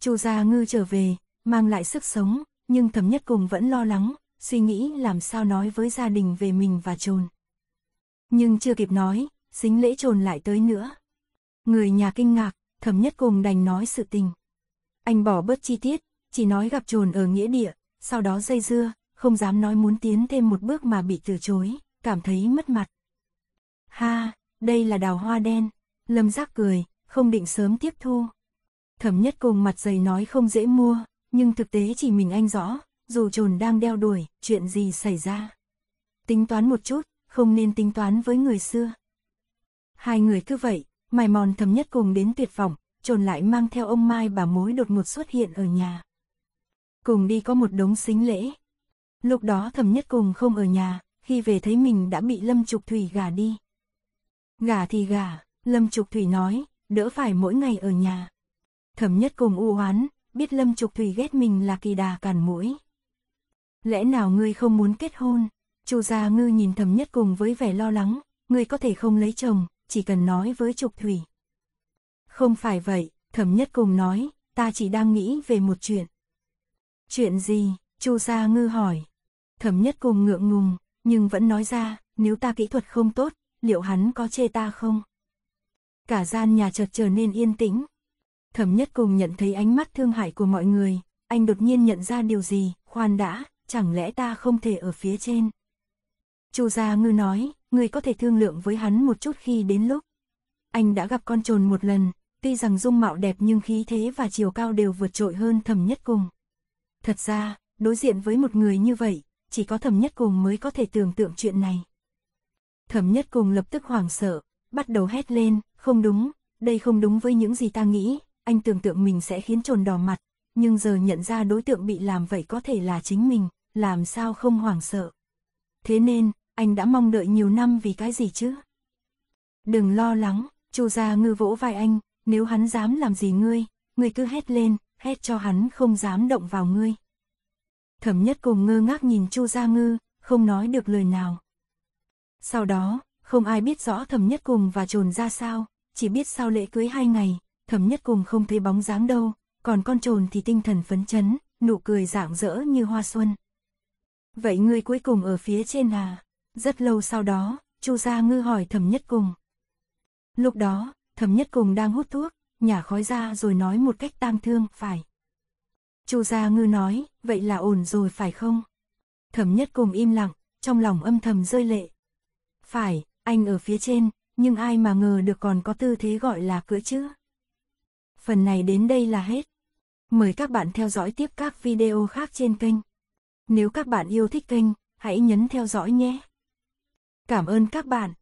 Chu Gia Ngư trở về, mang lại sức sống, nhưng thẩm nhất cùng vẫn lo lắng, suy nghĩ làm sao nói với gia đình về mình và trồn nhưng chưa kịp nói, xính lễ trồn lại tới nữa. Người nhà kinh ngạc, thẩm nhất cùng đành nói sự tình. Anh bỏ bớt chi tiết, chỉ nói gặp trồn ở nghĩa địa, sau đó dây dưa, không dám nói muốn tiến thêm một bước mà bị từ chối, cảm thấy mất mặt. Ha, đây là đào hoa đen, lâm giác cười, không định sớm tiếp thu. Thẩm nhất cùng mặt dày nói không dễ mua, nhưng thực tế chỉ mình anh rõ, dù trồn đang đeo đuổi, chuyện gì xảy ra. Tính toán một chút, không nên tính toán với người xưa. Hai người cứ vậy, mài mòn thầm nhất cùng đến tuyệt vọng, trồn lại mang theo ông Mai bà mối đột ngột xuất hiện ở nhà. Cùng đi có một đống xính lễ. Lúc đó thầm nhất cùng không ở nhà, khi về thấy mình đã bị Lâm Trục Thủy gả đi. Gả thì gả, Lâm Trục Thủy nói, đỡ phải mỗi ngày ở nhà. Thầm nhất cùng u hoán, biết Lâm Trục Thủy ghét mình là kỳ đà càn mũi. Lẽ nào ngươi không muốn kết hôn? Chu Gia Ngư nhìn Thẩm nhất cùng với vẻ lo lắng, Ngươi có thể không lấy chồng, chỉ cần nói với Trục Thủy. Không phải vậy, Thẩm nhất cùng nói, ta chỉ đang nghĩ về một chuyện. Chuyện gì? Chu Gia Ngư hỏi. Thẩm nhất cùng ngượng ngùng, nhưng vẫn nói ra, nếu ta kỹ thuật không tốt, liệu hắn có chê ta không? Cả gian nhà chợt trở nên yên tĩnh. Thẩm nhất cùng nhận thấy ánh mắt thương hại của mọi người, anh đột nhiên nhận ra điều gì, khoan đã, chẳng lẽ ta không thể ở phía trên? Chu Gia Ngư nói, ngươi có thể thương lượng với hắn một chút khi đến lúc. Anh đã gặp con trồn một lần, tuy rằng dung mạo đẹp nhưng khí thế và chiều cao đều vượt trội hơn thẩm nhất cùng. Thật ra, đối diện với một người như vậy, chỉ có thẩm nhất cùng mới có thể tưởng tượng chuyện này. Thẩm nhất cùng lập tức hoảng sợ, bắt đầu hét lên, không đúng, đây không đúng với những gì ta nghĩ, anh tưởng tượng mình sẽ khiến trồn đỏ mặt, nhưng giờ nhận ra đối tượng bị làm vậy có thể là chính mình, làm sao không hoảng sợ. Thế nên, anh đã mong đợi nhiều năm vì cái gì chứ? Đừng lo lắng, Chu Gia Ngư vỗ vai anh, nếu hắn dám làm gì ngươi, ngươi cứ hét lên, hét cho hắn không dám động vào ngươi. Thẩm nhất cùng ngơ ngác nhìn Chu Gia Ngư, không nói được lời nào. Sau đó, không ai biết rõ thẩm nhất cùng và trồn ra sao, chỉ biết sau lễ cưới hai ngày, thẩm nhất cùng không thấy bóng dáng đâu, còn con trồn thì tinh thần phấn chấn, nụ cười rạng rỡ như hoa xuân. Vậy ngươi cuối cùng ở phía trên à? Rất lâu sau đó, Chu Gia Ngư hỏi Thẩm Nhất Cùng. Lúc đó, Thẩm Nhất Cùng đang hút thuốc, nhả khói ra rồi nói một cách tang thương, phải. Chu Gia Ngư nói, vậy là ổn rồi phải không? Thẩm Nhất Cùng im lặng, trong lòng âm thầm rơi lệ. Phải, anh ở phía trên, nhưng ai mà ngờ được còn có tư thế gọi là cưỡi chứ. Phần này đến đây là hết. Mời các bạn theo dõi tiếp các video khác trên kênh. Nếu các bạn yêu thích kênh, hãy nhấn theo dõi nhé. Cảm ơn các bạn.